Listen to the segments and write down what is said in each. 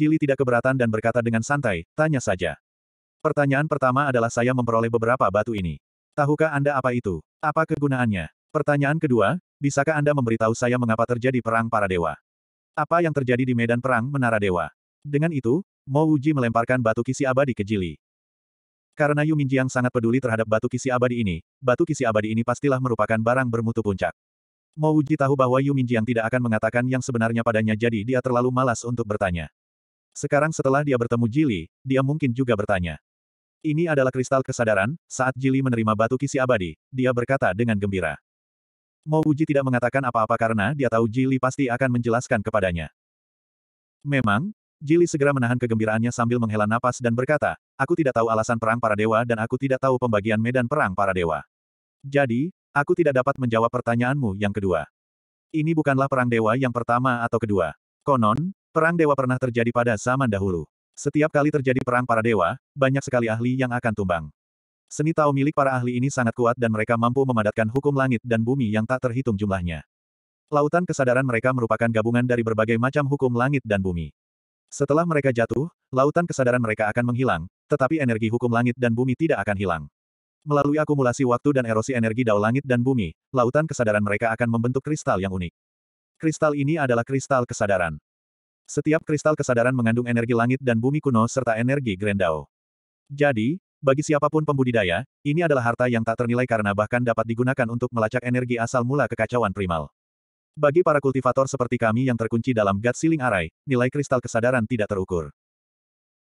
Jili tidak keberatan dan berkata dengan santai, tanya saja. Pertanyaan pertama adalah saya memperoleh beberapa batu ini. Tahukah Anda apa itu? Apa kegunaannya? Pertanyaan kedua, bisakah Anda memberitahu saya mengapa terjadi perang para dewa? Apa yang terjadi di medan perang menara dewa? Dengan itu, Mo Uji melemparkan batu kisi abadi ke Jili. Karena Yu Minjiang sangat peduli terhadap batu kisi abadi ini, batu kisi abadi ini pastilah merupakan barang bermutu puncak. Mo Uji tahu bahwa Yu Minjiang tidak akan mengatakan yang sebenarnya padanya jadi dia terlalu malas untuk bertanya. Sekarang setelah dia bertemu Jili, dia mungkin juga bertanya. Ini adalah kristal kesadaran, saat Jili menerima batu kisi abadi, dia berkata dengan gembira. Mo Uji tidak mengatakan apa-apa karena dia tahu Jili pasti akan menjelaskan kepadanya. Memang, Jili segera menahan kegembiraannya sambil menghela napas dan berkata, aku tidak tahu alasan perang para dewa dan aku tidak tahu pembagian medan perang para dewa. Jadi, aku tidak dapat menjawab pertanyaanmu yang kedua. Ini bukanlah perang dewa yang pertama atau kedua. Konon, Perang dewa pernah terjadi pada zaman dahulu. Setiap kali terjadi perang para dewa, banyak sekali ahli yang akan tumbang. Seni tahu milik para ahli ini sangat kuat dan mereka mampu memadatkan hukum langit dan bumi yang tak terhitung jumlahnya. Lautan kesadaran mereka merupakan gabungan dari berbagai macam hukum langit dan bumi. Setelah mereka jatuh, lautan kesadaran mereka akan menghilang, tetapi energi hukum langit dan bumi tidak akan hilang. Melalui akumulasi waktu dan erosi energi dao langit dan bumi, lautan kesadaran mereka akan membentuk kristal yang unik. Kristal ini adalah kristal kesadaran. Setiap kristal kesadaran mengandung energi langit dan bumi kuno serta energi Grendao. Jadi, bagi siapapun pembudidaya, ini adalah harta yang tak ternilai karena bahkan dapat digunakan untuk melacak energi asal mula kekacauan primal. Bagi para kultivator seperti kami yang terkunci dalam God Siling Arai, nilai kristal kesadaran tidak terukur.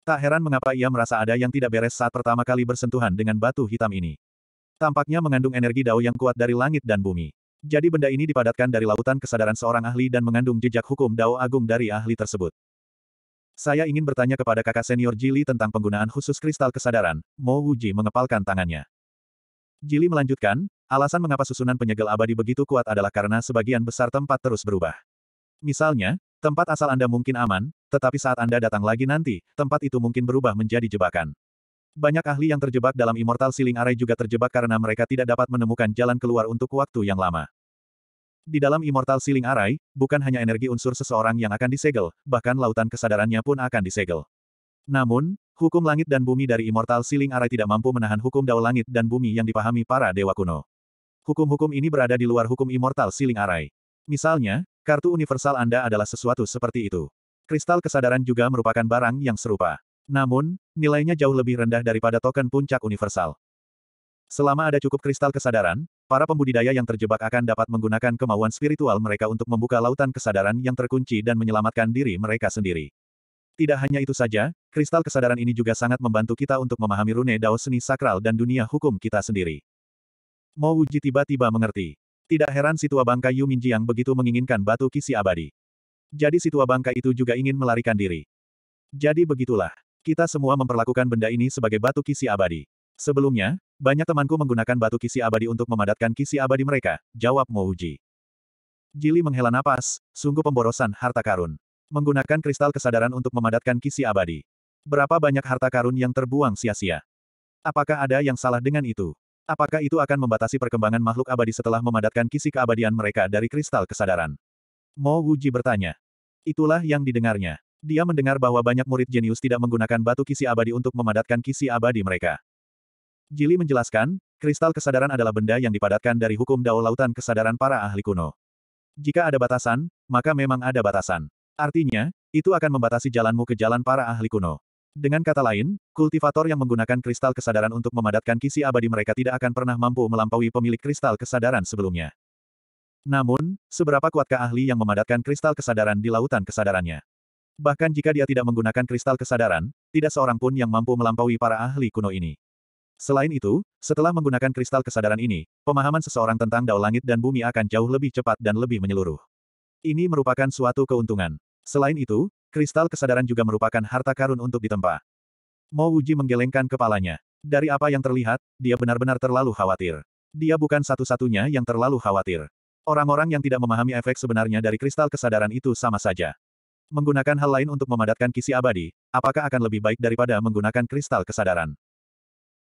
Tak heran mengapa ia merasa ada yang tidak beres saat pertama kali bersentuhan dengan batu hitam ini. Tampaknya mengandung energi dao yang kuat dari langit dan bumi. Jadi benda ini dipadatkan dari lautan kesadaran seorang ahli dan mengandung jejak hukum dao agung dari ahli tersebut. Saya ingin bertanya kepada kakak senior Jili tentang penggunaan khusus kristal kesadaran, Mo Wuji mengepalkan tangannya. Jili melanjutkan, alasan mengapa susunan penyegel abadi begitu kuat adalah karena sebagian besar tempat terus berubah. Misalnya, tempat asal Anda mungkin aman, tetapi saat Anda datang lagi nanti, tempat itu mungkin berubah menjadi jebakan. Banyak ahli yang terjebak dalam Immortal Ceiling Array juga terjebak karena mereka tidak dapat menemukan jalan keluar untuk waktu yang lama. Di dalam Immortal Ceiling Array, bukan hanya energi unsur seseorang yang akan disegel, bahkan lautan kesadarannya pun akan disegel. Namun, hukum langit dan bumi dari Immortal Ceiling Array tidak mampu menahan hukum dao langit dan bumi yang dipahami para dewa kuno. Hukum-hukum ini berada di luar hukum Immortal Ceiling Array. Misalnya, kartu universal Anda adalah sesuatu seperti itu. Kristal kesadaran juga merupakan barang yang serupa. Namun, nilainya jauh lebih rendah daripada token puncak universal. Selama ada cukup kristal kesadaran, para pembudidaya yang terjebak akan dapat menggunakan kemauan spiritual mereka untuk membuka lautan kesadaran yang terkunci dan menyelamatkan diri mereka sendiri. Tidak hanya itu saja, kristal kesadaran ini juga sangat membantu kita untuk memahami rune dao seni sakral dan dunia hukum kita sendiri. Mo Wuji tiba-tiba mengerti. Tidak heran si tua bangka Yu Minji yang begitu menginginkan batu kisi abadi. Jadi si tua bangka itu juga ingin melarikan diri. Jadi begitulah. Kita semua memperlakukan benda ini sebagai batu kisi abadi. Sebelumnya, banyak temanku menggunakan batu kisi abadi untuk memadatkan kisi abadi mereka, jawab Mouji. Jili menghela napas, sungguh pemborosan harta karun. Menggunakan kristal kesadaran untuk memadatkan kisi abadi. Berapa banyak harta karun yang terbuang sia-sia? Apakah ada yang salah dengan itu? Apakah itu akan membatasi perkembangan makhluk abadi setelah memadatkan kisi keabadian mereka dari kristal kesadaran? Mo Wuji bertanya. Itulah yang didengarnya. Dia mendengar bahwa banyak murid jenius tidak menggunakan batu kisi abadi untuk memadatkan kisi abadi mereka. Jili menjelaskan, kristal kesadaran adalah benda yang dipadatkan dari hukum dao lautan kesadaran para ahli kuno. Jika ada batasan, maka memang ada batasan. Artinya, itu akan membatasi jalanmu ke jalan para ahli kuno. Dengan kata lain, kultivator yang menggunakan kristal kesadaran untuk memadatkan kisi abadi mereka tidak akan pernah mampu melampaui pemilik kristal kesadaran sebelumnya. Namun, seberapa kuatkah ahli yang memadatkan kristal kesadaran di lautan kesadarannya? Bahkan jika dia tidak menggunakan kristal kesadaran, tidak seorang pun yang mampu melampaui para ahli kuno ini. Selain itu, setelah menggunakan kristal kesadaran ini, pemahaman seseorang tentang dao langit dan bumi akan jauh lebih cepat dan lebih menyeluruh. Ini merupakan suatu keuntungan. Selain itu, kristal kesadaran juga merupakan harta karun untuk ditempa. Mo Wuji menggelengkan kepalanya. Dari apa yang terlihat, dia benar-benar terlalu khawatir. Dia bukan satu-satunya yang terlalu khawatir. Orang-orang yang tidak memahami efek sebenarnya dari kristal kesadaran itu sama saja. Menggunakan hal lain untuk memadatkan kisi abadi, apakah akan lebih baik daripada menggunakan kristal kesadaran?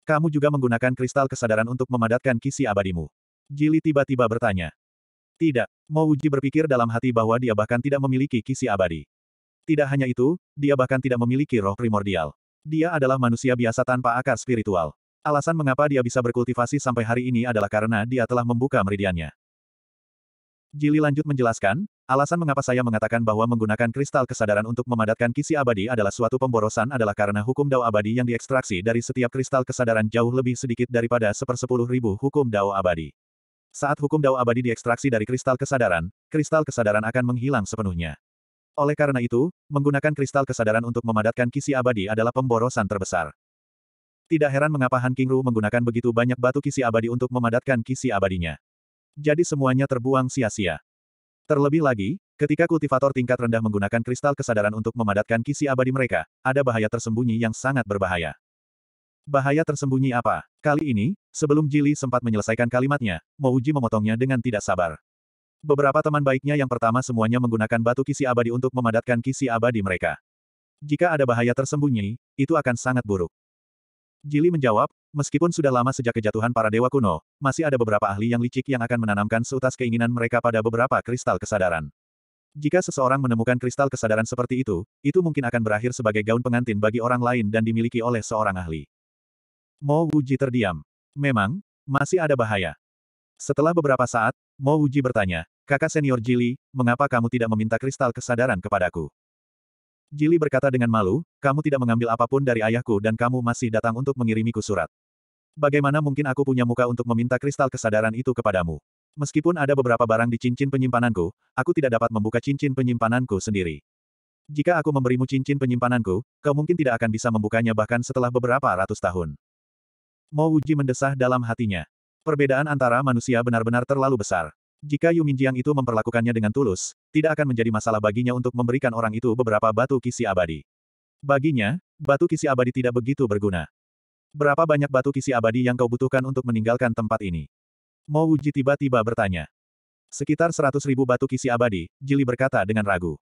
Kamu juga menggunakan kristal kesadaran untuk memadatkan kisi abadimu. Jili tiba-tiba bertanya. Tidak, Mouji berpikir dalam hati bahwa dia bahkan tidak memiliki kisi abadi. Tidak hanya itu, dia bahkan tidak memiliki roh primordial. Dia adalah manusia biasa tanpa akar spiritual. Alasan mengapa dia bisa berkultivasi sampai hari ini adalah karena dia telah membuka meridiannya. Jili lanjut menjelaskan, alasan mengapa saya mengatakan bahwa menggunakan kristal kesadaran untuk memadatkan kisi abadi adalah suatu pemborosan adalah karena hukum dao abadi yang diekstraksi dari setiap kristal kesadaran jauh lebih sedikit daripada sepersepuluh ribu hukum dao abadi. Saat hukum dao abadi diekstraksi dari kristal kesadaran, kristal kesadaran akan menghilang sepenuhnya. Oleh karena itu, menggunakan kristal kesadaran untuk memadatkan kisi abadi adalah pemborosan terbesar. Tidak heran mengapa Han Kingru menggunakan begitu banyak batu kisi abadi untuk memadatkan kisi abadinya jadi semuanya terbuang sia-sia. Terlebih lagi, ketika kultivator tingkat rendah menggunakan kristal kesadaran untuk memadatkan kisi abadi mereka, ada bahaya tersembunyi yang sangat berbahaya. Bahaya tersembunyi apa? Kali ini, sebelum Jili sempat menyelesaikan kalimatnya, Mouji memotongnya dengan tidak sabar. Beberapa teman baiknya yang pertama semuanya menggunakan batu kisi abadi untuk memadatkan kisi abadi mereka. Jika ada bahaya tersembunyi, itu akan sangat buruk. Jili menjawab, meskipun sudah lama sejak kejatuhan para dewa kuno, masih ada beberapa ahli yang licik yang akan menanamkan seutas keinginan mereka pada beberapa kristal kesadaran. Jika seseorang menemukan kristal kesadaran seperti itu, itu mungkin akan berakhir sebagai gaun pengantin bagi orang lain dan dimiliki oleh seorang ahli. Mo Wuji terdiam. Memang, masih ada bahaya. Setelah beberapa saat, Mo Wuji bertanya, kakak senior Jili, mengapa kamu tidak meminta kristal kesadaran kepadaku? Jili berkata dengan malu, kamu tidak mengambil apapun dari ayahku dan kamu masih datang untuk mengirimiku surat. Bagaimana mungkin aku punya muka untuk meminta kristal kesadaran itu kepadamu? Meskipun ada beberapa barang di cincin penyimpananku, aku tidak dapat membuka cincin penyimpananku sendiri. Jika aku memberimu cincin penyimpananku, kau mungkin tidak akan bisa membukanya bahkan setelah beberapa ratus tahun. Mo Wuji mendesah dalam hatinya. Perbedaan antara manusia benar-benar terlalu besar. Jika Yu Minjiang itu memperlakukannya dengan tulus, tidak akan menjadi masalah baginya untuk memberikan orang itu beberapa batu kisi abadi. Baginya, batu kisi abadi tidak begitu berguna. Berapa banyak batu kisi abadi yang kau butuhkan untuk meninggalkan tempat ini? Mo Wuji tiba-tiba bertanya. Sekitar seratus ribu batu kisi abadi, Jili berkata dengan ragu.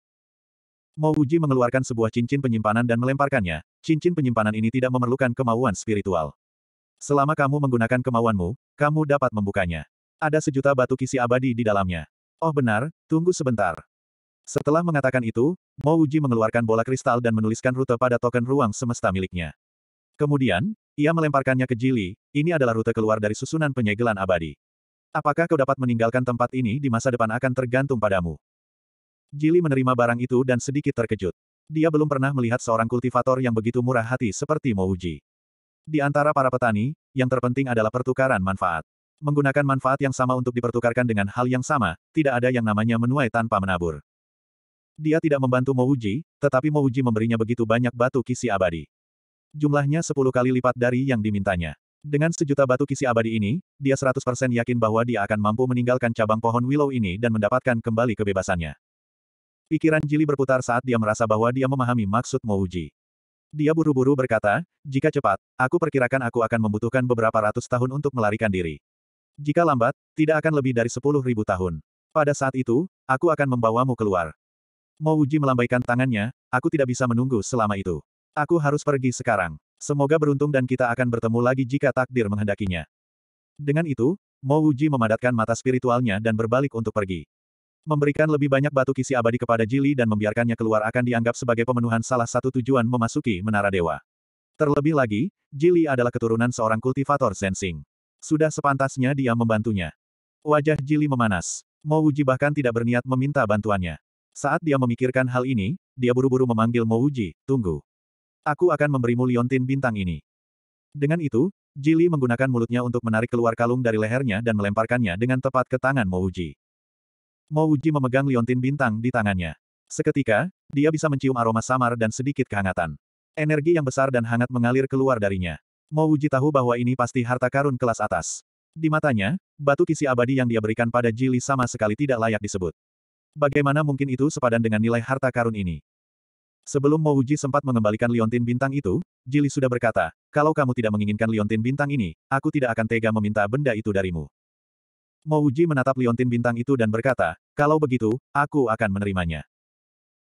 Mo Wuji mengeluarkan sebuah cincin penyimpanan dan melemparkannya. Cincin penyimpanan ini tidak memerlukan kemauan spiritual. Selama kamu menggunakan kemauanmu, kamu dapat membukanya. Ada sejuta batu kisi abadi di dalamnya. Oh benar, tunggu sebentar. Setelah mengatakan itu, Mo Uji mengeluarkan bola kristal dan menuliskan rute pada token ruang semesta miliknya. Kemudian, ia melemparkannya ke Jili, ini adalah rute keluar dari susunan penyegelan abadi. Apakah kau dapat meninggalkan tempat ini di masa depan akan tergantung padamu. Jili menerima barang itu dan sedikit terkejut. Dia belum pernah melihat seorang kultivator yang begitu murah hati seperti Mouji. Di antara para petani, yang terpenting adalah pertukaran manfaat menggunakan manfaat yang sama untuk dipertukarkan dengan hal yang sama, tidak ada yang namanya menuai tanpa menabur. Dia tidak membantu Mouji, tetapi Mouji memberinya begitu banyak batu kisi abadi. Jumlahnya 10 kali lipat dari yang dimintanya. Dengan sejuta batu kisi abadi ini, dia 100% yakin bahwa dia akan mampu meninggalkan cabang pohon willow ini dan mendapatkan kembali kebebasannya. Pikiran Jili berputar saat dia merasa bahwa dia memahami maksud Mouji. Dia buru-buru berkata, jika cepat, aku perkirakan aku akan membutuhkan beberapa ratus tahun untuk melarikan diri. Jika lambat, tidak akan lebih dari sepuluh ribu tahun. Pada saat itu, aku akan membawamu keluar. uji melambaikan tangannya, aku tidak bisa menunggu selama itu. Aku harus pergi sekarang. Semoga beruntung dan kita akan bertemu lagi jika takdir menghendakinya. Dengan itu, Uji memadatkan mata spiritualnya dan berbalik untuk pergi. Memberikan lebih banyak batu kisi abadi kepada Jili dan membiarkannya keluar akan dianggap sebagai pemenuhan salah satu tujuan memasuki Menara Dewa. Terlebih lagi, Jili adalah keturunan seorang kultivator Zensing. Sudah sepantasnya dia membantunya. Wajah Jili memanas. Mo Uji bahkan tidak berniat meminta bantuannya. Saat dia memikirkan hal ini, dia buru-buru memanggil Mo Uji. tunggu. Aku akan memberimu liontin bintang ini. Dengan itu, Jili menggunakan mulutnya untuk menarik keluar kalung dari lehernya dan melemparkannya dengan tepat ke tangan Mo Mo Uji memegang liontin bintang di tangannya. Seketika, dia bisa mencium aroma samar dan sedikit kehangatan. Energi yang besar dan hangat mengalir keluar darinya. Wuji tahu bahwa ini pasti harta karun kelas atas. Di matanya, batu kisi abadi yang dia berikan pada Jili sama sekali tidak layak disebut. Bagaimana mungkin itu sepadan dengan nilai harta karun ini? Sebelum Wuji sempat mengembalikan liontin bintang itu, Jili sudah berkata, kalau kamu tidak menginginkan liontin bintang ini, aku tidak akan tega meminta benda itu darimu. Wuji menatap liontin bintang itu dan berkata, kalau begitu, aku akan menerimanya.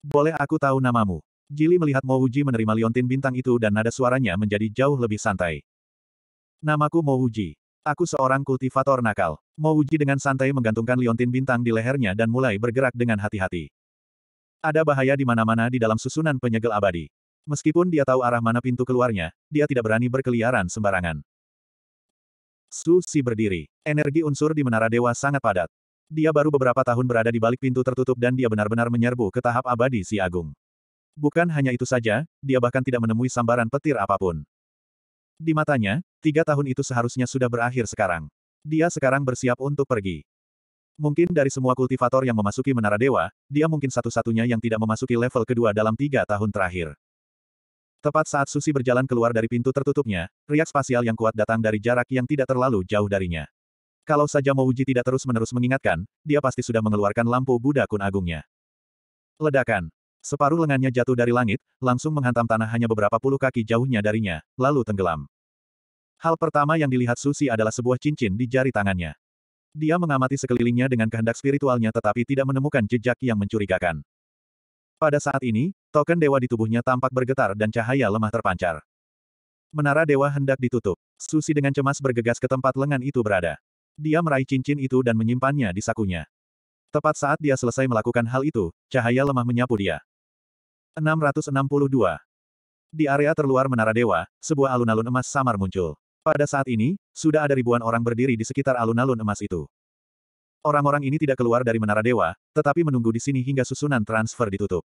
Boleh aku tahu namamu? Jili melihat Mo Mouji menerima liontin bintang itu dan nada suaranya menjadi jauh lebih santai. Namaku Mo Mouji. Aku seorang kultivator nakal. Mo Mouji dengan santai menggantungkan liontin bintang di lehernya dan mulai bergerak dengan hati-hati. Ada bahaya di mana-mana di dalam susunan penyegel abadi. Meskipun dia tahu arah mana pintu keluarnya, dia tidak berani berkeliaran sembarangan. Su Si berdiri. Energi unsur di Menara Dewa sangat padat. Dia baru beberapa tahun berada di balik pintu tertutup dan dia benar-benar menyerbu ke tahap abadi Si Agung. Bukan hanya itu saja, dia bahkan tidak menemui sambaran petir apapun. Di matanya, tiga tahun itu seharusnya sudah berakhir sekarang. Dia sekarang bersiap untuk pergi. Mungkin dari semua kultivator yang memasuki Menara Dewa, dia mungkin satu-satunya yang tidak memasuki level kedua dalam tiga tahun terakhir. Tepat saat Susi berjalan keluar dari pintu tertutupnya, riak spasial yang kuat datang dari jarak yang tidak terlalu jauh darinya. Kalau saja Mouji tidak terus-menerus mengingatkan, dia pasti sudah mengeluarkan lampu Buddha kun agungnya. Ledakan. Separuh lengannya jatuh dari langit, langsung menghantam tanah hanya beberapa puluh kaki jauhnya darinya, lalu tenggelam. Hal pertama yang dilihat Susi adalah sebuah cincin di jari tangannya. Dia mengamati sekelilingnya dengan kehendak spiritualnya tetapi tidak menemukan jejak yang mencurigakan. Pada saat ini, token dewa di tubuhnya tampak bergetar dan cahaya lemah terpancar. Menara dewa hendak ditutup. Susi dengan cemas bergegas ke tempat lengan itu berada. Dia meraih cincin itu dan menyimpannya di sakunya. Tepat saat dia selesai melakukan hal itu, cahaya lemah menyapu dia. 662. Di area terluar Menara Dewa, sebuah alun-alun emas samar muncul. Pada saat ini, sudah ada ribuan orang berdiri di sekitar alun-alun emas itu. Orang-orang ini tidak keluar dari Menara Dewa, tetapi menunggu di sini hingga susunan transfer ditutup.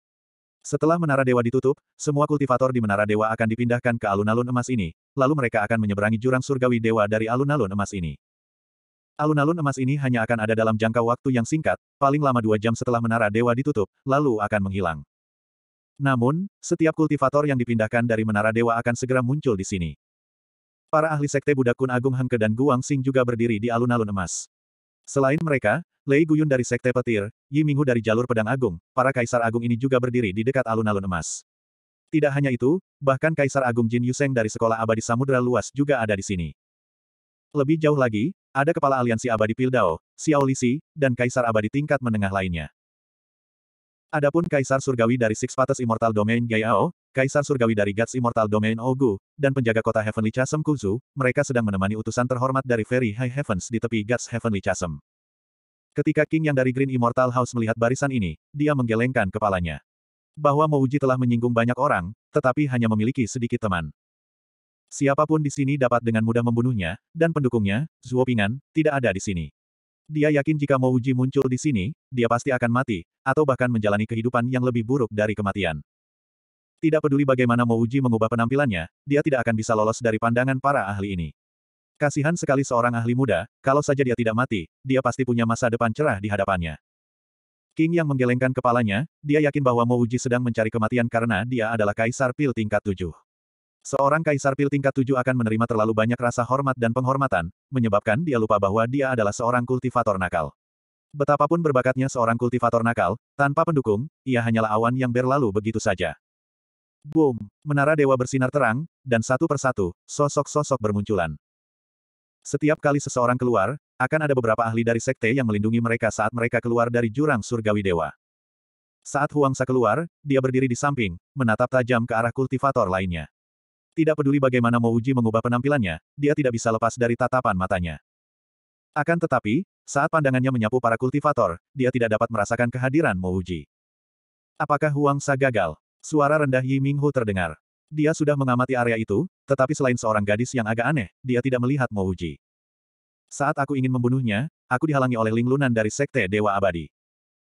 Setelah Menara Dewa ditutup, semua kultivator di Menara Dewa akan dipindahkan ke alun-alun emas ini, lalu mereka akan menyeberangi jurang surgawi dewa dari alun-alun emas ini. Alun-alun emas ini hanya akan ada dalam jangka waktu yang singkat, paling lama dua jam setelah Menara Dewa ditutup, lalu akan menghilang. Namun, setiap kultivator yang dipindahkan dari Menara Dewa akan segera muncul di sini. Para ahli sekte Buddha Kun Agung Hengke dan Guang Xing juga berdiri di alun-alun emas. Selain mereka, Lei Guyun dari Sekte Petir, Yi Minghu dari Jalur Pedang Agung, para Kaisar Agung ini juga berdiri di dekat alun-alun emas. Tidak hanya itu, bahkan Kaisar Agung Jin Yuseng dari Sekolah Abadi Samudra Luas juga ada di sini. Lebih jauh lagi, ada Kepala Aliansi Abadi Pildao, Xiao Lisi, dan Kaisar Abadi tingkat menengah lainnya. Adapun Kaisar Surgawi dari Six Paths Immortal Domain Gaiao, Kaisar Surgawi dari Guts Immortal Domain Ogu, dan penjaga kota Heavenly Chasm Kuzu, mereka sedang menemani utusan terhormat dari Fairy High Heavens di tepi Guts Heavenly Chasm. Ketika King yang dari Green Immortal House melihat barisan ini, dia menggelengkan kepalanya. Bahwa Mouji telah menyinggung banyak orang, tetapi hanya memiliki sedikit teman. Siapapun di sini dapat dengan mudah membunuhnya, dan pendukungnya, Pingan, tidak ada di sini. Dia yakin jika Mouji muncul di sini, dia pasti akan mati, atau bahkan menjalani kehidupan yang lebih buruk dari kematian. Tidak peduli bagaimana Mouji mengubah penampilannya, dia tidak akan bisa lolos dari pandangan para ahli ini. Kasihan sekali seorang ahli muda, kalau saja dia tidak mati, dia pasti punya masa depan cerah di hadapannya. King yang menggelengkan kepalanya, dia yakin bahwa Mouji sedang mencari kematian karena dia adalah kaisar pil tingkat tujuh. Seorang kaisar pil tingkat tujuh akan menerima terlalu banyak rasa hormat dan penghormatan, menyebabkan dia lupa bahwa dia adalah seorang kultivator nakal. Betapapun berbakatnya seorang kultivator nakal, tanpa pendukung, ia hanyalah awan yang berlalu begitu saja. Boom! Menara dewa bersinar terang, dan satu persatu, sosok-sosok bermunculan. Setiap kali seseorang keluar, akan ada beberapa ahli dari sekte yang melindungi mereka saat mereka keluar dari jurang surgawi dewa. Saat Huangsa keluar, dia berdiri di samping, menatap tajam ke arah kultivator lainnya. Tidak peduli bagaimana Mouji mengubah penampilannya, dia tidak bisa lepas dari tatapan matanya. Akan tetapi, saat pandangannya menyapu para kultivator, dia tidak dapat merasakan kehadiran Mouji. Apakah Huang Sa gagal? Suara rendah Yi Minghu terdengar. Dia sudah mengamati area itu, tetapi selain seorang gadis yang agak aneh, dia tidak melihat Mouji. Saat aku ingin membunuhnya, aku dihalangi oleh linglunan dari Sekte Dewa Abadi.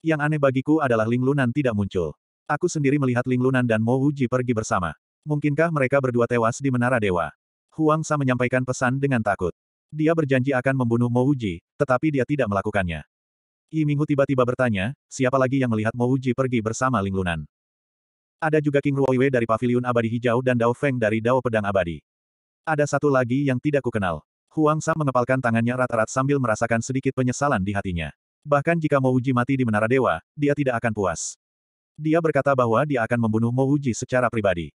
Yang aneh bagiku adalah linglunan tidak muncul. Aku sendiri melihat linglunan dan Mouji pergi bersama. Mungkinkah mereka berdua tewas di Menara Dewa? Huang Sa menyampaikan pesan dengan takut. Dia berjanji akan membunuh Mo Uji, tetapi dia tidak melakukannya. Yi Minghu tiba-tiba bertanya, siapa lagi yang melihat Mo Uji pergi bersama Ling Lunan? Ada juga King Ruoiwe dari Paviliun Abadi Hijau dan Dao Feng dari Dao Pedang Abadi. Ada satu lagi yang tidak kukenal. Huang Sa mengepalkan tangannya rata-rata sambil merasakan sedikit penyesalan di hatinya. Bahkan jika Mo Uji mati di Menara Dewa, dia tidak akan puas. Dia berkata bahwa dia akan membunuh Mo Uji secara pribadi.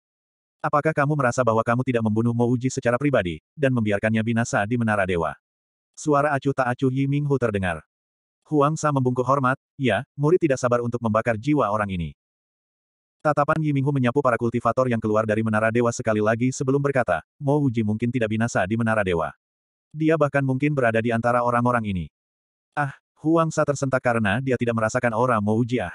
Apakah kamu merasa bahwa kamu tidak membunuh Mo Uji secara pribadi, dan membiarkannya binasa di Menara Dewa? Suara acuh tak acuh Yi Hu terdengar. Huang Sa membungkuk hormat, ya, murid tidak sabar untuk membakar jiwa orang ini. Tatapan Yi Hu menyapu para kultivator yang keluar dari Menara Dewa sekali lagi sebelum berkata, Mo Uji mungkin tidak binasa di Menara Dewa. Dia bahkan mungkin berada di antara orang-orang ini. Ah, Huang Sa tersentak karena dia tidak merasakan aura Uji ah.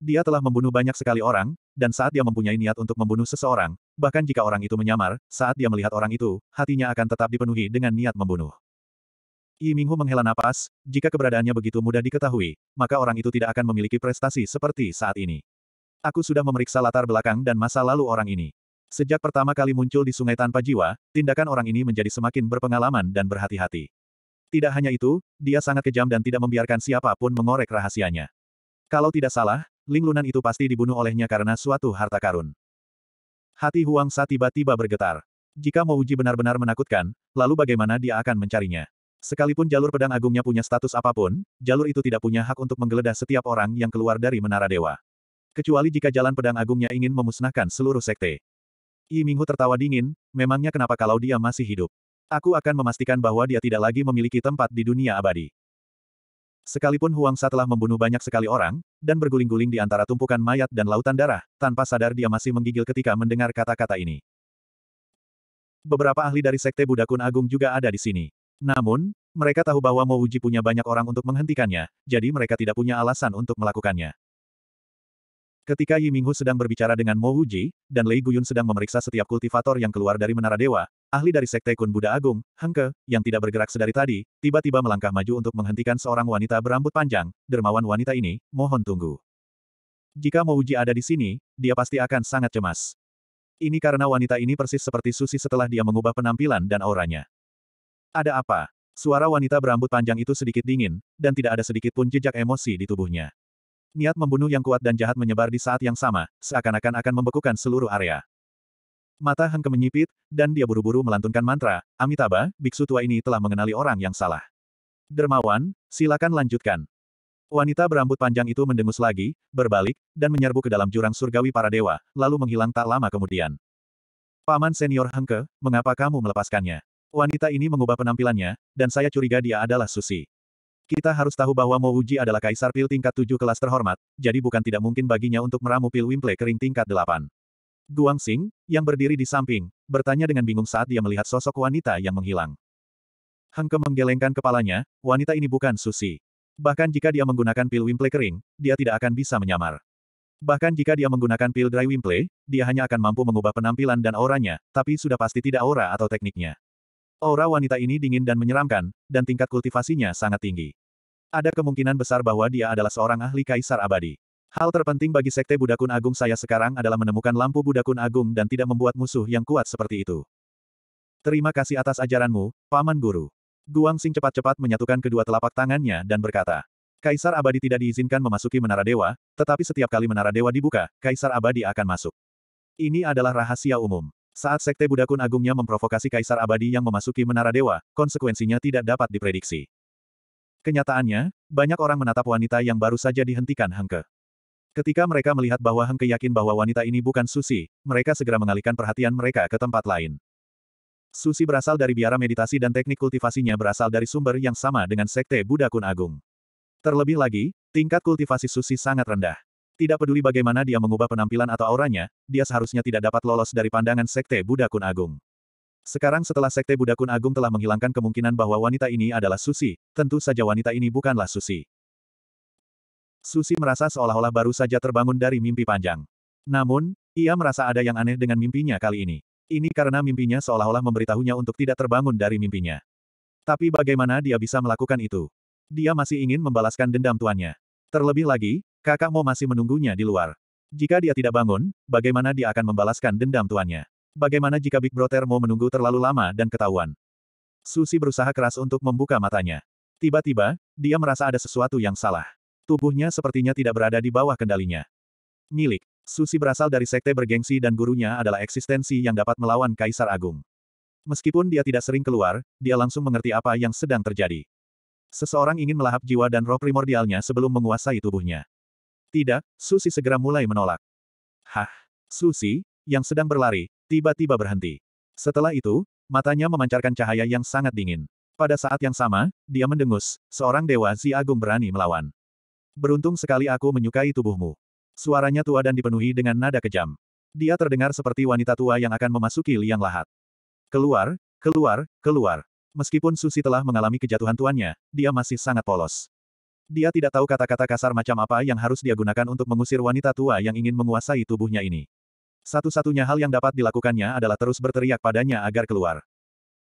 Dia telah membunuh banyak sekali orang, dan saat dia mempunyai niat untuk membunuh seseorang, bahkan jika orang itu menyamar, saat dia melihat orang itu, hatinya akan tetap dipenuhi dengan niat membunuh. Yi Minghu menghela napas, jika keberadaannya begitu mudah diketahui, maka orang itu tidak akan memiliki prestasi seperti saat ini. Aku sudah memeriksa latar belakang dan masa lalu orang ini. Sejak pertama kali muncul di sungai tanpa jiwa, tindakan orang ini menjadi semakin berpengalaman dan berhati-hati. Tidak hanya itu, dia sangat kejam dan tidak membiarkan siapapun mengorek rahasianya. Kalau tidak salah, Linglunan itu pasti dibunuh olehnya karena suatu harta karun. Hati Huang Sa tiba-tiba bergetar. Jika uji benar-benar menakutkan, lalu bagaimana dia akan mencarinya? Sekalipun jalur pedang agungnya punya status apapun, jalur itu tidak punya hak untuk menggeledah setiap orang yang keluar dari Menara Dewa. Kecuali jika jalan pedang agungnya ingin memusnahkan seluruh sekte. I Minghu tertawa dingin, memangnya kenapa kalau dia masih hidup? Aku akan memastikan bahwa dia tidak lagi memiliki tempat di dunia abadi. Sekalipun Huang Sa telah membunuh banyak sekali orang, dan berguling-guling di antara tumpukan mayat dan lautan darah, tanpa sadar dia masih menggigil ketika mendengar kata-kata ini. Beberapa ahli dari Sekte Buddha Kun Agung juga ada di sini. Namun, mereka tahu bahwa Mo Uji punya banyak orang untuk menghentikannya, jadi mereka tidak punya alasan untuk melakukannya. Ketika Yi Minghu sedang berbicara dengan Mo Wuji, dan Lei Guyun sedang memeriksa setiap kultivator yang keluar dari Menara Dewa, ahli dari Sekte Kun Buddha Agung, Hengke, yang tidak bergerak sedari tadi, tiba-tiba melangkah maju untuk menghentikan seorang wanita berambut panjang, dermawan wanita ini, mohon tunggu. Jika Mo Wuji ada di sini, dia pasti akan sangat cemas. Ini karena wanita ini persis seperti Susi setelah dia mengubah penampilan dan auranya. Ada apa? Suara wanita berambut panjang itu sedikit dingin, dan tidak ada sedikit pun jejak emosi di tubuhnya. Niat membunuh yang kuat dan jahat menyebar di saat yang sama, seakan-akan akan membekukan seluruh area. Mata Hengke menyipit, dan dia buru-buru melantunkan mantra, Amitabha, biksu tua ini telah mengenali orang yang salah. Dermawan, silakan lanjutkan. Wanita berambut panjang itu mendengus lagi, berbalik, dan menyerbu ke dalam jurang surgawi para dewa, lalu menghilang tak lama kemudian. Paman senior Hengke, mengapa kamu melepaskannya? Wanita ini mengubah penampilannya, dan saya curiga dia adalah Susi. Kita harus tahu bahwa Mo Uji adalah kaisar pil tingkat 7 kelas terhormat, jadi bukan tidak mungkin baginya untuk meramu pil Wimple kering tingkat 8. Guang Xing, yang berdiri di samping, bertanya dengan bingung saat dia melihat sosok wanita yang menghilang. Hengke menggelengkan kepalanya, wanita ini bukan Susi. Bahkan jika dia menggunakan pil Wimple kering, dia tidak akan bisa menyamar. Bahkan jika dia menggunakan pil dry Wimple, dia hanya akan mampu mengubah penampilan dan auranya, tapi sudah pasti tidak aura atau tekniknya. Aura wanita ini dingin dan menyeramkan, dan tingkat kultivasinya sangat tinggi. Ada kemungkinan besar bahwa dia adalah seorang ahli kaisar abadi. Hal terpenting bagi Sekte Budakun Agung saya sekarang adalah menemukan lampu Budakun Agung dan tidak membuat musuh yang kuat seperti itu. Terima kasih atas ajaranmu, Paman Guru. Guang Xing cepat-cepat menyatukan kedua telapak tangannya dan berkata, Kaisar Abadi tidak diizinkan memasuki Menara Dewa, tetapi setiap kali Menara Dewa dibuka, Kaisar Abadi akan masuk. Ini adalah rahasia umum. Saat Sekte Budakun Agungnya memprovokasi Kaisar Abadi yang memasuki Menara Dewa, konsekuensinya tidak dapat diprediksi. Kenyataannya, banyak orang menatap wanita yang baru saja dihentikan Hengke. Ketika mereka melihat bahwa Hengke yakin bahwa wanita ini bukan Susi, mereka segera mengalihkan perhatian mereka ke tempat lain. Susi berasal dari biara meditasi dan teknik kultivasinya berasal dari sumber yang sama dengan Sekte Buddha Kun Agung. Terlebih lagi, tingkat kultivasi Susi sangat rendah. Tidak peduli bagaimana dia mengubah penampilan atau auranya, dia seharusnya tidak dapat lolos dari pandangan Sekte Buddha Kun Agung. Sekarang setelah Sekte Budakun Agung telah menghilangkan kemungkinan bahwa wanita ini adalah Susi, tentu saja wanita ini bukanlah Susi. Susi merasa seolah-olah baru saja terbangun dari mimpi panjang. Namun, ia merasa ada yang aneh dengan mimpinya kali ini. Ini karena mimpinya seolah-olah memberitahunya untuk tidak terbangun dari mimpinya. Tapi bagaimana dia bisa melakukan itu? Dia masih ingin membalaskan dendam tuannya. Terlebih lagi, kakak Mo masih menunggunya di luar. Jika dia tidak bangun, bagaimana dia akan membalaskan dendam tuannya? Bagaimana jika Big Brother mau menunggu terlalu lama dan ketahuan? Susi berusaha keras untuk membuka matanya. Tiba-tiba, dia merasa ada sesuatu yang salah. Tubuhnya sepertinya tidak berada di bawah kendalinya. Milik, Susi berasal dari sekte bergengsi dan gurunya adalah eksistensi yang dapat melawan Kaisar Agung. Meskipun dia tidak sering keluar, dia langsung mengerti apa yang sedang terjadi. Seseorang ingin melahap jiwa dan roh primordialnya sebelum menguasai tubuhnya. Tidak, Susi segera mulai menolak. Hah, Susi, yang sedang berlari, tiba-tiba berhenti. Setelah itu, matanya memancarkan cahaya yang sangat dingin. Pada saat yang sama, dia mendengus, seorang dewa si Agung berani melawan. Beruntung sekali aku menyukai tubuhmu. Suaranya tua dan dipenuhi dengan nada kejam. Dia terdengar seperti wanita tua yang akan memasuki liang lahat. Keluar, keluar, keluar. Meskipun Susi telah mengalami kejatuhan tuannya, dia masih sangat polos. Dia tidak tahu kata-kata kasar macam apa yang harus dia gunakan untuk mengusir wanita tua yang ingin menguasai tubuhnya ini. Satu-satunya hal yang dapat dilakukannya adalah terus berteriak padanya agar keluar.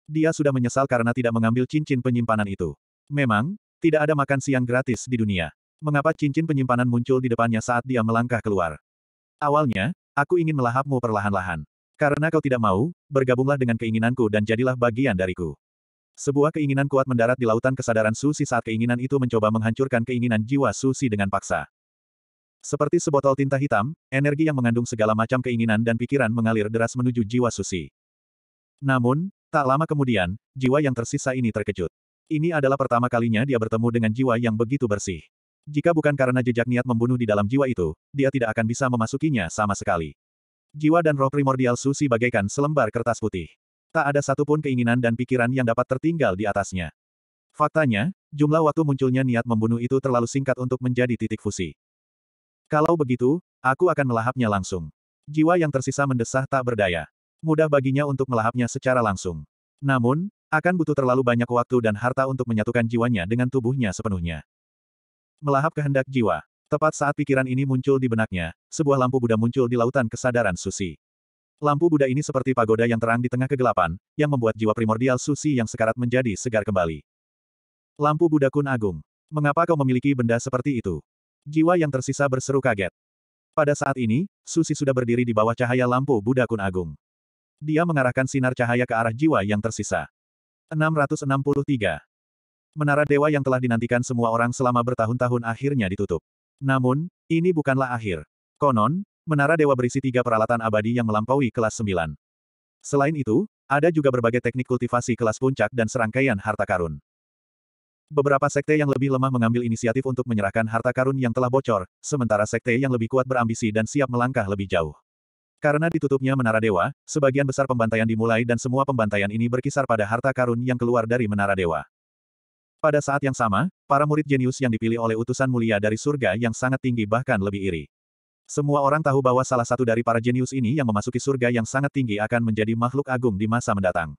Dia sudah menyesal karena tidak mengambil cincin penyimpanan itu. Memang, tidak ada makan siang gratis di dunia. Mengapa cincin penyimpanan muncul di depannya saat dia melangkah keluar? Awalnya, aku ingin melahapmu perlahan-lahan. Karena kau tidak mau, bergabunglah dengan keinginanku dan jadilah bagian dariku. Sebuah keinginan kuat mendarat di lautan kesadaran Susi saat keinginan itu mencoba menghancurkan keinginan jiwa Susi dengan paksa. Seperti sebotol tinta hitam, energi yang mengandung segala macam keinginan dan pikiran mengalir deras menuju jiwa Susi. Namun, tak lama kemudian, jiwa yang tersisa ini terkejut. Ini adalah pertama kalinya dia bertemu dengan jiwa yang begitu bersih. Jika bukan karena jejak niat membunuh di dalam jiwa itu, dia tidak akan bisa memasukinya sama sekali. Jiwa dan roh primordial Susi bagaikan selembar kertas putih. Tak ada satupun keinginan dan pikiran yang dapat tertinggal di atasnya. Faktanya, jumlah waktu munculnya niat membunuh itu terlalu singkat untuk menjadi titik fusi. Kalau begitu, aku akan melahapnya langsung. Jiwa yang tersisa mendesah tak berdaya. Mudah baginya untuk melahapnya secara langsung. Namun, akan butuh terlalu banyak waktu dan harta untuk menyatukan jiwanya dengan tubuhnya sepenuhnya. Melahap kehendak jiwa. Tepat saat pikiran ini muncul di benaknya, sebuah lampu Buddha muncul di lautan kesadaran Susi. Lampu Buddha ini seperti pagoda yang terang di tengah kegelapan, yang membuat jiwa primordial Susi yang sekarat menjadi segar kembali. Lampu Buddha Kun Agung. Mengapa kau memiliki benda seperti itu? Jiwa yang tersisa berseru kaget. Pada saat ini, Susi sudah berdiri di bawah cahaya lampu Buddha Kun Agung. Dia mengarahkan sinar cahaya ke arah jiwa yang tersisa. 663. Menara dewa yang telah dinantikan semua orang selama bertahun-tahun akhirnya ditutup. Namun, ini bukanlah akhir. Konon, menara dewa berisi tiga peralatan abadi yang melampaui kelas 9. Selain itu, ada juga berbagai teknik kultivasi kelas puncak dan serangkaian harta karun. Beberapa sekte yang lebih lemah mengambil inisiatif untuk menyerahkan harta karun yang telah bocor, sementara sekte yang lebih kuat berambisi dan siap melangkah lebih jauh. Karena ditutupnya Menara Dewa, sebagian besar pembantaian dimulai dan semua pembantaian ini berkisar pada harta karun yang keluar dari Menara Dewa. Pada saat yang sama, para murid jenius yang dipilih oleh utusan mulia dari surga yang sangat tinggi bahkan lebih iri. Semua orang tahu bahwa salah satu dari para jenius ini yang memasuki surga yang sangat tinggi akan menjadi makhluk agung di masa mendatang.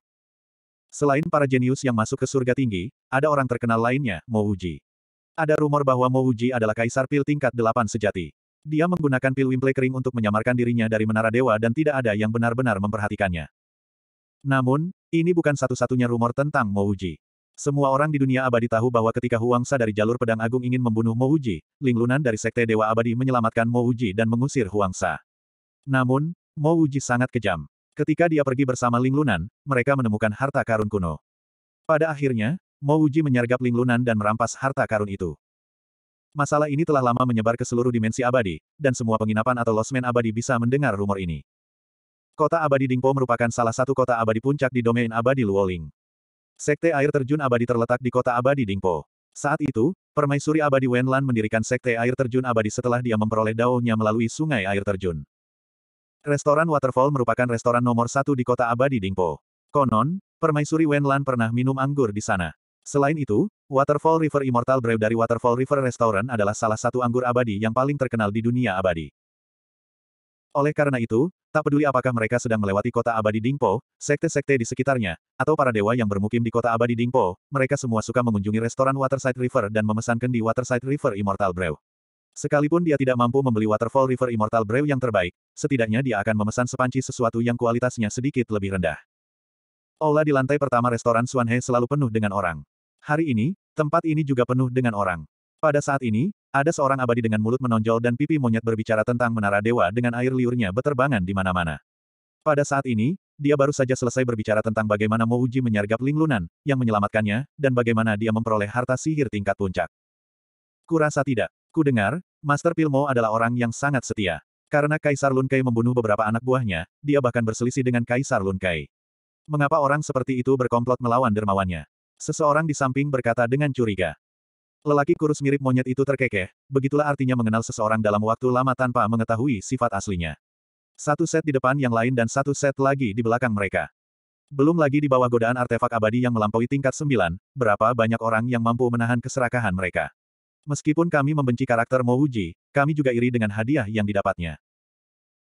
Selain para jenius yang masuk ke surga tinggi, ada orang terkenal lainnya, Mouji. Ada rumor bahwa Mouji adalah kaisar pil tingkat delapan sejati. Dia menggunakan pil wimple kering untuk menyamarkan dirinya dari menara dewa dan tidak ada yang benar-benar memperhatikannya. Namun, ini bukan satu-satunya rumor tentang Mouji. Semua orang di dunia abadi tahu bahwa ketika Huangsa dari jalur pedang agung ingin membunuh Mouji, Linglunan dari sekte dewa abadi menyelamatkan Mouji dan mengusir Huangsa. Namun, Mouji sangat kejam. Ketika dia pergi bersama Ling Lunan, mereka menemukan harta karun kuno. Pada akhirnya, Mo Wuji menyergap Ling Lunan dan merampas harta karun itu. Masalah ini telah lama menyebar ke seluruh dimensi abadi, dan semua penginapan atau losmen abadi bisa mendengar rumor ini. Kota abadi Dingpo merupakan salah satu kota abadi puncak di domain abadi Luoling. Sekte air terjun abadi terletak di kota abadi Dingpo. Saat itu, permaisuri abadi Wenlan mendirikan sekte air terjun abadi setelah dia memperoleh daunnya melalui sungai air terjun. Restoran Waterfall merupakan restoran nomor satu di kota abadi Dingpo. Konon, permaisuri Wenlan pernah minum anggur di sana. Selain itu, Waterfall River Immortal Brew dari Waterfall River Restaurant adalah salah satu anggur abadi yang paling terkenal di dunia abadi. Oleh karena itu, tak peduli apakah mereka sedang melewati kota abadi Dingpo, sekte-sekte di sekitarnya, atau para dewa yang bermukim di kota abadi Dingpo, mereka semua suka mengunjungi restoran Waterside River dan memesankan di Waterside River Immortal Brew. Sekalipun dia tidak mampu membeli Waterfall River Immortal Brew yang terbaik, setidaknya dia akan memesan sepanci sesuatu yang kualitasnya sedikit lebih rendah. Aula di lantai pertama restoran Suanhe selalu penuh dengan orang. Hari ini, tempat ini juga penuh dengan orang. Pada saat ini, ada seorang abadi dengan mulut menonjol dan pipi monyet berbicara tentang menara dewa dengan air liurnya beterbangan di mana-mana. Pada saat ini, dia baru saja selesai berbicara tentang bagaimana Mouji menyergap Ling Lunan, yang menyelamatkannya, dan bagaimana dia memperoleh harta sihir tingkat puncak. Kurasa tidak. Ku dengar, Master Pilmo adalah orang yang sangat setia. Karena Kaisar Lun membunuh beberapa anak buahnya, dia bahkan berselisih dengan Kaisar Lun Mengapa orang seperti itu berkomplot melawan dermawannya? Seseorang di samping berkata dengan curiga. Lelaki kurus mirip monyet itu terkekeh, begitulah artinya mengenal seseorang dalam waktu lama tanpa mengetahui sifat aslinya. Satu set di depan yang lain dan satu set lagi di belakang mereka. Belum lagi di bawah godaan artefak abadi yang melampaui tingkat sembilan, berapa banyak orang yang mampu menahan keserakahan mereka. Meskipun kami membenci karakter Mouji, kami juga iri dengan hadiah yang didapatnya.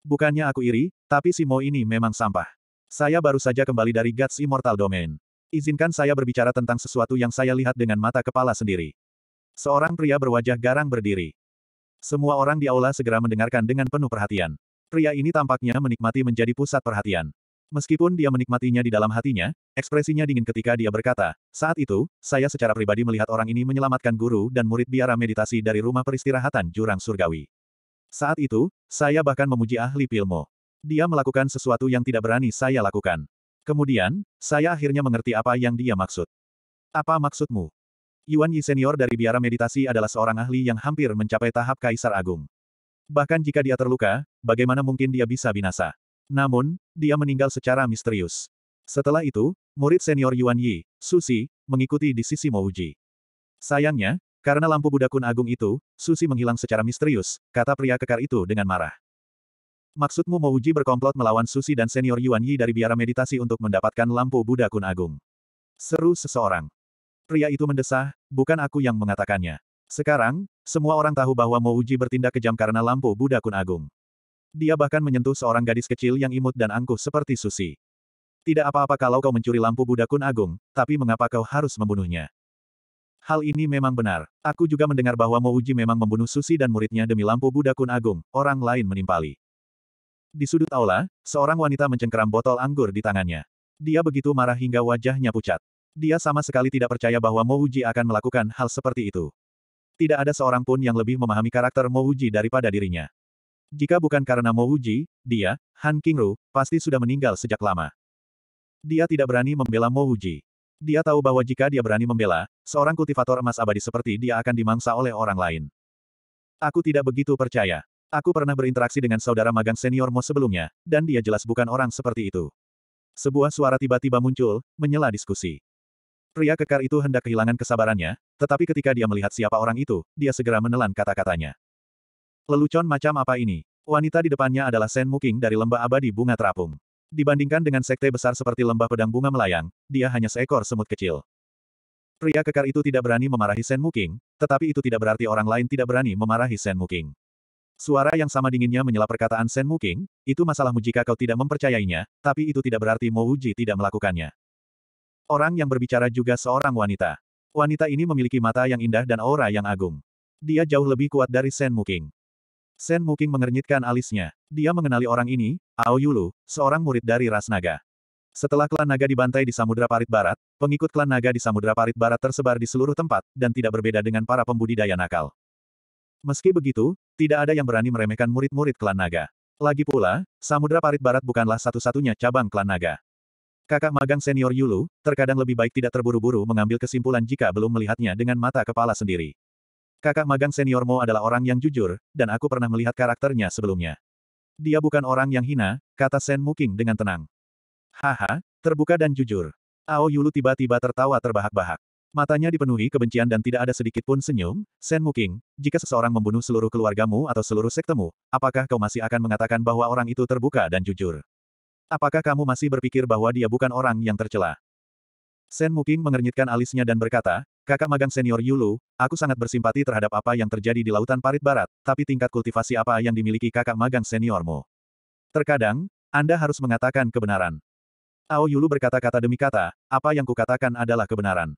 Bukannya aku iri, tapi si Mo ini memang sampah. Saya baru saja kembali dari Guts Immortal Domain. Izinkan saya berbicara tentang sesuatu yang saya lihat dengan mata kepala sendiri. Seorang pria berwajah garang berdiri. Semua orang di aula segera mendengarkan dengan penuh perhatian. Pria ini tampaknya menikmati menjadi pusat perhatian. Meskipun dia menikmatinya di dalam hatinya, ekspresinya dingin ketika dia berkata, saat itu, saya secara pribadi melihat orang ini menyelamatkan guru dan murid biara meditasi dari rumah peristirahatan jurang surgawi. Saat itu, saya bahkan memuji ahli pilmo. Dia melakukan sesuatu yang tidak berani saya lakukan. Kemudian, saya akhirnya mengerti apa yang dia maksud. Apa maksudmu? Yuan Yi senior dari biara meditasi adalah seorang ahli yang hampir mencapai tahap Kaisar Agung. Bahkan jika dia terluka, bagaimana mungkin dia bisa binasa? Namun, dia meninggal secara misterius. Setelah itu, murid senior Yuan Yi, Susi, mengikuti di sisi Mouji. Sayangnya, karena lampu Buddha Kun Agung itu, Susi menghilang secara misterius, kata pria kekar itu dengan marah. Maksudmu Mouji berkomplot melawan Susi dan senior Yuan Yi dari biara meditasi untuk mendapatkan lampu Buddha Kun Agung. Seru seseorang. Pria itu mendesah, bukan aku yang mengatakannya. Sekarang, semua orang tahu bahwa Mouji bertindak kejam karena lampu Buddha Kun Agung. Dia bahkan menyentuh seorang gadis kecil yang imut dan angkuh seperti Susi. Tidak apa-apa kalau kau mencuri lampu Buddha Kun Agung, tapi mengapa kau harus membunuhnya? Hal ini memang benar. Aku juga mendengar bahwa Mouji memang membunuh Susi dan muridnya demi lampu Buddha Kun Agung, orang lain menimpali. Di sudut aula, seorang wanita mencengkeram botol anggur di tangannya. Dia begitu marah hingga wajahnya pucat. Dia sama sekali tidak percaya bahwa Mouji akan melakukan hal seperti itu. Tidak ada seorang pun yang lebih memahami karakter Mouji daripada dirinya. Jika bukan karena Mo Wuji, dia, Han Kingru pasti sudah meninggal sejak lama. Dia tidak berani membela Mo Wuji. Dia tahu bahwa jika dia berani membela, seorang kultivator emas abadi seperti dia akan dimangsa oleh orang lain. Aku tidak begitu percaya. Aku pernah berinteraksi dengan saudara magang senior Mo sebelumnya, dan dia jelas bukan orang seperti itu. Sebuah suara tiba-tiba muncul, menyela diskusi. Pria kekar itu hendak kehilangan kesabarannya, tetapi ketika dia melihat siapa orang itu, dia segera menelan kata-katanya. Lelucon macam apa ini? Wanita di depannya adalah Sen Muking dari lembah abadi bunga terapung. Dibandingkan dengan sekte besar seperti lembah pedang bunga melayang, dia hanya seekor semut kecil. Pria kekar itu tidak berani memarahi Sen Muking, tetapi itu tidak berarti orang lain tidak berani memarahi Sen Muking. Suara yang sama dinginnya menyela perkataan Sen Muking, itu masalahmu jika kau tidak mempercayainya, tapi itu tidak berarti Mo Wuji tidak melakukannya. Orang yang berbicara juga seorang wanita. Wanita ini memiliki mata yang indah dan aura yang agung. Dia jauh lebih kuat dari Sen Muking. Sen Muking mengernyitkan alisnya. Dia mengenali orang ini, Ao Yulu, seorang murid dari ras naga. Setelah klan naga dibantai di Samudra Parit Barat, pengikut klan naga di Samudra Parit Barat tersebar di seluruh tempat, dan tidak berbeda dengan para pembudidaya nakal. Meski begitu, tidak ada yang berani meremehkan murid-murid klan naga. Lagi pula, Samudra Parit Barat bukanlah satu-satunya cabang klan naga. Kakak magang senior Yulu, terkadang lebih baik tidak terburu-buru mengambil kesimpulan jika belum melihatnya dengan mata kepala sendiri. Kakak magang seniormu adalah orang yang jujur, dan aku pernah melihat karakternya sebelumnya. Dia bukan orang yang hina, kata Sen Muking dengan tenang. Haha, terbuka dan jujur. Ao Yulu tiba-tiba tertawa terbahak-bahak. Matanya dipenuhi kebencian dan tidak ada sedikit pun senyum, Sen Muking, jika seseorang membunuh seluruh keluargamu atau seluruh sektemu, apakah kau masih akan mengatakan bahwa orang itu terbuka dan jujur? Apakah kamu masih berpikir bahwa dia bukan orang yang tercela? Sen Muking mengernyitkan alisnya dan berkata, kakak magang senior Yulu, aku sangat bersimpati terhadap apa yang terjadi di Lautan Parit Barat, tapi tingkat kultivasi apa yang dimiliki kakak magang seniormu? Terkadang, Anda harus mengatakan kebenaran. Ao Yulu berkata-kata demi kata, apa yang kukatakan adalah kebenaran.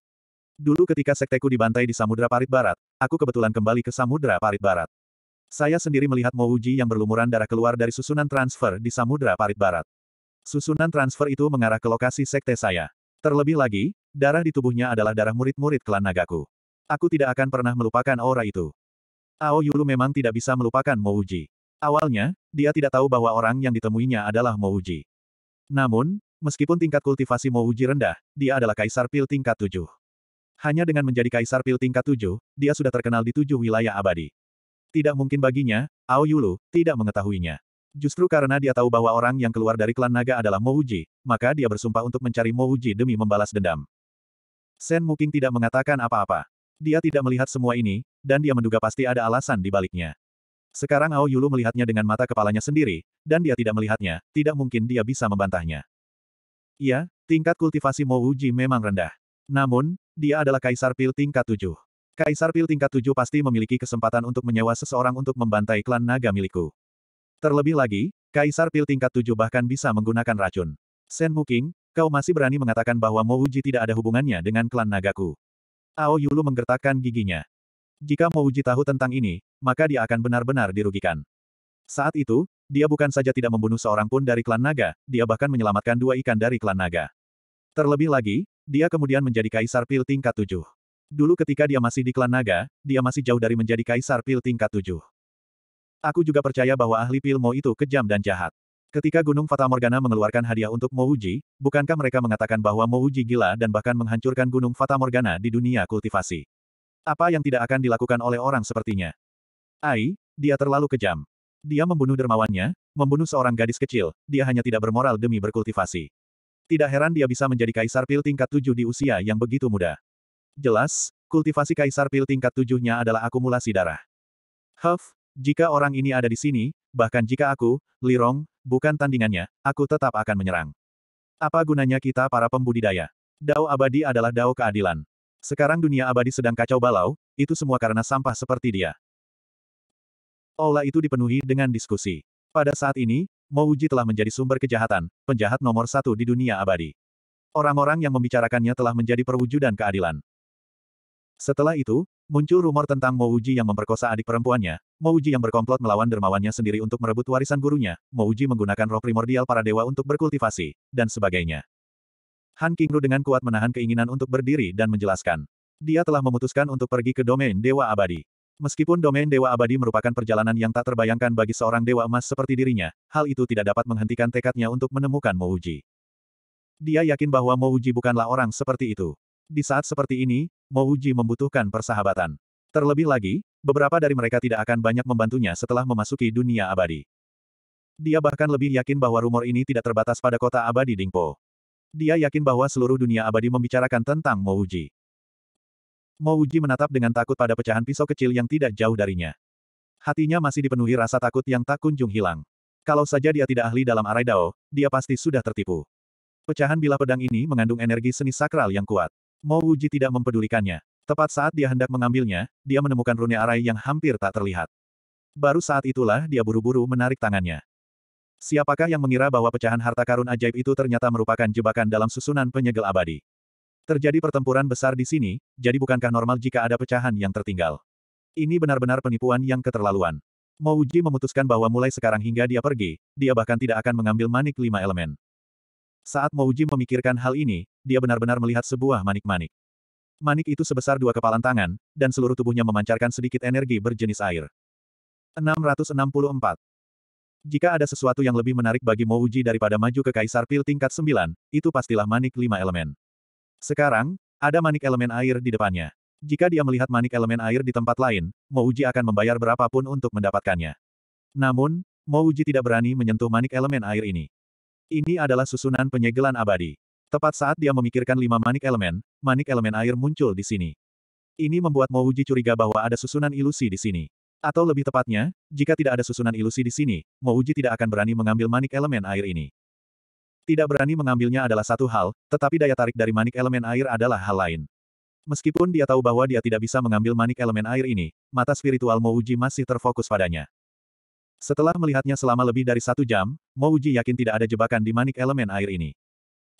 Dulu ketika sekteku dibantai di Samudra Parit Barat, aku kebetulan kembali ke Samudra Parit Barat. Saya sendiri melihat Mo Uji yang berlumuran darah keluar dari susunan transfer di Samudra Parit Barat. Susunan transfer itu mengarah ke lokasi sekte saya. Terlebih lagi, darah di tubuhnya adalah darah murid-murid klan Nagaku. Aku tidak akan pernah melupakan aura itu. Ao Yulu memang tidak bisa melupakan Uji. Awalnya, dia tidak tahu bahwa orang yang ditemuinya adalah Uji. Namun, meskipun tingkat kultivasi Uji rendah, dia adalah kaisar pil tingkat tujuh. Hanya dengan menjadi kaisar pil tingkat tujuh, dia sudah terkenal di tujuh wilayah abadi. Tidak mungkin baginya, Ao Yulu, tidak mengetahuinya. Justru karena dia tahu bahwa orang yang keluar dari klan naga adalah Mouji, maka dia bersumpah untuk mencari Mouji demi membalas dendam. Sen Muking tidak mengatakan apa-apa. Dia tidak melihat semua ini, dan dia menduga pasti ada alasan di baliknya. Sekarang Ao Yulu melihatnya dengan mata kepalanya sendiri, dan dia tidak melihatnya, tidak mungkin dia bisa membantahnya. Iya, tingkat kultivasi Mouji memang rendah. Namun, dia adalah Kaisar Pil tingkat 7. Kaisar Pil tingkat 7 pasti memiliki kesempatan untuk menyewa seseorang untuk membantai klan naga milikku. Terlebih lagi, Kaisar Pil tingkat 7 bahkan bisa menggunakan racun. Sen Muking, kau masih berani mengatakan bahwa Mo Wuji tidak ada hubungannya dengan klan Nagaku. Ao Yulu menggertakkan giginya. Jika Mo Wuji tahu tentang ini, maka dia akan benar-benar dirugikan. Saat itu, dia bukan saja tidak membunuh seorang pun dari klan naga, dia bahkan menyelamatkan dua ikan dari klan naga. Terlebih lagi, dia kemudian menjadi kaisar pil tingkat 7. Dulu ketika dia masih di klan naga, dia masih jauh dari menjadi kaisar pil tingkat 7. Aku juga percaya bahwa ahli Pilmo itu kejam dan jahat. Ketika Gunung Fata Morgana mengeluarkan hadiah untuk Mouji, bukankah mereka mengatakan bahwa Mouji gila dan bahkan menghancurkan Gunung Fata Morgana di dunia kultivasi? Apa yang tidak akan dilakukan oleh orang sepertinya? Ai, dia terlalu kejam. Dia membunuh dermawannya, membunuh seorang gadis kecil, dia hanya tidak bermoral demi berkultivasi. Tidak heran dia bisa menjadi Kaisar Pil tingkat 7 di usia yang begitu muda. Jelas, kultivasi Kaisar Pil tingkat 7-nya adalah akumulasi darah. Huff, jika orang ini ada di sini, bahkan jika aku, Lirong, bukan tandingannya, aku tetap akan menyerang. Apa gunanya kita para pembudidaya? Dao abadi adalah dao keadilan. Sekarang dunia abadi sedang kacau balau, itu semua karena sampah seperti dia. Aula itu dipenuhi dengan diskusi. Pada saat ini, Mouji telah menjadi sumber kejahatan, penjahat nomor satu di dunia abadi. Orang-orang yang membicarakannya telah menjadi perwujudan keadilan. Setelah itu, Muncul rumor tentang Uji yang memperkosa adik perempuannya, Uji yang berkomplot melawan dermawannya sendiri untuk merebut warisan gurunya, Uji menggunakan roh primordial para dewa untuk berkultivasi, dan sebagainya. Han Kingru dengan kuat menahan keinginan untuk berdiri dan menjelaskan. Dia telah memutuskan untuk pergi ke domain Dewa Abadi. Meskipun domain Dewa Abadi merupakan perjalanan yang tak terbayangkan bagi seorang Dewa Emas seperti dirinya, hal itu tidak dapat menghentikan tekadnya untuk menemukan Uji. Dia yakin bahwa Uji bukanlah orang seperti itu. Di saat seperti ini, Mouji membutuhkan persahabatan. Terlebih lagi, beberapa dari mereka tidak akan banyak membantunya setelah memasuki dunia abadi. Dia bahkan lebih yakin bahwa rumor ini tidak terbatas pada kota abadi Dingpo. Dia yakin bahwa seluruh dunia abadi membicarakan tentang Mouji. Mouji menatap dengan takut pada pecahan pisau kecil yang tidak jauh darinya. Hatinya masih dipenuhi rasa takut yang tak kunjung hilang. Kalau saja dia tidak ahli dalam arai dao, dia pasti sudah tertipu. Pecahan bilah pedang ini mengandung energi seni sakral yang kuat. Mo Wuji tidak mempedulikannya. Tepat saat dia hendak mengambilnya, dia menemukan rune arai yang hampir tak terlihat. Baru saat itulah dia buru-buru menarik tangannya. Siapakah yang mengira bahwa pecahan harta karun ajaib itu ternyata merupakan jebakan dalam susunan penyegel abadi? Terjadi pertempuran besar di sini, jadi bukankah normal jika ada pecahan yang tertinggal? Ini benar-benar penipuan yang keterlaluan. Mouji memutuskan bahwa mulai sekarang hingga dia pergi, dia bahkan tidak akan mengambil manik lima elemen. Saat Mouji memikirkan hal ini, dia benar-benar melihat sebuah manik-manik. Manik itu sebesar dua kepalan tangan, dan seluruh tubuhnya memancarkan sedikit energi berjenis air. 664. Jika ada sesuatu yang lebih menarik bagi Mouji daripada maju ke Kaisar Pil tingkat 9, itu pastilah manik lima elemen. Sekarang, ada manik elemen air di depannya. Jika dia melihat manik elemen air di tempat lain, Mouji akan membayar berapapun untuk mendapatkannya. Namun, Mouji tidak berani menyentuh manik elemen air ini. Ini adalah susunan penyegelan abadi. Tepat saat dia memikirkan lima manik elemen, manik elemen air muncul di sini. Ini membuat Mouji curiga bahwa ada susunan ilusi di sini. Atau lebih tepatnya, jika tidak ada susunan ilusi di sini, Mouji tidak akan berani mengambil manik elemen air ini. Tidak berani mengambilnya adalah satu hal, tetapi daya tarik dari manik elemen air adalah hal lain. Meskipun dia tahu bahwa dia tidak bisa mengambil manik elemen air ini, mata spiritual Mouji masih terfokus padanya. Setelah melihatnya selama lebih dari satu jam, Mo Uji yakin tidak ada jebakan di manik elemen air ini.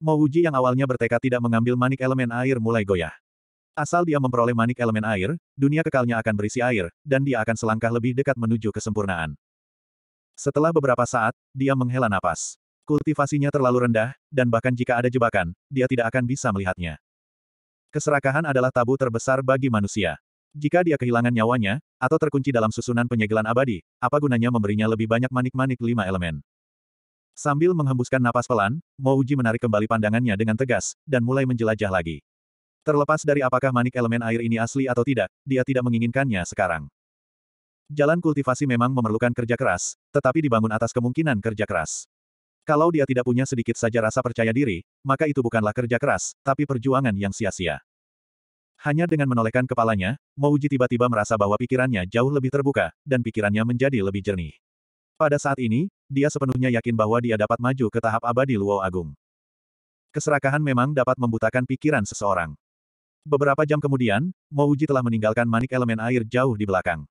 Mo Uji yang awalnya bertekad tidak mengambil manik elemen air mulai goyah. Asal dia memperoleh manik elemen air, dunia kekalnya akan berisi air, dan dia akan selangkah lebih dekat menuju kesempurnaan. Setelah beberapa saat, dia menghela napas. Kultivasinya terlalu rendah, dan bahkan jika ada jebakan, dia tidak akan bisa melihatnya. Keserakahan adalah tabu terbesar bagi manusia. Jika dia kehilangan nyawanya, atau terkunci dalam susunan penyegelan abadi, apa gunanya memberinya lebih banyak manik-manik lima elemen? Sambil menghembuskan napas pelan, Mouji menarik kembali pandangannya dengan tegas, dan mulai menjelajah lagi. Terlepas dari apakah manik elemen air ini asli atau tidak, dia tidak menginginkannya sekarang. Jalan kultivasi memang memerlukan kerja keras, tetapi dibangun atas kemungkinan kerja keras. Kalau dia tidak punya sedikit saja rasa percaya diri, maka itu bukanlah kerja keras, tapi perjuangan yang sia-sia. Hanya dengan menolehkan kepalanya, Mouji tiba-tiba merasa bahwa pikirannya jauh lebih terbuka, dan pikirannya menjadi lebih jernih. Pada saat ini, dia sepenuhnya yakin bahwa dia dapat maju ke tahap abadi Luo Agung. Keserakahan memang dapat membutakan pikiran seseorang. Beberapa jam kemudian, Mouji telah meninggalkan manik elemen air jauh di belakang.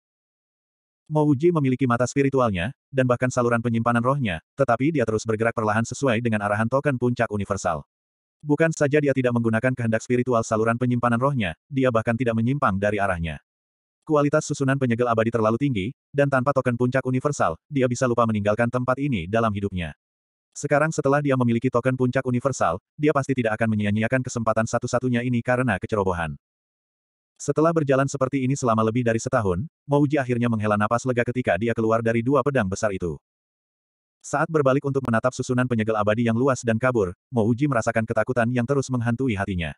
Mouji memiliki mata spiritualnya, dan bahkan saluran penyimpanan rohnya, tetapi dia terus bergerak perlahan sesuai dengan arahan token puncak universal. Bukan saja dia tidak menggunakan kehendak spiritual saluran penyimpanan rohnya, dia bahkan tidak menyimpang dari arahnya. Kualitas susunan penyegel abadi terlalu tinggi, dan tanpa token puncak universal, dia bisa lupa meninggalkan tempat ini dalam hidupnya. Sekarang setelah dia memiliki token puncak universal, dia pasti tidak akan menyia-nyiakan kesempatan satu-satunya ini karena kecerobohan. Setelah berjalan seperti ini selama lebih dari setahun, Mouji akhirnya menghela napas lega ketika dia keluar dari dua pedang besar itu. Saat berbalik untuk menatap susunan penyegel abadi yang luas dan kabur, Mouji merasakan ketakutan yang terus menghantui hatinya.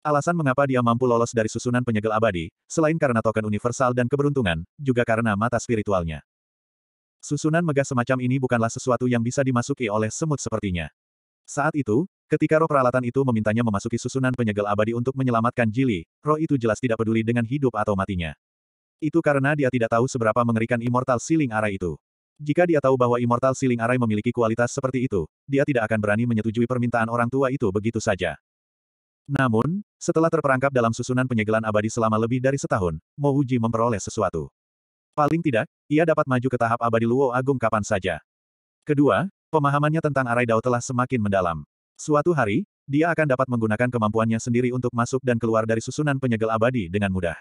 Alasan mengapa dia mampu lolos dari susunan penyegel abadi, selain karena token universal dan keberuntungan, juga karena mata spiritualnya. Susunan megah semacam ini bukanlah sesuatu yang bisa dimasuki oleh semut sepertinya. Saat itu, ketika roh peralatan itu memintanya memasuki susunan penyegel abadi untuk menyelamatkan Jili, roh itu jelas tidak peduli dengan hidup atau matinya. Itu karena dia tidak tahu seberapa mengerikan immortal siling arah itu. Jika dia tahu bahwa Immortal Siling Arai memiliki kualitas seperti itu, dia tidak akan berani menyetujui permintaan orang tua itu begitu saja. Namun, setelah terperangkap dalam susunan penyegelan abadi selama lebih dari setahun, Mo Uji memperoleh sesuatu. Paling tidak, ia dapat maju ke tahap abadi Luo Agung kapan saja. Kedua, pemahamannya tentang Arai Dao telah semakin mendalam. Suatu hari, dia akan dapat menggunakan kemampuannya sendiri untuk masuk dan keluar dari susunan penyegel abadi dengan mudah.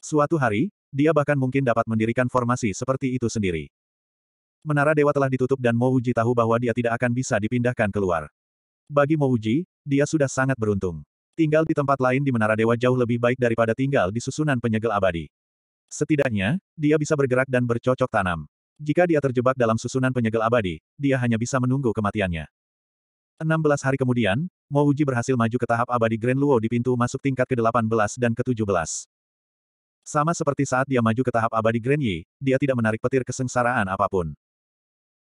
Suatu hari, dia bahkan mungkin dapat mendirikan formasi seperti itu sendiri. Menara dewa telah ditutup dan Mouji tahu bahwa dia tidak akan bisa dipindahkan keluar. Bagi Mouji, dia sudah sangat beruntung. Tinggal di tempat lain di menara dewa jauh lebih baik daripada tinggal di susunan penyegel abadi. Setidaknya, dia bisa bergerak dan bercocok tanam. Jika dia terjebak dalam susunan penyegel abadi, dia hanya bisa menunggu kematiannya. 16 hari kemudian, Mouji berhasil maju ke tahap abadi Grand Luo di pintu masuk tingkat ke-18 dan ke-17. Sama seperti saat dia maju ke tahap abadi Grand Yi, dia tidak menarik petir kesengsaraan apapun.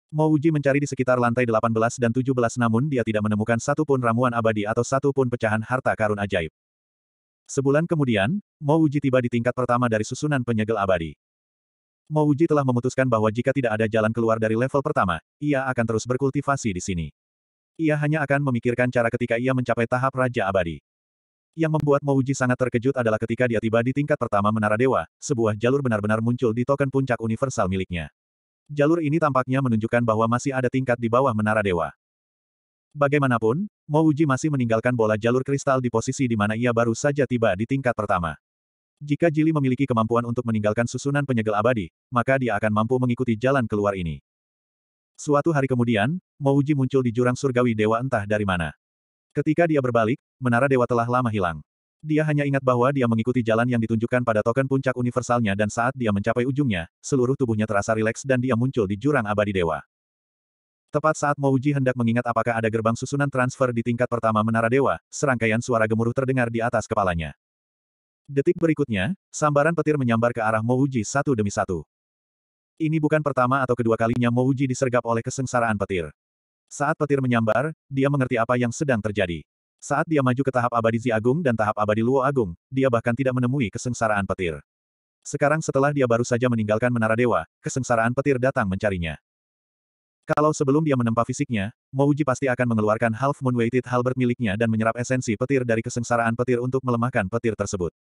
Mo Uji mencari di sekitar lantai 18 dan 17 namun dia tidak menemukan satupun ramuan abadi atau satupun pecahan harta karun ajaib. Sebulan kemudian, Mo Uji tiba di tingkat pertama dari susunan penyegel abadi. Mo Uji telah memutuskan bahwa jika tidak ada jalan keluar dari level pertama, ia akan terus berkultivasi di sini. Ia hanya akan memikirkan cara ketika ia mencapai tahap Raja Abadi. Yang membuat Mo Uji sangat terkejut adalah ketika dia tiba di tingkat pertama Menara Dewa, sebuah jalur benar-benar muncul di token puncak universal miliknya. Jalur ini tampaknya menunjukkan bahwa masih ada tingkat di bawah menara dewa. Bagaimanapun, Mouji masih meninggalkan bola jalur kristal di posisi di mana ia baru saja tiba di tingkat pertama. Jika Jili memiliki kemampuan untuk meninggalkan susunan penyegel abadi, maka dia akan mampu mengikuti jalan keluar ini. Suatu hari kemudian, Mouji muncul di jurang surgawi dewa entah dari mana. Ketika dia berbalik, menara dewa telah lama hilang. Dia hanya ingat bahwa dia mengikuti jalan yang ditunjukkan pada token puncak universalnya dan saat dia mencapai ujungnya, seluruh tubuhnya terasa rileks dan dia muncul di jurang abadi dewa. Tepat saat Mouji hendak mengingat apakah ada gerbang susunan transfer di tingkat pertama menara dewa, serangkaian suara gemuruh terdengar di atas kepalanya. Detik berikutnya, sambaran petir menyambar ke arah Mouji satu demi satu. Ini bukan pertama atau kedua kalinya Mouji disergap oleh kesengsaraan petir. Saat petir menyambar, dia mengerti apa yang sedang terjadi. Saat dia maju ke tahap abadi Zi Agung dan tahap abadi Luo Agung, dia bahkan tidak menemui kesengsaraan petir. Sekarang setelah dia baru saja meninggalkan Menara Dewa, kesengsaraan petir datang mencarinya. Kalau sebelum dia menempa fisiknya, Mouji pasti akan mengeluarkan Half Moon Weighted Halberd miliknya dan menyerap esensi petir dari kesengsaraan petir untuk melemahkan petir tersebut.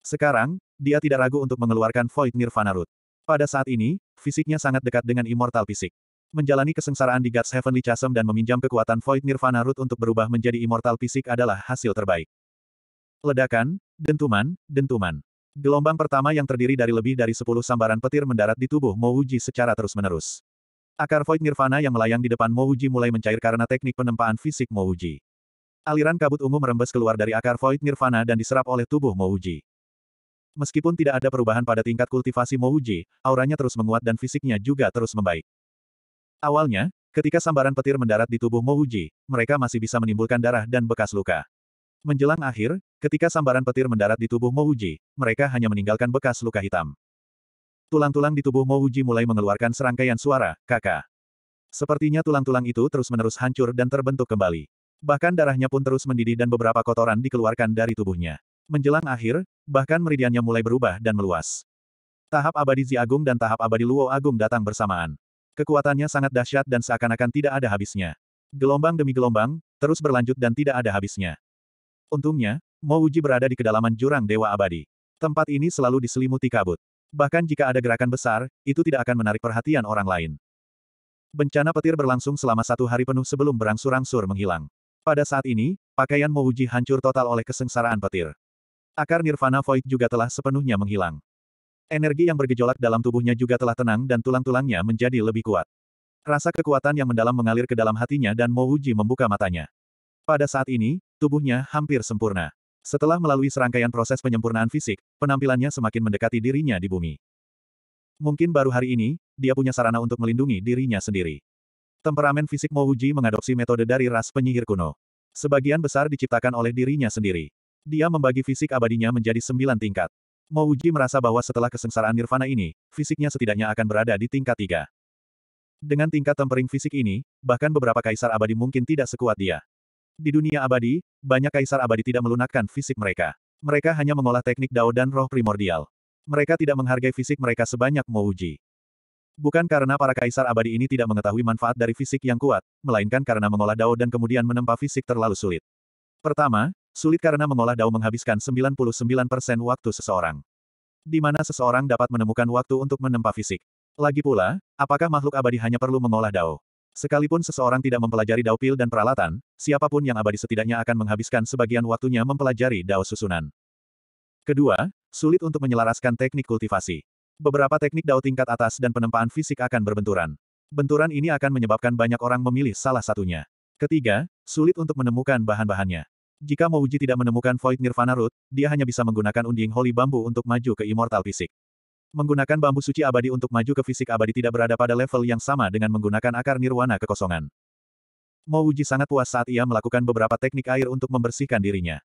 Sekarang, dia tidak ragu untuk mengeluarkan Void Nirvana Root. Pada saat ini, fisiknya sangat dekat dengan Immortal Fisik. Menjalani kesengsaraan di God's Heavenly Chasm dan meminjam kekuatan Void Nirvana Root untuk berubah menjadi immortal fisik adalah hasil terbaik. Ledakan, dentuman, dentuman. Gelombang pertama yang terdiri dari lebih dari 10 sambaran petir mendarat di tubuh Mouji secara terus-menerus. Akar Void Nirvana yang melayang di depan Mouji mulai mencair karena teknik penempaan fisik Mouji. Aliran kabut ungu merembes keluar dari akar Void Nirvana dan diserap oleh tubuh Mouji. Meskipun tidak ada perubahan pada tingkat kultivasi Mouji, auranya terus menguat dan fisiknya juga terus membaik. Awalnya, ketika sambaran petir mendarat di tubuh Mouji, mereka masih bisa menimbulkan darah dan bekas luka. Menjelang akhir, ketika sambaran petir mendarat di tubuh Mouji, mereka hanya meninggalkan bekas luka hitam. Tulang-tulang di tubuh Mouji mulai mengeluarkan serangkaian suara, kakak. Sepertinya tulang-tulang itu terus-menerus hancur dan terbentuk kembali. Bahkan darahnya pun terus mendidih dan beberapa kotoran dikeluarkan dari tubuhnya. Menjelang akhir, bahkan meridiannya mulai berubah dan meluas. Tahap abadi Zi Agung dan tahap abadi Luo Agung datang bersamaan. Kekuatannya sangat dahsyat dan seakan-akan tidak ada habisnya. Gelombang demi gelombang, terus berlanjut dan tidak ada habisnya. Untungnya, Mouji berada di kedalaman jurang Dewa Abadi. Tempat ini selalu diselimuti kabut. Bahkan jika ada gerakan besar, itu tidak akan menarik perhatian orang lain. Bencana petir berlangsung selama satu hari penuh sebelum berangsur-angsur menghilang. Pada saat ini, pakaian Mouji hancur total oleh kesengsaraan petir. Akar Nirvana Void juga telah sepenuhnya menghilang. Energi yang bergejolak dalam tubuhnya juga telah tenang dan tulang-tulangnya menjadi lebih kuat. Rasa kekuatan yang mendalam mengalir ke dalam hatinya dan Mouji membuka matanya. Pada saat ini, tubuhnya hampir sempurna. Setelah melalui serangkaian proses penyempurnaan fisik, penampilannya semakin mendekati dirinya di bumi. Mungkin baru hari ini, dia punya sarana untuk melindungi dirinya sendiri. Temperamen fisik Mouji mengadopsi metode dari ras penyihir kuno. Sebagian besar diciptakan oleh dirinya sendiri. Dia membagi fisik abadinya menjadi sembilan tingkat. Mo Uji merasa bahwa setelah kesengsaraan nirvana ini, fisiknya setidaknya akan berada di tingkat tiga. Dengan tingkat tempering fisik ini, bahkan beberapa kaisar abadi mungkin tidak sekuat dia. Di dunia abadi, banyak kaisar abadi tidak melunakkan fisik mereka. Mereka hanya mengolah teknik dao dan roh primordial. Mereka tidak menghargai fisik mereka sebanyak Mo Uji. Bukan karena para kaisar abadi ini tidak mengetahui manfaat dari fisik yang kuat, melainkan karena mengolah dao dan kemudian menempa fisik terlalu sulit. Pertama, Sulit karena mengolah dao menghabiskan 99% waktu seseorang. Di mana seseorang dapat menemukan waktu untuk menempa fisik. Lagi pula, apakah makhluk abadi hanya perlu mengolah dao? Sekalipun seseorang tidak mempelajari dao pil dan peralatan, siapapun yang abadi setidaknya akan menghabiskan sebagian waktunya mempelajari dao susunan. Kedua, sulit untuk menyelaraskan teknik kultivasi. Beberapa teknik dao tingkat atas dan penempaan fisik akan berbenturan. Benturan ini akan menyebabkan banyak orang memilih salah satunya. Ketiga, sulit untuk menemukan bahan-bahannya. Jika Mouji tidak menemukan Void Nirvana Root, dia hanya bisa menggunakan unding Holy Bambu untuk maju ke Immortal Fisik. Menggunakan bambu suci abadi untuk maju ke fisik abadi tidak berada pada level yang sama dengan menggunakan akar nirwana kekosongan. Mouji sangat puas saat ia melakukan beberapa teknik air untuk membersihkan dirinya.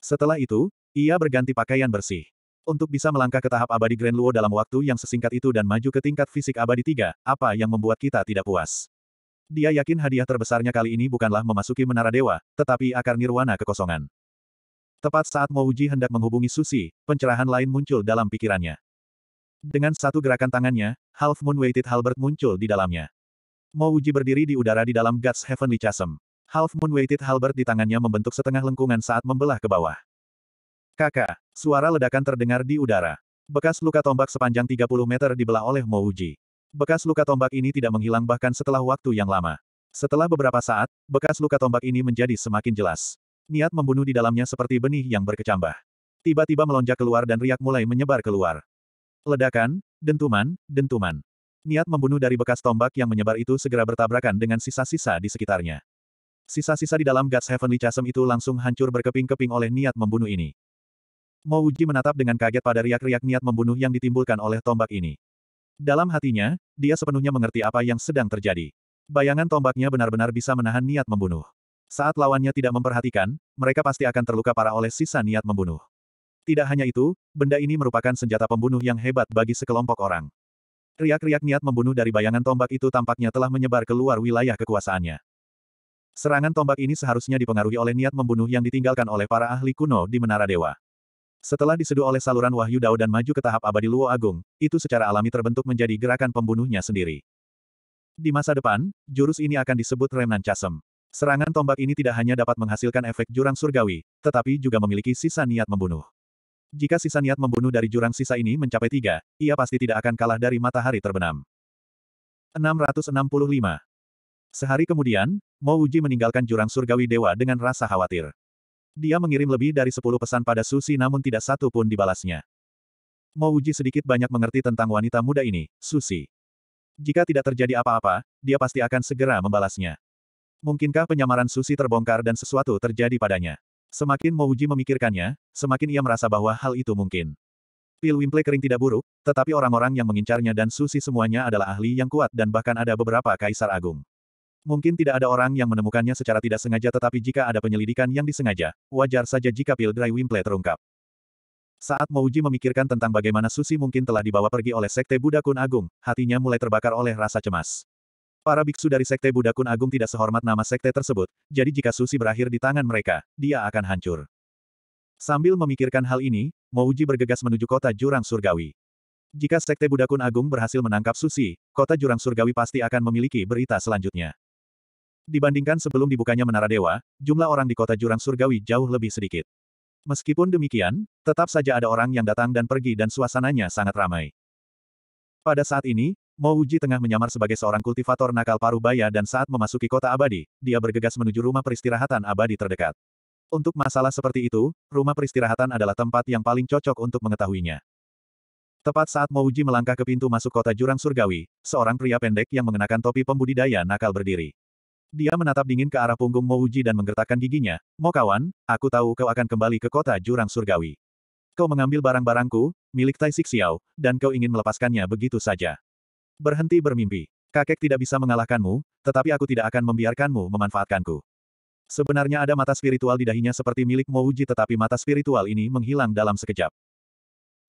Setelah itu, ia berganti pakaian bersih. Untuk bisa melangkah ke tahap abadi Grand Luo dalam waktu yang sesingkat itu dan maju ke tingkat fisik abadi tiga. apa yang membuat kita tidak puas? Dia yakin hadiah terbesarnya kali ini bukanlah memasuki menara dewa, tetapi akar nirwana kekosongan. Tepat saat Mouji hendak menghubungi Susi, pencerahan lain muncul dalam pikirannya. Dengan satu gerakan tangannya, Half Moon Weighted Halbert muncul di dalamnya. Mouji berdiri di udara di dalam Guts Heavenly Chasm. Half Moon Weighted Halbert di tangannya membentuk setengah lengkungan saat membelah ke bawah. Kakak, suara ledakan terdengar di udara. Bekas luka tombak sepanjang 30 meter dibelah oleh Mouji. Bekas luka tombak ini tidak menghilang bahkan setelah waktu yang lama. Setelah beberapa saat, bekas luka tombak ini menjadi semakin jelas. Niat membunuh di dalamnya seperti benih yang berkecambah. Tiba-tiba melonjak keluar dan riak mulai menyebar keluar. Ledakan, dentuman, dentuman. Niat membunuh dari bekas tombak yang menyebar itu segera bertabrakan dengan sisa-sisa di sekitarnya. Sisa-sisa di dalam God's Heavenly Chasm itu langsung hancur berkeping-keping oleh niat membunuh ini. Mouji menatap dengan kaget pada riak-riak niat membunuh yang ditimbulkan oleh tombak ini. Dalam hatinya, dia sepenuhnya mengerti apa yang sedang terjadi. Bayangan tombaknya benar-benar bisa menahan niat membunuh. Saat lawannya tidak memperhatikan, mereka pasti akan terluka parah oleh sisa niat membunuh. Tidak hanya itu, benda ini merupakan senjata pembunuh yang hebat bagi sekelompok orang. Riak-riak niat membunuh dari bayangan tombak itu tampaknya telah menyebar keluar wilayah kekuasaannya. Serangan tombak ini seharusnya dipengaruhi oleh niat membunuh yang ditinggalkan oleh para ahli kuno di Menara Dewa. Setelah diseduh oleh saluran wahyu Dao dan maju ke tahap abadi Luo Agung, itu secara alami terbentuk menjadi gerakan pembunuhnya sendiri. Di masa depan, jurus ini akan disebut Remnan Chasm. Serangan tombak ini tidak hanya dapat menghasilkan efek jurang surgawi, tetapi juga memiliki sisa niat membunuh. Jika sisa niat membunuh dari jurang sisa ini mencapai tiga, ia pasti tidak akan kalah dari matahari terbenam. 665. Sehari kemudian, Mo Uji meninggalkan jurang surgawi dewa dengan rasa khawatir. Dia mengirim lebih dari sepuluh pesan pada Susi namun tidak satu pun dibalasnya. uji sedikit banyak mengerti tentang wanita muda ini, Susi. Jika tidak terjadi apa-apa, dia pasti akan segera membalasnya. Mungkinkah penyamaran Susi terbongkar dan sesuatu terjadi padanya? Semakin Mouji memikirkannya, semakin ia merasa bahwa hal itu mungkin. Pil Wimple kering tidak buruk, tetapi orang-orang yang mengincarnya dan Susi semuanya adalah ahli yang kuat dan bahkan ada beberapa kaisar agung. Mungkin tidak ada orang yang menemukannya secara tidak sengaja tetapi jika ada penyelidikan yang disengaja, wajar saja jika pil Wimple terungkap. Saat Mouji memikirkan tentang bagaimana Susi mungkin telah dibawa pergi oleh Sekte Buddha Kun Agung, hatinya mulai terbakar oleh rasa cemas. Para biksu dari Sekte Buddha Kun Agung tidak sehormat nama Sekte tersebut, jadi jika Susi berakhir di tangan mereka, dia akan hancur. Sambil memikirkan hal ini, Mouji bergegas menuju kota Jurang Surgawi. Jika Sekte Buddha Kun Agung berhasil menangkap Susi, kota Jurang Surgawi pasti akan memiliki berita selanjutnya. Dibandingkan sebelum dibukanya Menara Dewa, jumlah orang di kota Jurang Surgawi jauh lebih sedikit. Meskipun demikian, tetap saja ada orang yang datang dan pergi dan suasananya sangat ramai. Pada saat ini, Mo Uji tengah menyamar sebagai seorang kultivator nakal baya dan saat memasuki kota abadi, dia bergegas menuju rumah peristirahatan abadi terdekat. Untuk masalah seperti itu, rumah peristirahatan adalah tempat yang paling cocok untuk mengetahuinya. Tepat saat Mouji melangkah ke pintu masuk kota Jurang Surgawi, seorang pria pendek yang mengenakan topi pembudidaya nakal berdiri. Dia menatap dingin ke arah punggung Mouji dan menggertakkan giginya. Mo kawan, aku tahu kau akan kembali ke kota jurang surgawi. Kau mengambil barang-barangku, milik Tai Xiao, dan kau ingin melepaskannya begitu saja. Berhenti bermimpi. Kakek tidak bisa mengalahkanmu, tetapi aku tidak akan membiarkanmu memanfaatkanku. Sebenarnya ada mata spiritual di dahinya seperti milik Mouji tetapi mata spiritual ini menghilang dalam sekejap.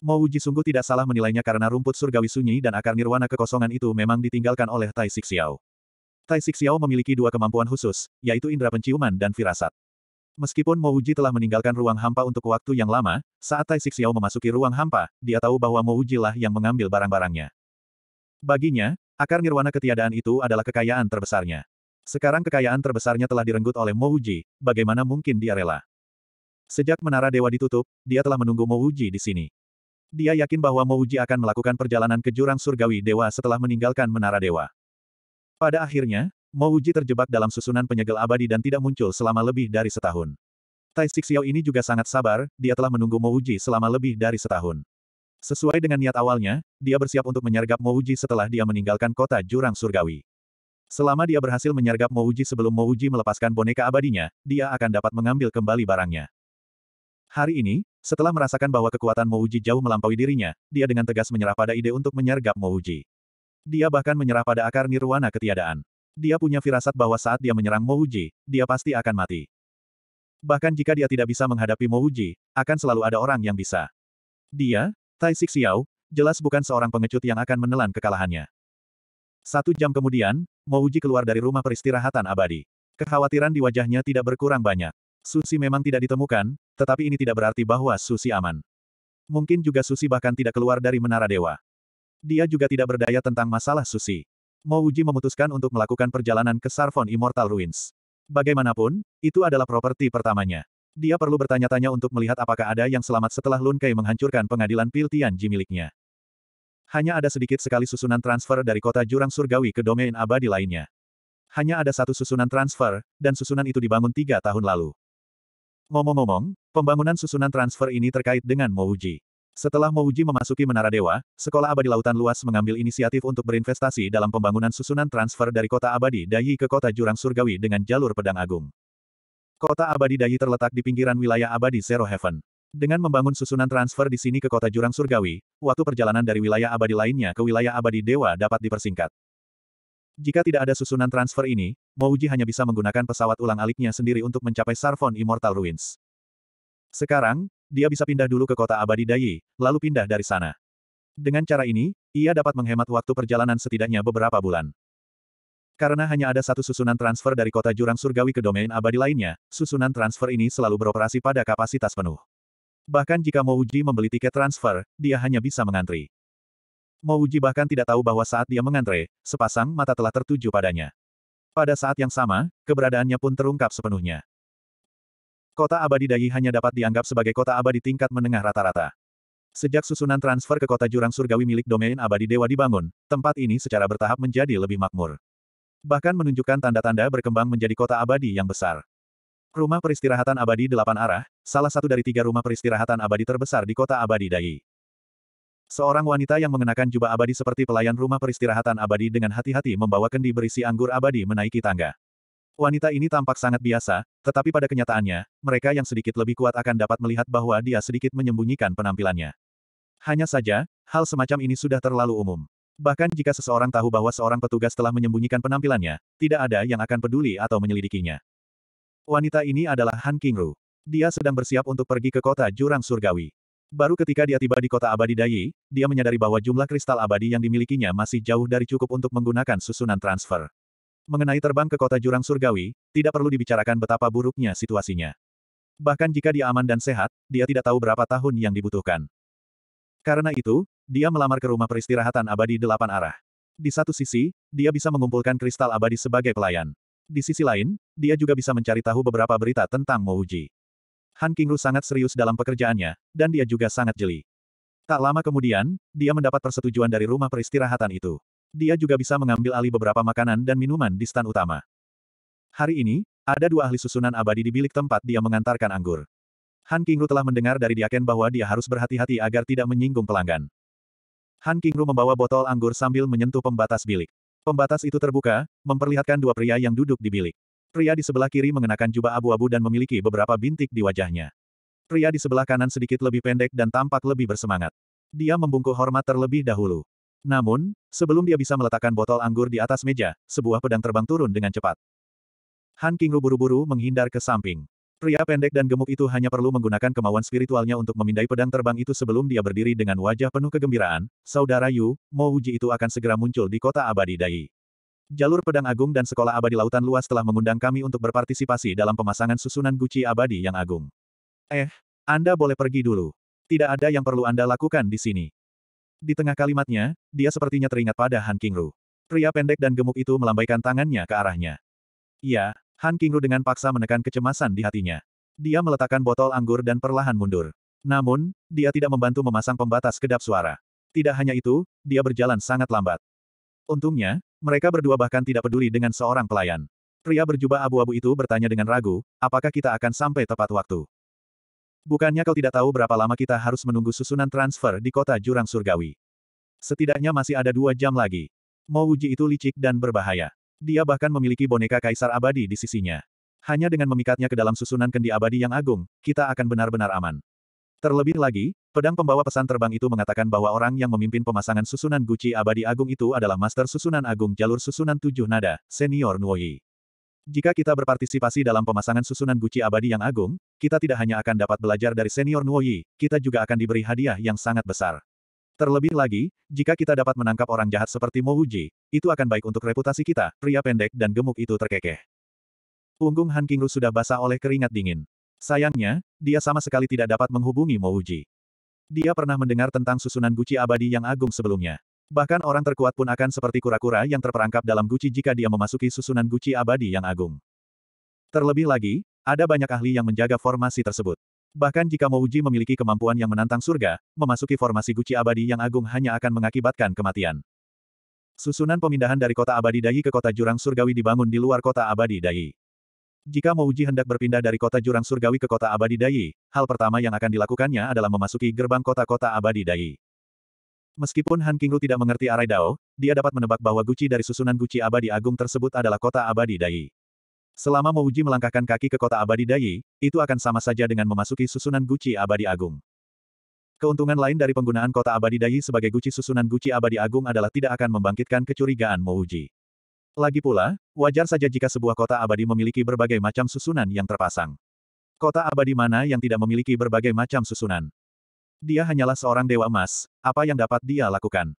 Mouji sungguh tidak salah menilainya karena rumput surgawi sunyi dan akar nirwana kekosongan itu memang ditinggalkan oleh Tai Xiao. Tai Xiao memiliki dua kemampuan khusus, yaitu indera penciuman dan firasat. Meskipun Mo Uji telah meninggalkan ruang hampa untuk waktu yang lama, saat Tai Xiao memasuki ruang hampa, dia tahu bahwa Mo Uji lah yang mengambil barang-barangnya. Baginya, akar nirwana ketiadaan itu adalah kekayaan terbesarnya. Sekarang kekayaan terbesarnya telah direnggut oleh Mo Uji, bagaimana mungkin dia rela? Sejak menara dewa ditutup, dia telah menunggu Mo Uji di sini. Dia yakin bahwa Mo Uji akan melakukan perjalanan ke jurang surgawi dewa setelah meninggalkan menara dewa. Pada akhirnya, Mouji terjebak dalam susunan penyegel abadi dan tidak muncul selama lebih dari setahun. Tai Xiao ini juga sangat sabar, dia telah menunggu Mouji selama lebih dari setahun. Sesuai dengan niat awalnya, dia bersiap untuk menyergap Mouji setelah dia meninggalkan kota jurang surgawi. Selama dia berhasil menyergap Mouji sebelum Mouji melepaskan boneka abadinya, dia akan dapat mengambil kembali barangnya. Hari ini, setelah merasakan bahwa kekuatan Mouji jauh melampaui dirinya, dia dengan tegas menyerah pada ide untuk menyergap Mouji. Dia bahkan menyerah pada akar nirwana ketiadaan. Dia punya firasat bahwa saat dia menyerang Mouji, dia pasti akan mati. Bahkan jika dia tidak bisa menghadapi Mouji, akan selalu ada orang yang bisa. Dia, Tai Xiao, jelas bukan seorang pengecut yang akan menelan kekalahannya. Satu jam kemudian, Mouji keluar dari rumah peristirahatan abadi. Kekhawatiran di wajahnya tidak berkurang banyak. Susi memang tidak ditemukan, tetapi ini tidak berarti bahwa Susi aman. Mungkin juga Susi bahkan tidak keluar dari Menara Dewa. Dia juga tidak berdaya tentang masalah Susi. Mouji memutuskan untuk melakukan perjalanan ke Sarfon Immortal Ruins. Bagaimanapun, itu adalah properti pertamanya. Dia perlu bertanya-tanya untuk melihat apakah ada yang selamat setelah Lun Kei menghancurkan pengadilan Piltian Tianji miliknya. Hanya ada sedikit sekali susunan transfer dari kota Jurang Surgawi ke domain abadi lainnya. Hanya ada satu susunan transfer, dan susunan itu dibangun tiga tahun lalu. Ngomong-ngomong, pembangunan susunan transfer ini terkait dengan Mouji. Setelah Mouji memasuki Menara Dewa, Sekolah Abadi Lautan Luas mengambil inisiatif untuk berinvestasi dalam pembangunan susunan transfer dari Kota Abadi Dayi ke Kota Jurang Surgawi dengan jalur Pedang Agung. Kota Abadi Dayi terletak di pinggiran wilayah Abadi Zero Heaven. Dengan membangun susunan transfer di sini ke Kota Jurang Surgawi, waktu perjalanan dari wilayah abadi lainnya ke wilayah abadi dewa dapat dipersingkat. Jika tidak ada susunan transfer ini, Mouji hanya bisa menggunakan pesawat ulang aliknya sendiri untuk mencapai Sarfon Immortal Ruins. Sekarang, dia bisa pindah dulu ke kota abadi Dayi, lalu pindah dari sana. Dengan cara ini, ia dapat menghemat waktu perjalanan setidaknya beberapa bulan. Karena hanya ada satu susunan transfer dari kota jurang surgawi ke domain abadi lainnya, susunan transfer ini selalu beroperasi pada kapasitas penuh. Bahkan jika Mouji membeli tiket transfer, dia hanya bisa mengantri. Mouji bahkan tidak tahu bahwa saat dia mengantre, sepasang mata telah tertuju padanya. Pada saat yang sama, keberadaannya pun terungkap sepenuhnya. Kota abadi Dayi hanya dapat dianggap sebagai kota abadi tingkat menengah rata-rata. Sejak susunan transfer ke kota jurang surgawi milik domain abadi dewa dibangun, tempat ini secara bertahap menjadi lebih makmur. Bahkan menunjukkan tanda-tanda berkembang menjadi kota abadi yang besar. Rumah peristirahatan abadi delapan arah, salah satu dari tiga rumah peristirahatan abadi terbesar di kota abadi Dayi. Seorang wanita yang mengenakan jubah abadi seperti pelayan rumah peristirahatan abadi dengan hati-hati membawa kendi berisi anggur abadi menaiki tangga. Wanita ini tampak sangat biasa, tetapi pada kenyataannya, mereka yang sedikit lebih kuat akan dapat melihat bahwa dia sedikit menyembunyikan penampilannya. Hanya saja, hal semacam ini sudah terlalu umum. Bahkan jika seseorang tahu bahwa seorang petugas telah menyembunyikan penampilannya, tidak ada yang akan peduli atau menyelidikinya. Wanita ini adalah Han Kingru. Dia sedang bersiap untuk pergi ke kota Jurang Surgawi. Baru ketika dia tiba di kota abadi Dayi, dia menyadari bahwa jumlah kristal abadi yang dimilikinya masih jauh dari cukup untuk menggunakan susunan transfer. Mengenai terbang ke kota jurang surgawi, tidak perlu dibicarakan betapa buruknya situasinya. Bahkan jika dia aman dan sehat, dia tidak tahu berapa tahun yang dibutuhkan. Karena itu, dia melamar ke rumah peristirahatan abadi delapan arah. Di satu sisi, dia bisa mengumpulkan kristal abadi sebagai pelayan. Di sisi lain, dia juga bisa mencari tahu beberapa berita tentang Mouji. Han Kingru sangat serius dalam pekerjaannya, dan dia juga sangat jeli. Tak lama kemudian, dia mendapat persetujuan dari rumah peristirahatan itu dia juga bisa mengambil alih beberapa makanan dan minuman di stan utama. Hari ini, ada dua ahli susunan abadi di bilik tempat dia mengantarkan anggur. Han Kingru telah mendengar dari Diaken bahwa dia harus berhati-hati agar tidak menyinggung pelanggan. Han Kingru membawa botol anggur sambil menyentuh pembatas bilik. Pembatas itu terbuka, memperlihatkan dua pria yang duduk di bilik. Pria di sebelah kiri mengenakan jubah abu-abu dan memiliki beberapa bintik di wajahnya. Pria di sebelah kanan sedikit lebih pendek dan tampak lebih bersemangat. Dia membungkuk hormat terlebih dahulu. Namun, sebelum dia bisa meletakkan botol anggur di atas meja, sebuah pedang terbang turun dengan cepat. Han Qingru buru-buru menghindar ke samping. Pria pendek dan gemuk itu hanya perlu menggunakan kemauan spiritualnya untuk memindai pedang terbang itu sebelum dia berdiri dengan wajah penuh kegembiraan, Saudara Yu, Mo Uji itu akan segera muncul di kota abadi Dai. Jalur Pedang Agung dan Sekolah Abadi Lautan Luas telah mengundang kami untuk berpartisipasi dalam pemasangan susunan guci abadi yang agung. Eh, Anda boleh pergi dulu. Tidak ada yang perlu Anda lakukan di sini. Di tengah kalimatnya, dia sepertinya teringat pada Han Kingru. Pria pendek dan gemuk itu melambaikan tangannya ke arahnya. Iya, Han Kingru dengan paksa menekan kecemasan di hatinya. Dia meletakkan botol anggur dan perlahan mundur. Namun, dia tidak membantu memasang pembatas kedap suara. Tidak hanya itu, dia berjalan sangat lambat. Untungnya, mereka berdua bahkan tidak peduli dengan seorang pelayan. Pria berjubah abu-abu itu bertanya dengan ragu, apakah kita akan sampai tepat waktu? Bukannya kau tidak tahu berapa lama kita harus menunggu susunan transfer di kota jurang surgawi. Setidaknya masih ada dua jam lagi. Mouji itu licik dan berbahaya. Dia bahkan memiliki boneka kaisar abadi di sisinya. Hanya dengan memikatnya ke dalam susunan kendi abadi yang agung, kita akan benar-benar aman. Terlebih lagi, pedang pembawa pesan terbang itu mengatakan bahwa orang yang memimpin pemasangan susunan Gucci abadi agung itu adalah master susunan agung jalur susunan tujuh nada, senior Nuoyi. Jika kita berpartisipasi dalam pemasangan susunan guci abadi yang agung, kita tidak hanya akan dapat belajar dari senior Nuoyi, kita juga akan diberi hadiah yang sangat besar. Terlebih lagi, jika kita dapat menangkap orang jahat seperti Mo Wuji, itu akan baik untuk reputasi kita, pria pendek dan gemuk itu terkekeh. Punggung Han Kingru sudah basah oleh keringat dingin. Sayangnya, dia sama sekali tidak dapat menghubungi Mo Wuji. Dia pernah mendengar tentang susunan guci abadi yang agung sebelumnya. Bahkan orang terkuat pun akan seperti kura-kura yang terperangkap dalam guci jika dia memasuki susunan guci abadi yang agung. Terlebih lagi, ada banyak ahli yang menjaga formasi tersebut. Bahkan jika Mouji memiliki kemampuan yang menantang surga, memasuki formasi guci abadi yang agung hanya akan mengakibatkan kematian. Susunan pemindahan dari kota abadi Dai ke kota jurang surgawi dibangun di luar kota abadi Dai. Jika Mouji hendak berpindah dari kota jurang surgawi ke kota abadi Dai, hal pertama yang akan dilakukannya adalah memasuki gerbang kota-kota abadi Dai. Meskipun Han Kingru tidak mengerti arai Dao, dia dapat menebak bahwa guci dari susunan guci abadi agung tersebut adalah kota abadi Dai. Selama Mouji melangkahkan kaki ke kota abadi Dai, itu akan sama saja dengan memasuki susunan guci abadi agung. Keuntungan lain dari penggunaan kota abadi Dai sebagai guci susunan guci abadi agung adalah tidak akan membangkitkan kecurigaan Mouji. Lagi pula, wajar saja jika sebuah kota abadi memiliki berbagai macam susunan yang terpasang. Kota abadi mana yang tidak memiliki berbagai macam susunan? Dia hanyalah seorang dewa emas, apa yang dapat dia lakukan?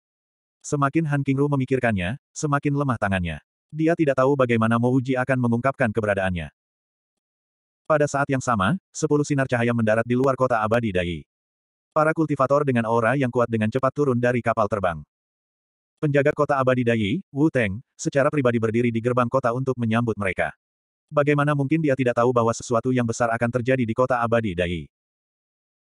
Semakin Han Kingru memikirkannya, semakin lemah tangannya. Dia tidak tahu bagaimana Mo Uji akan mengungkapkan keberadaannya. Pada saat yang sama, sepuluh sinar cahaya mendarat di luar kota abadi Dai. Para kultivator dengan aura yang kuat dengan cepat turun dari kapal terbang. Penjaga kota abadi Dai, Wu Teng, secara pribadi berdiri di gerbang kota untuk menyambut mereka. Bagaimana mungkin dia tidak tahu bahwa sesuatu yang besar akan terjadi di kota abadi Dai?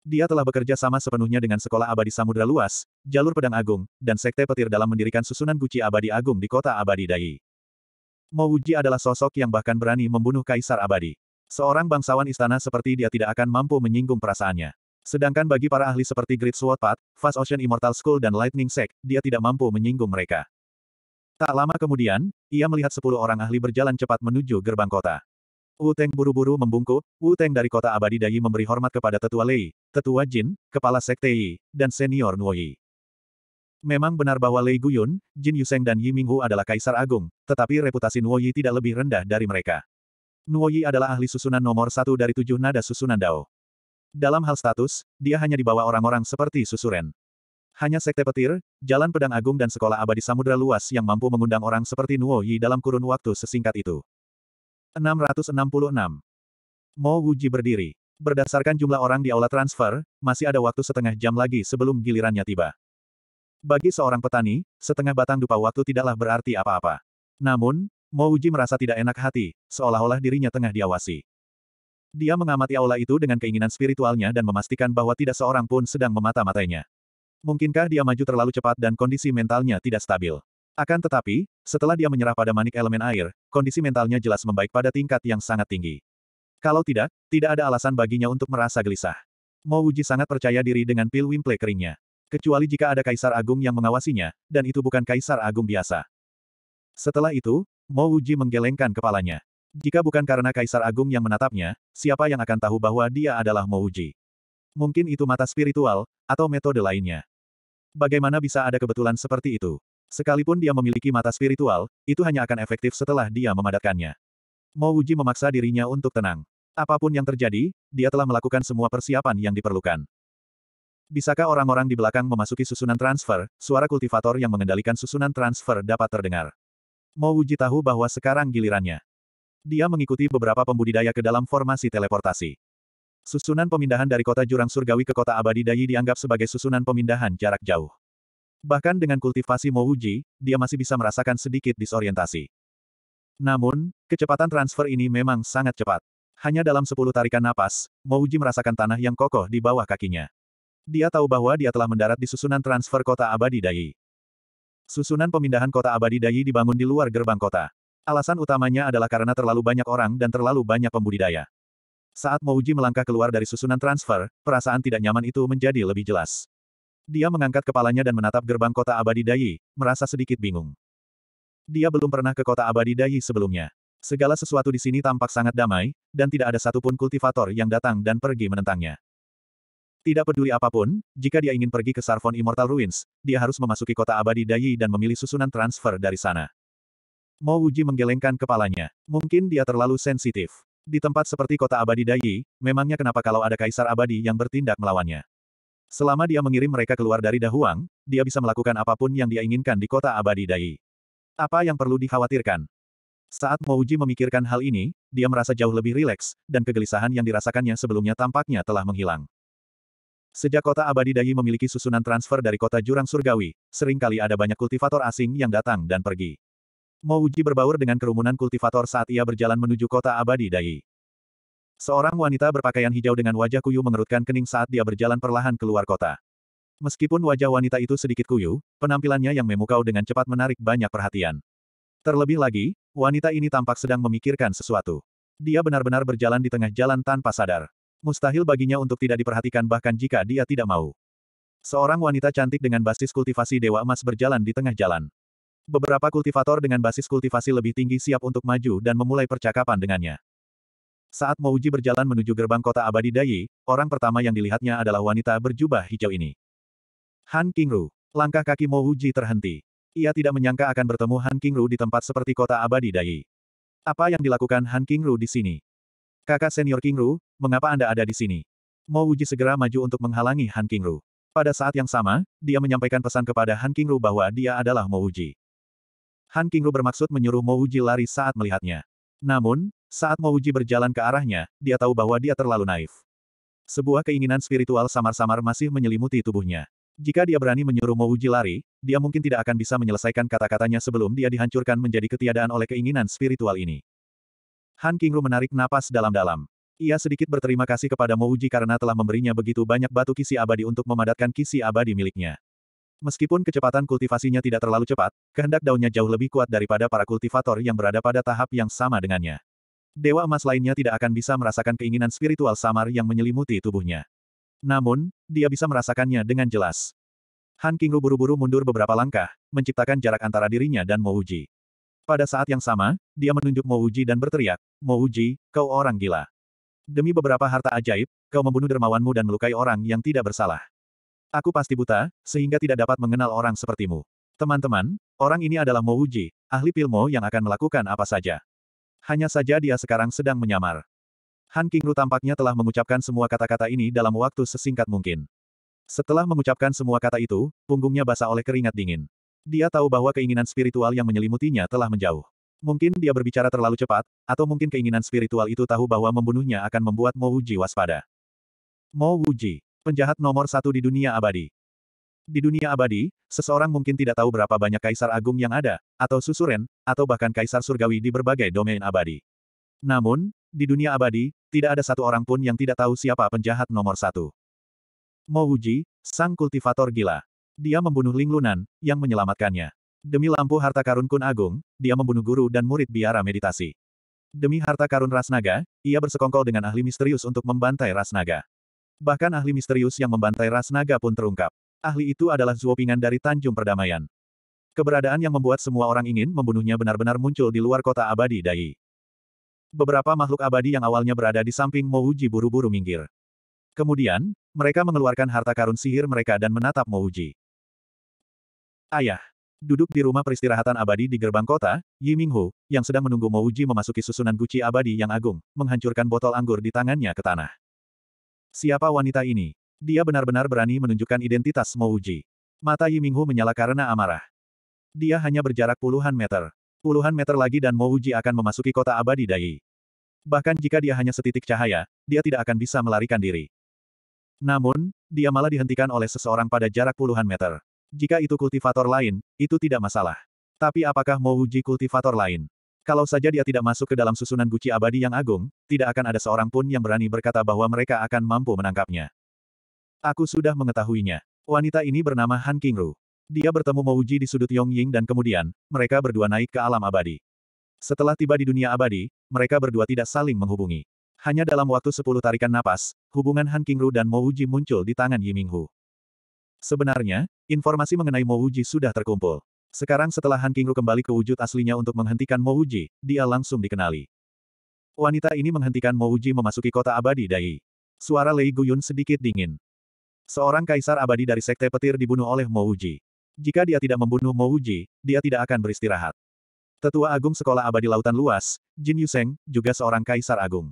Dia telah bekerja sama sepenuhnya dengan Sekolah Abadi Samudra Luas, Jalur Pedang Agung, dan Sekte Petir dalam mendirikan susunan Guci Abadi Agung di kota Abadi Dai. Mouji adalah sosok yang bahkan berani membunuh Kaisar Abadi. Seorang bangsawan istana seperti dia tidak akan mampu menyinggung perasaannya. Sedangkan bagi para ahli seperti Great Sword Path, Fast Ocean Immortal School dan Lightning Sect, dia tidak mampu menyinggung mereka. Tak lama kemudian, ia melihat sepuluh orang ahli berjalan cepat menuju gerbang kota. Wu Teng buru-buru membungkuk, Wu Teng dari kota abadi Dai memberi hormat kepada tetua Lei, tetua Jin, kepala sekte Yi, dan senior Nuo Yi. Memang benar bahwa Lei Guyun, Jin Yuseng dan Yi Minghu adalah kaisar agung, tetapi reputasi Nuo Yi tidak lebih rendah dari mereka. Nuo Yi adalah ahli susunan nomor satu dari tujuh nada susunan Dao. Dalam hal status, dia hanya dibawa orang-orang seperti Susuren. Hanya sekte petir, jalan pedang agung dan sekolah abadi samudra luas yang mampu mengundang orang seperti Nuo Yi dalam kurun waktu sesingkat itu. 666. Mo Wuji berdiri. Berdasarkan jumlah orang di aula transfer, masih ada waktu setengah jam lagi sebelum gilirannya tiba. Bagi seorang petani, setengah batang dupa waktu tidaklah berarti apa-apa. Namun, Uji merasa tidak enak hati, seolah-olah dirinya tengah diawasi. Dia mengamati aula itu dengan keinginan spiritualnya dan memastikan bahwa tidak seorang pun sedang memata-matainya. Mungkinkah dia maju terlalu cepat dan kondisi mentalnya tidak stabil? Akan tetapi, setelah dia menyerah pada manik elemen air, kondisi mentalnya jelas membaik pada tingkat yang sangat tinggi. Kalau tidak, tidak ada alasan baginya untuk merasa gelisah. Mo Wuji sangat percaya diri dengan pil wimple keringnya. Kecuali jika ada kaisar agung yang mengawasinya, dan itu bukan kaisar agung biasa. Setelah itu, Mo Wuji menggelengkan kepalanya. Jika bukan karena kaisar agung yang menatapnya, siapa yang akan tahu bahwa dia adalah Mo Wuji? Mungkin itu mata spiritual, atau metode lainnya. Bagaimana bisa ada kebetulan seperti itu? Sekalipun dia memiliki mata spiritual, itu hanya akan efektif setelah dia memadatkannya. Mo Wuji memaksa dirinya untuk tenang. Apapun yang terjadi, dia telah melakukan semua persiapan yang diperlukan. Bisakah orang-orang di belakang memasuki susunan transfer, suara kultivator yang mengendalikan susunan transfer dapat terdengar. Mo Wuji tahu bahwa sekarang gilirannya. Dia mengikuti beberapa pembudidaya ke dalam formasi teleportasi. Susunan pemindahan dari kota Jurang Surgawi ke kota Abadi Dayi dianggap sebagai susunan pemindahan jarak jauh. Bahkan dengan kultivasi Mo Wuji, dia masih bisa merasakan sedikit disorientasi. Namun, kecepatan transfer ini memang sangat cepat. Hanya dalam sepuluh tarikan napas, Mouji merasakan tanah yang kokoh di bawah kakinya. Dia tahu bahwa dia telah mendarat di susunan transfer kota abadi Dayi. Susunan pemindahan kota abadi Dayi dibangun di luar gerbang kota. Alasan utamanya adalah karena terlalu banyak orang dan terlalu banyak pembudidaya. Saat Mouji melangkah keluar dari susunan transfer, perasaan tidak nyaman itu menjadi lebih jelas. Dia mengangkat kepalanya dan menatap gerbang kota abadi Dayi, merasa sedikit bingung. Dia belum pernah ke kota abadi Dayi sebelumnya. Segala sesuatu di sini tampak sangat damai, dan tidak ada satupun kultivator yang datang dan pergi menentangnya. Tidak peduli apapun, jika dia ingin pergi ke Sarfon Immortal Ruins, dia harus memasuki kota abadi Dayi dan memilih susunan transfer dari sana. Mo Wuji menggelengkan kepalanya. Mungkin dia terlalu sensitif. Di tempat seperti kota abadi Dayi, memangnya kenapa kalau ada kaisar abadi yang bertindak melawannya? Selama dia mengirim mereka keluar dari Dahuang, dia bisa melakukan apapun yang dia inginkan di kota abadi Dayi. Apa yang perlu dikhawatirkan? Saat Mouji memikirkan hal ini, dia merasa jauh lebih rileks, dan kegelisahan yang dirasakannya sebelumnya tampaknya telah menghilang. Sejak kota abadi Dayi memiliki susunan transfer dari kota Jurang Surgawi, seringkali ada banyak kultivator asing yang datang dan pergi. Mouji berbaur dengan kerumunan kultivator saat ia berjalan menuju kota abadi Dayi. Seorang wanita berpakaian hijau dengan wajah kuyu mengerutkan kening saat dia berjalan perlahan keluar kota. Meskipun wajah wanita itu sedikit kuyu, penampilannya yang memukau dengan cepat menarik banyak perhatian. Terlebih lagi, wanita ini tampak sedang memikirkan sesuatu. Dia benar-benar berjalan di tengah jalan tanpa sadar. Mustahil baginya untuk tidak diperhatikan bahkan jika dia tidak mau. Seorang wanita cantik dengan basis kultivasi Dewa Emas berjalan di tengah jalan. Beberapa kultivator dengan basis kultivasi lebih tinggi siap untuk maju dan memulai percakapan dengannya. Saat Mouji berjalan menuju gerbang kota abadi Dayi, orang pertama yang dilihatnya adalah wanita berjubah hijau ini. Han Kingru. Langkah kaki Mouji terhenti. Ia tidak menyangka akan bertemu Han Kingru di tempat seperti kota abadi Dai. Apa yang dilakukan Han Kingru di sini? Kakak senior Kingru, mengapa Anda ada di sini? Mo Wuji segera maju untuk menghalangi Han Kingru. Pada saat yang sama, dia menyampaikan pesan kepada Han Kingru bahwa dia adalah Mo Wuji. Han Kingru bermaksud menyuruh Mo Wuji lari saat melihatnya. Namun, saat Mo Wuji berjalan ke arahnya, dia tahu bahwa dia terlalu naif. Sebuah keinginan spiritual samar-samar masih menyelimuti tubuhnya. Jika dia berani menyuruh Mo Uji lari, dia mungkin tidak akan bisa menyelesaikan kata-katanya sebelum dia dihancurkan menjadi ketiadaan oleh keinginan spiritual ini. Han Kingru menarik napas dalam-dalam. Ia sedikit berterima kasih kepada Mo Uji karena telah memberinya begitu banyak batu kisi abadi untuk memadatkan kisi abadi miliknya. Meskipun kecepatan kultivasinya tidak terlalu cepat, kehendak daunnya jauh lebih kuat daripada para kultivator yang berada pada tahap yang sama dengannya. Dewa emas lainnya tidak akan bisa merasakan keinginan spiritual samar yang menyelimuti tubuhnya. Namun, dia bisa merasakannya dengan jelas. Han Kingru buru-buru mundur beberapa langkah, menciptakan jarak antara dirinya dan Uji. Pada saat yang sama, dia menunjuk Uji dan berteriak, Uji, kau orang gila. Demi beberapa harta ajaib, kau membunuh dermawanmu dan melukai orang yang tidak bersalah. Aku pasti buta, sehingga tidak dapat mengenal orang sepertimu. Teman-teman, orang ini adalah Uji, ahli pilmo yang akan melakukan apa saja. Hanya saja dia sekarang sedang menyamar. Han Qingru tampaknya telah mengucapkan semua kata-kata ini dalam waktu sesingkat mungkin. Setelah mengucapkan semua kata itu, punggungnya basah oleh keringat dingin. Dia tahu bahwa keinginan spiritual yang menyelimutinya telah menjauh. Mungkin dia berbicara terlalu cepat, atau mungkin keinginan spiritual itu tahu bahwa membunuhnya akan membuat Mo Wuji waspada. Mo Wuji, penjahat nomor satu di dunia abadi. Di dunia abadi, seseorang mungkin tidak tahu berapa banyak kaisar agung yang ada, atau susuren, atau bahkan kaisar surgawi di berbagai domain abadi. Namun, di dunia abadi, tidak ada satu orang pun yang tidak tahu siapa penjahat nomor satu. Mo Wuji, sang kultivator gila. Dia membunuh Ling Lunan, yang menyelamatkannya. Demi lampu harta karun kun agung, dia membunuh guru dan murid biara meditasi. Demi harta karun ras naga, ia bersekongkol dengan ahli misterius untuk membantai ras naga. Bahkan ahli misterius yang membantai ras naga pun terungkap. Ahli itu adalah Zuopingan dari Tanjung Perdamaian. Keberadaan yang membuat semua orang ingin membunuhnya benar-benar muncul di luar kota abadi Dai beberapa makhluk abadi yang awalnya berada di samping Mouji buru-buru minggir. Kemudian, mereka mengeluarkan harta karun sihir mereka dan menatap Mouji. Ayah. Duduk di rumah peristirahatan abadi di gerbang kota, Yi Minghu, yang sedang menunggu Mouji memasuki susunan guci abadi yang agung, menghancurkan botol anggur di tangannya ke tanah. Siapa wanita ini? Dia benar-benar berani menunjukkan identitas Mouji. Mata Yi Minghu menyala karena amarah. Dia hanya berjarak puluhan meter. Puluhan meter lagi dan Mouji akan memasuki kota abadi Dai. Bahkan jika dia hanya setitik cahaya, dia tidak akan bisa melarikan diri. Namun, dia malah dihentikan oleh seseorang pada jarak puluhan meter. Jika itu kultivator lain, itu tidak masalah. Tapi apakah Mouji kultivator lain? Kalau saja dia tidak masuk ke dalam susunan guci abadi yang agung, tidak akan ada seorang pun yang berani berkata bahwa mereka akan mampu menangkapnya. Aku sudah mengetahuinya. Wanita ini bernama Han Kingru. Dia bertemu Mouji di sudut Yongying dan kemudian, mereka berdua naik ke alam abadi. Setelah tiba di dunia abadi, mereka berdua tidak saling menghubungi. Hanya dalam waktu sepuluh tarikan napas, hubungan Han Kingru dan Mouji muncul di tangan Yiminghu. Sebenarnya, informasi mengenai Mouji sudah terkumpul. Sekarang setelah Han Kingru kembali ke wujud aslinya untuk menghentikan Mouji, dia langsung dikenali. Wanita ini menghentikan Mouji memasuki kota abadi Dai. Suara Lei Guyun sedikit dingin. Seorang kaisar abadi dari sekte petir dibunuh oleh Mouji. Jika dia tidak membunuh Mo Wuji, dia tidak akan beristirahat. Tetua Agung Sekolah Abadi Lautan Luas, Jin Yuseng, juga seorang kaisar agung.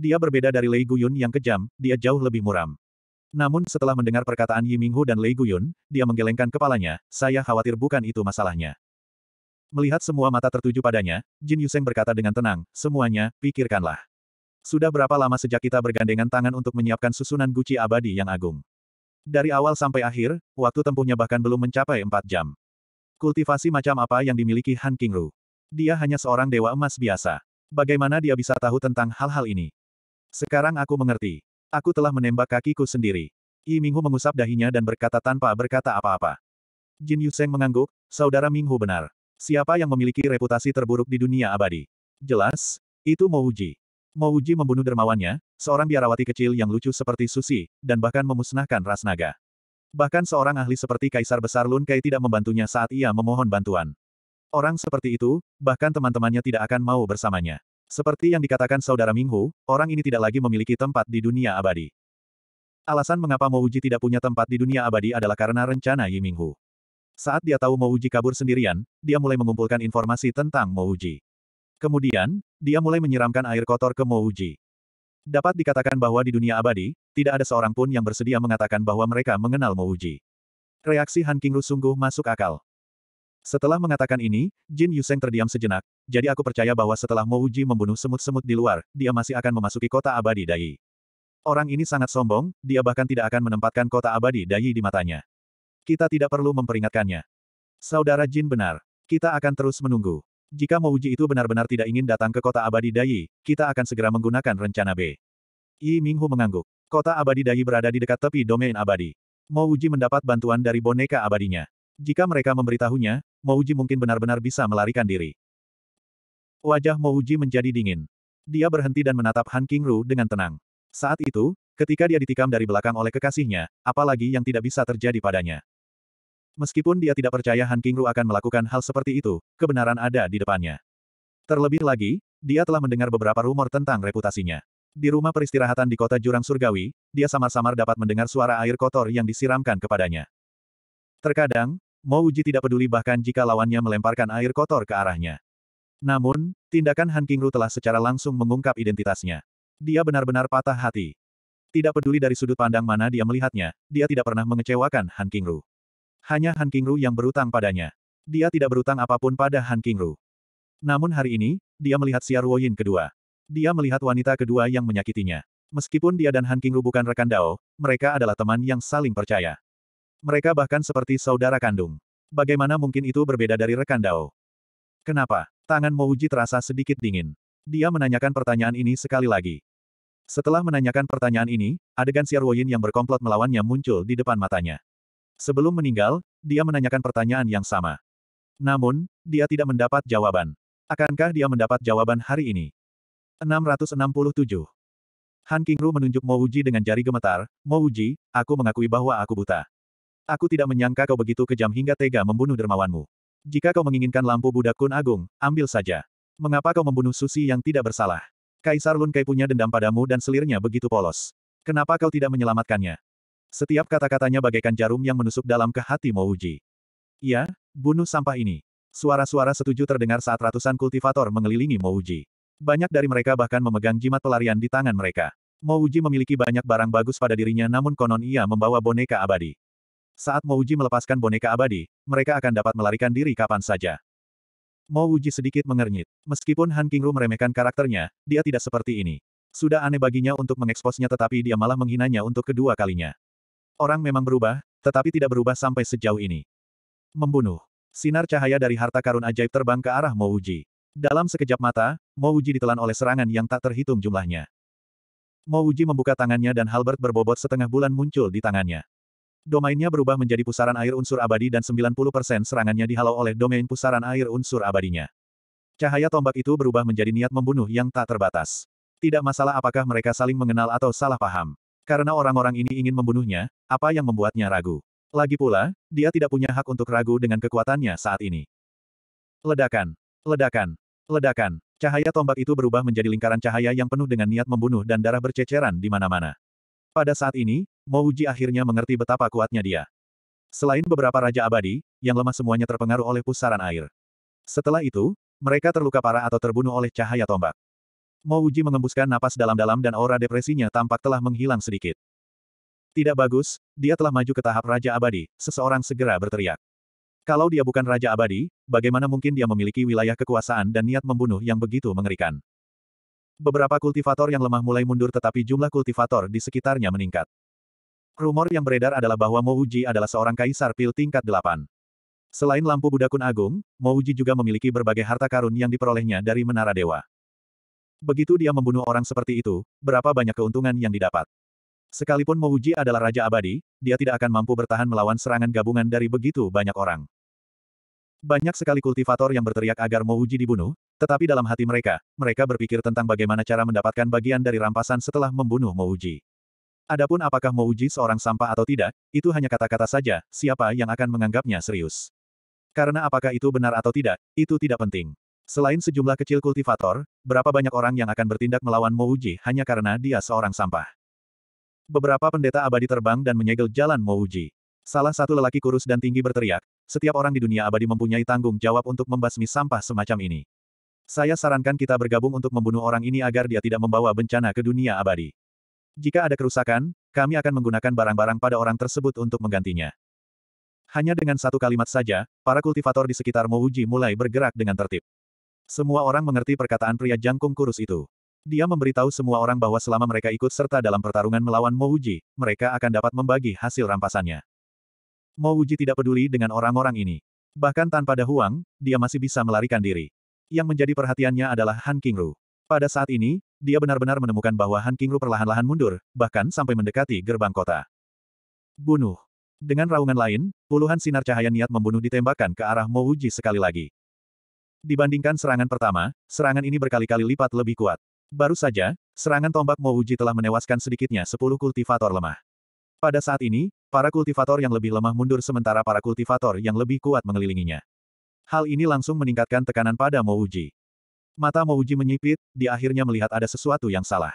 Dia berbeda dari Lei Guyun yang kejam, dia jauh lebih muram. Namun setelah mendengar perkataan Yi Minghu dan Lei Guyun, dia menggelengkan kepalanya, saya khawatir bukan itu masalahnya. Melihat semua mata tertuju padanya, Jin Yuseng berkata dengan tenang, semuanya, pikirkanlah. Sudah berapa lama sejak kita bergandengan tangan untuk menyiapkan susunan guci abadi yang agung? Dari awal sampai akhir, waktu tempuhnya bahkan belum mencapai 4 jam. Kultivasi macam apa yang dimiliki Han Kingru? Dia hanya seorang dewa emas biasa. Bagaimana dia bisa tahu tentang hal-hal ini? Sekarang aku mengerti. Aku telah menembak kakiku sendiri. Yi Minghu mengusap dahinya dan berkata tanpa berkata apa-apa. Jin Yuseng mengangguk, saudara Minghu benar. Siapa yang memiliki reputasi terburuk di dunia abadi? Jelas, itu Mo Uji. Mo Uji membunuh dermawannya, seorang biarawati kecil yang lucu seperti Susi, dan bahkan memusnahkan ras naga. Bahkan seorang ahli seperti Kaisar Besar Lun Kai tidak membantunya saat ia memohon bantuan. Orang seperti itu, bahkan teman-temannya tidak akan mau bersamanya. Seperti yang dikatakan saudara Minghu, orang ini tidak lagi memiliki tempat di dunia abadi. Alasan mengapa Mo Uji tidak punya tempat di dunia abadi adalah karena rencana Yi Minghu. Saat dia tahu Mo Uji kabur sendirian, dia mulai mengumpulkan informasi tentang Mo Uji. Kemudian, dia mulai menyiramkan air kotor ke Mouji. Dapat dikatakan bahwa di dunia abadi, tidak ada seorang pun yang bersedia mengatakan bahwa mereka mengenal Mouji. Reaksi Han Qingru sungguh masuk akal. Setelah mengatakan ini, Jin Yuseng terdiam sejenak, jadi aku percaya bahwa setelah Mouji membunuh semut-semut di luar, dia masih akan memasuki kota abadi Dai. Orang ini sangat sombong, dia bahkan tidak akan menempatkan kota abadi Dai di matanya. Kita tidak perlu memperingatkannya. Saudara Jin benar. Kita akan terus menunggu. Jika Uji itu benar-benar tidak ingin datang ke kota abadi Dayi, kita akan segera menggunakan rencana B. Yi Minghu mengangguk. Kota abadi Dayi berada di dekat tepi domain abadi. Uji mendapat bantuan dari boneka abadinya. Jika mereka memberitahunya, Uji mungkin benar-benar bisa melarikan diri. Wajah Uji menjadi dingin. Dia berhenti dan menatap Han Kingru dengan tenang. Saat itu, ketika dia ditikam dari belakang oleh kekasihnya, apalagi yang tidak bisa terjadi padanya. Meskipun dia tidak percaya Han Kingru akan melakukan hal seperti itu, kebenaran ada di depannya. Terlebih lagi, dia telah mendengar beberapa rumor tentang reputasinya. Di rumah peristirahatan di kota Jurang Surgawi, dia samar-samar dapat mendengar suara air kotor yang disiramkan kepadanya. Terkadang, Mo Uji tidak peduli bahkan jika lawannya melemparkan air kotor ke arahnya. Namun, tindakan Han Kingru telah secara langsung mengungkap identitasnya. Dia benar-benar patah hati. Tidak peduli dari sudut pandang mana dia melihatnya, dia tidak pernah mengecewakan Han Kingru. Hanya Han Kingru yang berutang padanya. Dia tidak berutang apapun pada Han Kingru. Namun hari ini, dia melihat Xia Ruoyin kedua. Dia melihat wanita kedua yang menyakitinya. Meskipun dia dan Han Kingru bukan rekan Dao, mereka adalah teman yang saling percaya. Mereka bahkan seperti saudara kandung. Bagaimana mungkin itu berbeda dari rekan Dao? Kenapa? Tangan Mo Uji terasa sedikit dingin. Dia menanyakan pertanyaan ini sekali lagi. Setelah menanyakan pertanyaan ini, adegan Xia Ruoyin yang berkomplot melawannya muncul di depan matanya. Sebelum meninggal, dia menanyakan pertanyaan yang sama. Namun, dia tidak mendapat jawaban. Akankah dia mendapat jawaban hari ini? 667. Han Kingru menunjuk Mo Wuji dengan jari gemetar, Mo Wuji, aku mengakui bahwa aku buta. Aku tidak menyangka kau begitu kejam hingga tega membunuh dermawanmu. Jika kau menginginkan lampu Buddha Kun Agung, ambil saja. Mengapa kau membunuh Susi yang tidak bersalah? Kaisar Lun Kai punya dendam padamu dan selirnya begitu polos. Kenapa kau tidak menyelamatkannya? Setiap kata-katanya bagaikan jarum yang menusuk dalam ke hati Mouji. Ya, bunuh sampah ini. Suara-suara setuju terdengar saat ratusan kultivator mengelilingi Mouji. Banyak dari mereka bahkan memegang jimat pelarian di tangan mereka. Mouji memiliki banyak barang bagus pada dirinya namun konon ia membawa boneka abadi. Saat Mouji melepaskan boneka abadi, mereka akan dapat melarikan diri kapan saja. Mouji sedikit mengernyit. Meskipun Han Kingru meremehkan karakternya, dia tidak seperti ini. Sudah aneh baginya untuk mengeksposnya, tetapi dia malah menghinanya untuk kedua kalinya. Orang memang berubah, tetapi tidak berubah sampai sejauh ini. Membunuh. Sinar cahaya dari harta karun ajaib terbang ke arah Mouji. Dalam sekejap mata, Mouji ditelan oleh serangan yang tak terhitung jumlahnya. Mouji membuka tangannya dan Halbert berbobot setengah bulan muncul di tangannya. Domainnya berubah menjadi pusaran air unsur abadi dan 90% serangannya dihalau oleh domain pusaran air unsur abadinya. Cahaya tombak itu berubah menjadi niat membunuh yang tak terbatas. Tidak masalah apakah mereka saling mengenal atau salah paham. Karena orang-orang ini ingin membunuhnya, apa yang membuatnya ragu? Lagi pula, dia tidak punya hak untuk ragu dengan kekuatannya saat ini. Ledakan. Ledakan. Ledakan. Cahaya tombak itu berubah menjadi lingkaran cahaya yang penuh dengan niat membunuh dan darah berceceran di mana-mana. Pada saat ini, Mouji akhirnya mengerti betapa kuatnya dia. Selain beberapa raja abadi, yang lemah semuanya terpengaruh oleh pusaran air. Setelah itu, mereka terluka parah atau terbunuh oleh cahaya tombak. Mo Uji mengembuskan napas dalam-dalam dan aura depresinya tampak telah menghilang sedikit. Tidak bagus, dia telah maju ke tahap Raja Abadi, seseorang segera berteriak. Kalau dia bukan Raja Abadi, bagaimana mungkin dia memiliki wilayah kekuasaan dan niat membunuh yang begitu mengerikan? Beberapa kultivator yang lemah mulai mundur tetapi jumlah kultivator di sekitarnya meningkat. Rumor yang beredar adalah bahwa Mo Uji adalah seorang kaisar pil tingkat delapan. Selain lampu Budakun Agung, Mo Uji juga memiliki berbagai harta karun yang diperolehnya dari Menara Dewa. Begitu dia membunuh orang seperti itu, berapa banyak keuntungan yang didapat. Sekalipun Mouji adalah Raja Abadi, dia tidak akan mampu bertahan melawan serangan gabungan dari begitu banyak orang. Banyak sekali kultivator yang berteriak agar Mouji dibunuh, tetapi dalam hati mereka, mereka berpikir tentang bagaimana cara mendapatkan bagian dari rampasan setelah membunuh Mouji. Adapun apakah Mouji seorang sampah atau tidak, itu hanya kata-kata saja, siapa yang akan menganggapnya serius. Karena apakah itu benar atau tidak, itu tidak penting. Selain sejumlah kecil kultivator, berapa banyak orang yang akan bertindak melawan Mouji hanya karena dia seorang sampah. Beberapa pendeta abadi terbang dan menyegel jalan Mouji. Salah satu lelaki kurus dan tinggi berteriak, setiap orang di dunia abadi mempunyai tanggung jawab untuk membasmi sampah semacam ini. Saya sarankan kita bergabung untuk membunuh orang ini agar dia tidak membawa bencana ke dunia abadi. Jika ada kerusakan, kami akan menggunakan barang-barang pada orang tersebut untuk menggantinya. Hanya dengan satu kalimat saja, para kultivator di sekitar Mouji mulai bergerak dengan tertib. Semua orang mengerti perkataan pria jangkung kurus itu. Dia memberitahu semua orang bahwa selama mereka ikut serta dalam pertarungan melawan Mouji, mereka akan dapat membagi hasil rampasannya. Mouji tidak peduli dengan orang-orang ini. Bahkan tanpa dahuang, dia masih bisa melarikan diri. Yang menjadi perhatiannya adalah Han Kingru. Pada saat ini, dia benar-benar menemukan bahwa Han Kingru perlahan-lahan mundur, bahkan sampai mendekati gerbang kota. Bunuh. Dengan raungan lain, puluhan sinar cahaya niat membunuh ditembakkan ke arah Mouji sekali lagi. Dibandingkan serangan pertama, serangan ini berkali-kali lipat lebih kuat. Baru saja, serangan tombak Mouji telah menewaskan sedikitnya 10 kultivator lemah. Pada saat ini, para kultivator yang lebih lemah mundur sementara para kultivator yang lebih kuat mengelilinginya. Hal ini langsung meningkatkan tekanan pada Mouji. Mata Mouji menyipit, di akhirnya melihat ada sesuatu yang salah.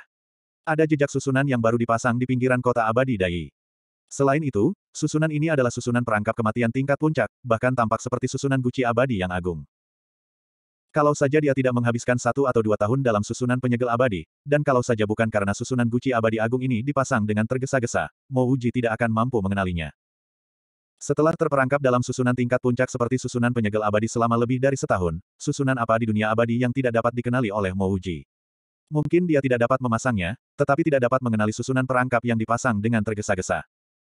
Ada jejak susunan yang baru dipasang di pinggiran kota abadi Dai. Selain itu, susunan ini adalah susunan perangkap kematian tingkat puncak, bahkan tampak seperti susunan guci abadi yang agung. Kalau saja dia tidak menghabiskan satu atau dua tahun dalam susunan penyegel abadi, dan kalau saja bukan karena susunan guci abadi agung ini dipasang dengan tergesa-gesa, Mo Uji tidak akan mampu mengenalinya. Setelah terperangkap dalam susunan tingkat puncak seperti susunan penyegel abadi selama lebih dari setahun, susunan apa di dunia abadi yang tidak dapat dikenali oleh Mo Uji? Mungkin dia tidak dapat memasangnya, tetapi tidak dapat mengenali susunan perangkap yang dipasang dengan tergesa-gesa.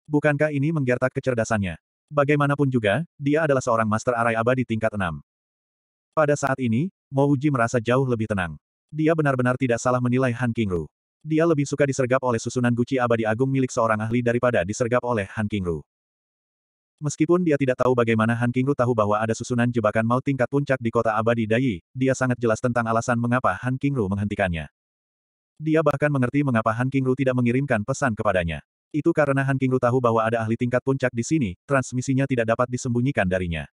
Bukankah ini menggertak kecerdasannya? Bagaimanapun juga, dia adalah seorang master arai abadi tingkat 6. Pada saat ini, Mo Uji merasa jauh lebih tenang. Dia benar-benar tidak salah menilai Han Kingru. Dia lebih suka disergap oleh susunan guci abadi agung milik seorang ahli daripada disergap oleh Han Kingru. Meskipun dia tidak tahu bagaimana Han Kingru tahu bahwa ada susunan jebakan mau tingkat puncak di kota abadi Dayi, dia sangat jelas tentang alasan mengapa Han Kingru menghentikannya. Dia bahkan mengerti mengapa Han Kingru tidak mengirimkan pesan kepadanya. Itu karena Han Kingru tahu bahwa ada ahli tingkat puncak di sini, transmisinya tidak dapat disembunyikan darinya.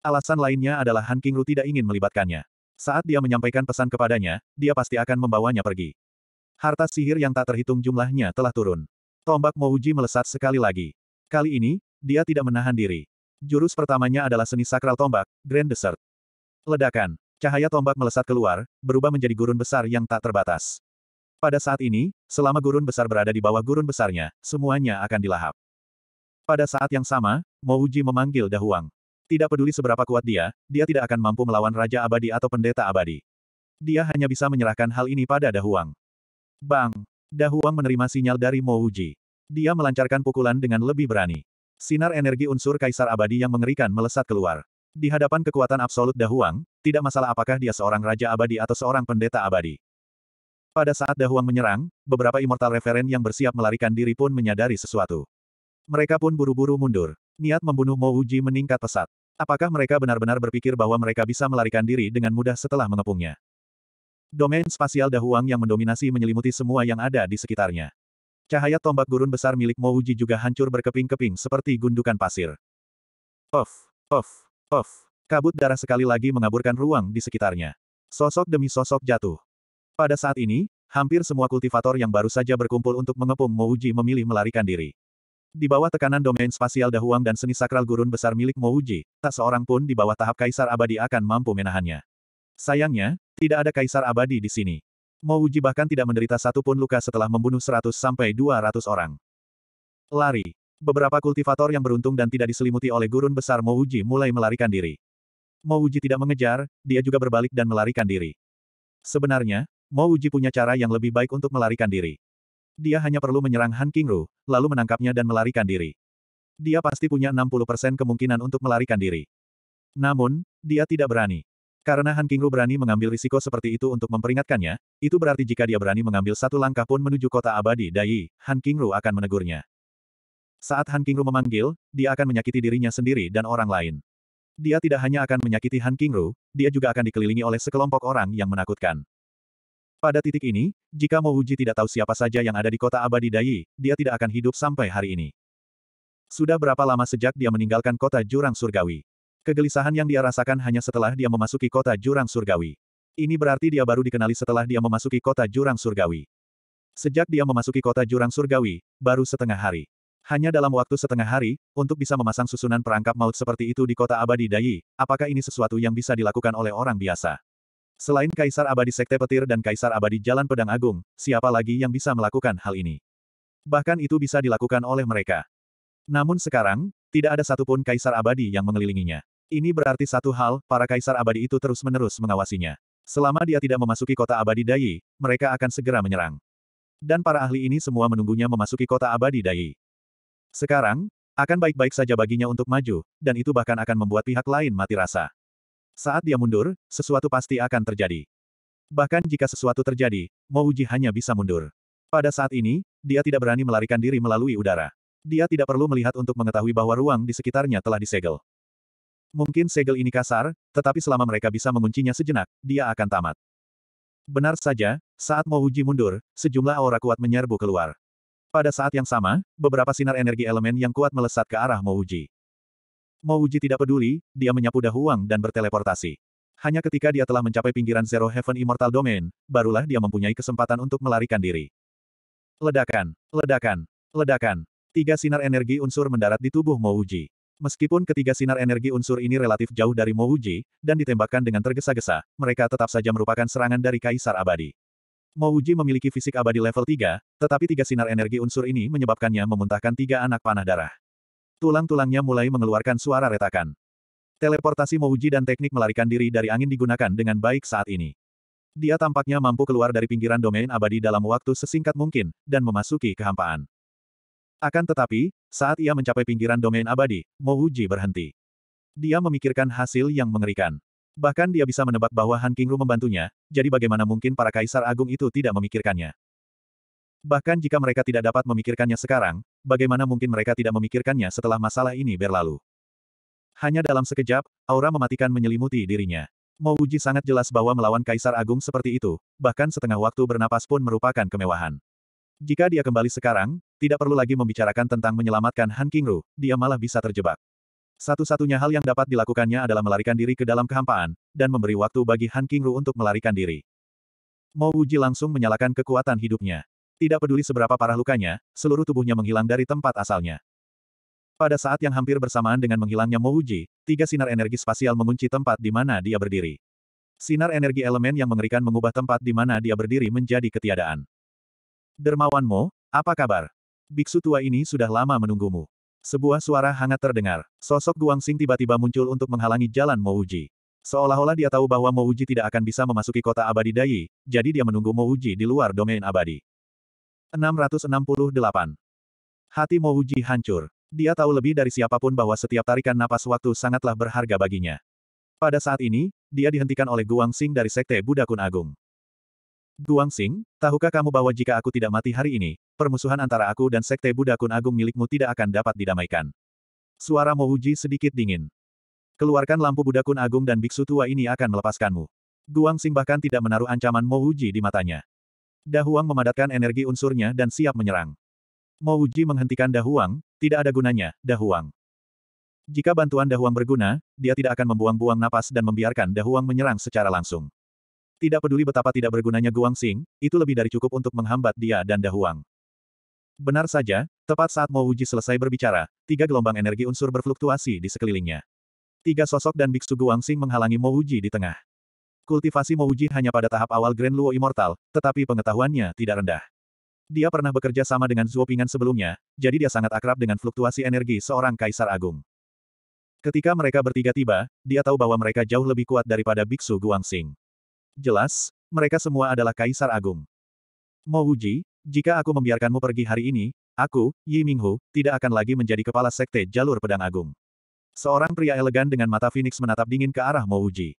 Alasan lainnya adalah Han Qingru tidak ingin melibatkannya. Saat dia menyampaikan pesan kepadanya, dia pasti akan membawanya pergi. Harta sihir yang tak terhitung jumlahnya telah turun. Tombak Mouji melesat sekali lagi. Kali ini, dia tidak menahan diri. Jurus pertamanya adalah seni sakral tombak, Grand Desert. Ledakan. Cahaya tombak melesat keluar, berubah menjadi gurun besar yang tak terbatas. Pada saat ini, selama gurun besar berada di bawah gurun besarnya, semuanya akan dilahap. Pada saat yang sama, Mouji memanggil Dahuang. Tidak peduli seberapa kuat dia, dia tidak akan mampu melawan Raja Abadi atau Pendeta Abadi. Dia hanya bisa menyerahkan hal ini pada Dahuang. Bang! Dahuang menerima sinyal dari Mo Uji. Dia melancarkan pukulan dengan lebih berani. Sinar energi unsur Kaisar Abadi yang mengerikan melesat keluar. Di hadapan kekuatan absolut Dahuang, tidak masalah apakah dia seorang Raja Abadi atau seorang Pendeta Abadi. Pada saat Dahuang menyerang, beberapa Immortal Referen yang bersiap melarikan diri pun menyadari sesuatu. Mereka pun buru-buru mundur. Niat membunuh Mo Uji meningkat pesat. Apakah mereka benar-benar berpikir bahwa mereka bisa melarikan diri dengan mudah setelah mengepungnya? Domain spasial Dahuang yang mendominasi menyelimuti semua yang ada di sekitarnya. Cahaya tombak gurun besar milik Mouji juga hancur berkeping-keping seperti gundukan pasir. Off, off, off. Kabut darah sekali lagi mengaburkan ruang di sekitarnya. Sosok demi sosok jatuh. Pada saat ini, hampir semua kultivator yang baru saja berkumpul untuk mengepung Mouji memilih melarikan diri. Di bawah tekanan domain spasial Dahuang dan seni sakral gurun besar milik Mouji, tak seorang pun di bawah tahap kaisar abadi akan mampu menahannya. Sayangnya, tidak ada kaisar abadi di sini. Mouji bahkan tidak menderita satu pun luka setelah membunuh 100 sampai 200 orang. Lari. Beberapa kultivator yang beruntung dan tidak diselimuti oleh gurun besar Mouji mulai melarikan diri. Mouji tidak mengejar, dia juga berbalik dan melarikan diri. Sebenarnya, Mouji punya cara yang lebih baik untuk melarikan diri. Dia hanya perlu menyerang Han Kingru, lalu menangkapnya dan melarikan diri. Dia pasti punya 60% kemungkinan untuk melarikan diri. Namun, dia tidak berani. Karena Han Kingru berani mengambil risiko seperti itu untuk memperingatkannya, itu berarti jika dia berani mengambil satu langkah pun menuju kota abadi Dai, Han Kingru akan menegurnya. Saat Han Kingru memanggil, dia akan menyakiti dirinya sendiri dan orang lain. Dia tidak hanya akan menyakiti Han Kingru, dia juga akan dikelilingi oleh sekelompok orang yang menakutkan. Pada titik ini, jika Mo Uji tidak tahu siapa saja yang ada di kota abadi Dayi, dia tidak akan hidup sampai hari ini. Sudah berapa lama sejak dia meninggalkan kota jurang surgawi? Kegelisahan yang dia rasakan hanya setelah dia memasuki kota jurang surgawi. Ini berarti dia baru dikenali setelah dia memasuki kota jurang surgawi. Sejak dia memasuki kota jurang surgawi, baru setengah hari. Hanya dalam waktu setengah hari, untuk bisa memasang susunan perangkap maut seperti itu di kota abadi Dayi, apakah ini sesuatu yang bisa dilakukan oleh orang biasa? Selain Kaisar Abadi Sekte Petir dan Kaisar Abadi Jalan Pedang Agung, siapa lagi yang bisa melakukan hal ini? Bahkan itu bisa dilakukan oleh mereka. Namun sekarang, tidak ada satupun Kaisar Abadi yang mengelilinginya. Ini berarti satu hal, para Kaisar Abadi itu terus-menerus mengawasinya. Selama dia tidak memasuki kota Abadi Dai, mereka akan segera menyerang. Dan para ahli ini semua menunggunya memasuki kota Abadi Dai. Sekarang, akan baik-baik saja baginya untuk maju, dan itu bahkan akan membuat pihak lain mati rasa. Saat dia mundur, sesuatu pasti akan terjadi. Bahkan jika sesuatu terjadi, Mouji hanya bisa mundur. Pada saat ini, dia tidak berani melarikan diri melalui udara. Dia tidak perlu melihat untuk mengetahui bahwa ruang di sekitarnya telah disegel. Mungkin segel ini kasar, tetapi selama mereka bisa menguncinya sejenak, dia akan tamat. Benar saja, saat Mouji mundur, sejumlah aura kuat menyerbu keluar. Pada saat yang sama, beberapa sinar energi elemen yang kuat melesat ke arah Mouji. Mo Uji tidak peduli, dia menyapu dahuang dan berteleportasi. Hanya ketika dia telah mencapai pinggiran Zero Heaven Immortal Domain, barulah dia mempunyai kesempatan untuk melarikan diri. Ledakan, ledakan, ledakan. Tiga sinar energi unsur mendarat di tubuh Mo Mouji. Meskipun ketiga sinar energi unsur ini relatif jauh dari Mo Mouji, dan ditembakkan dengan tergesa-gesa, mereka tetap saja merupakan serangan dari Kaisar Abadi. Mo Mouji memiliki fisik abadi level 3, tetapi tiga sinar energi unsur ini menyebabkannya memuntahkan tiga anak panah darah. Tulang-tulangnya mulai mengeluarkan suara retakan. Teleportasi Mouji dan teknik melarikan diri dari angin digunakan dengan baik saat ini. Dia tampaknya mampu keluar dari pinggiran domain abadi dalam waktu sesingkat mungkin, dan memasuki kehampaan. Akan tetapi, saat ia mencapai pinggiran domain abadi, Mouji berhenti. Dia memikirkan hasil yang mengerikan. Bahkan dia bisa menebak bahwa Han Kingru membantunya, jadi bagaimana mungkin para kaisar agung itu tidak memikirkannya. Bahkan jika mereka tidak dapat memikirkannya sekarang, bagaimana mungkin mereka tidak memikirkannya setelah masalah ini berlalu? Hanya dalam sekejap, aura mematikan menyelimuti dirinya. Mouji sangat jelas bahwa melawan Kaisar Agung seperti itu, bahkan setengah waktu bernapas pun merupakan kemewahan. Jika dia kembali sekarang, tidak perlu lagi membicarakan tentang menyelamatkan Han Kingru, dia malah bisa terjebak. Satu-satunya hal yang dapat dilakukannya adalah melarikan diri ke dalam kehampaan, dan memberi waktu bagi Han Kingru untuk melarikan diri. Mo Uji langsung menyalakan kekuatan hidupnya. Tidak peduli seberapa parah lukanya, seluruh tubuhnya menghilang dari tempat asalnya. Pada saat yang hampir bersamaan dengan menghilangnya Mouji, tiga sinar energi spasial mengunci tempat di mana dia berdiri. Sinar energi elemen yang mengerikan mengubah tempat di mana dia berdiri menjadi ketiadaan. Dermawan Mo, apa kabar? Biksu tua ini sudah lama menunggumu. Sebuah suara hangat terdengar. Sosok Guangxing tiba-tiba muncul untuk menghalangi jalan Mouji. Seolah-olah dia tahu bahwa Mouji tidak akan bisa memasuki kota abadi Dai, jadi dia menunggu Mouji di luar domain abadi. 668. Hati Mouji hancur. Dia tahu lebih dari siapapun bahwa setiap tarikan napas waktu sangatlah berharga baginya. Pada saat ini, dia dihentikan oleh Guang Xing dari Sekte Buddha Kun Agung. Guang Xing, tahukah kamu bahwa jika aku tidak mati hari ini, permusuhan antara aku dan Sekte Buddha Kun Agung milikmu tidak akan dapat didamaikan. Suara Mouji sedikit dingin. Keluarkan lampu Buddha Kun Agung dan biksu tua ini akan melepaskanmu. Guang Xing bahkan tidak menaruh ancaman Mouji di matanya. Dahuang memadatkan energi unsurnya dan siap menyerang. Mouji menghentikan Dahuang, tidak ada gunanya, Dahuang. Jika bantuan Dahuang berguna, dia tidak akan membuang-buang napas dan membiarkan Dahuang menyerang secara langsung. Tidak peduli betapa tidak bergunanya Guang Xing, itu lebih dari cukup untuk menghambat dia dan Dahuang. Benar saja, tepat saat Mo Wuji selesai berbicara, tiga gelombang energi unsur berfluktuasi di sekelilingnya. Tiga sosok dan biksu Guang Xing menghalangi Mo Wuji di tengah. Kultivasi Mouji hanya pada tahap awal Grand Luo Immortal, tetapi pengetahuannya tidak rendah. Dia pernah bekerja sama dengan Zuo Pingan sebelumnya, jadi dia sangat akrab dengan fluktuasi energi seorang kaisar agung. Ketika mereka bertiga tiba, dia tahu bahwa mereka jauh lebih kuat daripada Biksu Guangxing. Jelas, mereka semua adalah kaisar agung. Mouji, jika aku membiarkanmu pergi hari ini, aku, Yi Minghu, tidak akan lagi menjadi kepala sekte jalur pedang agung. Seorang pria elegan dengan mata Phoenix menatap dingin ke arah Mouji.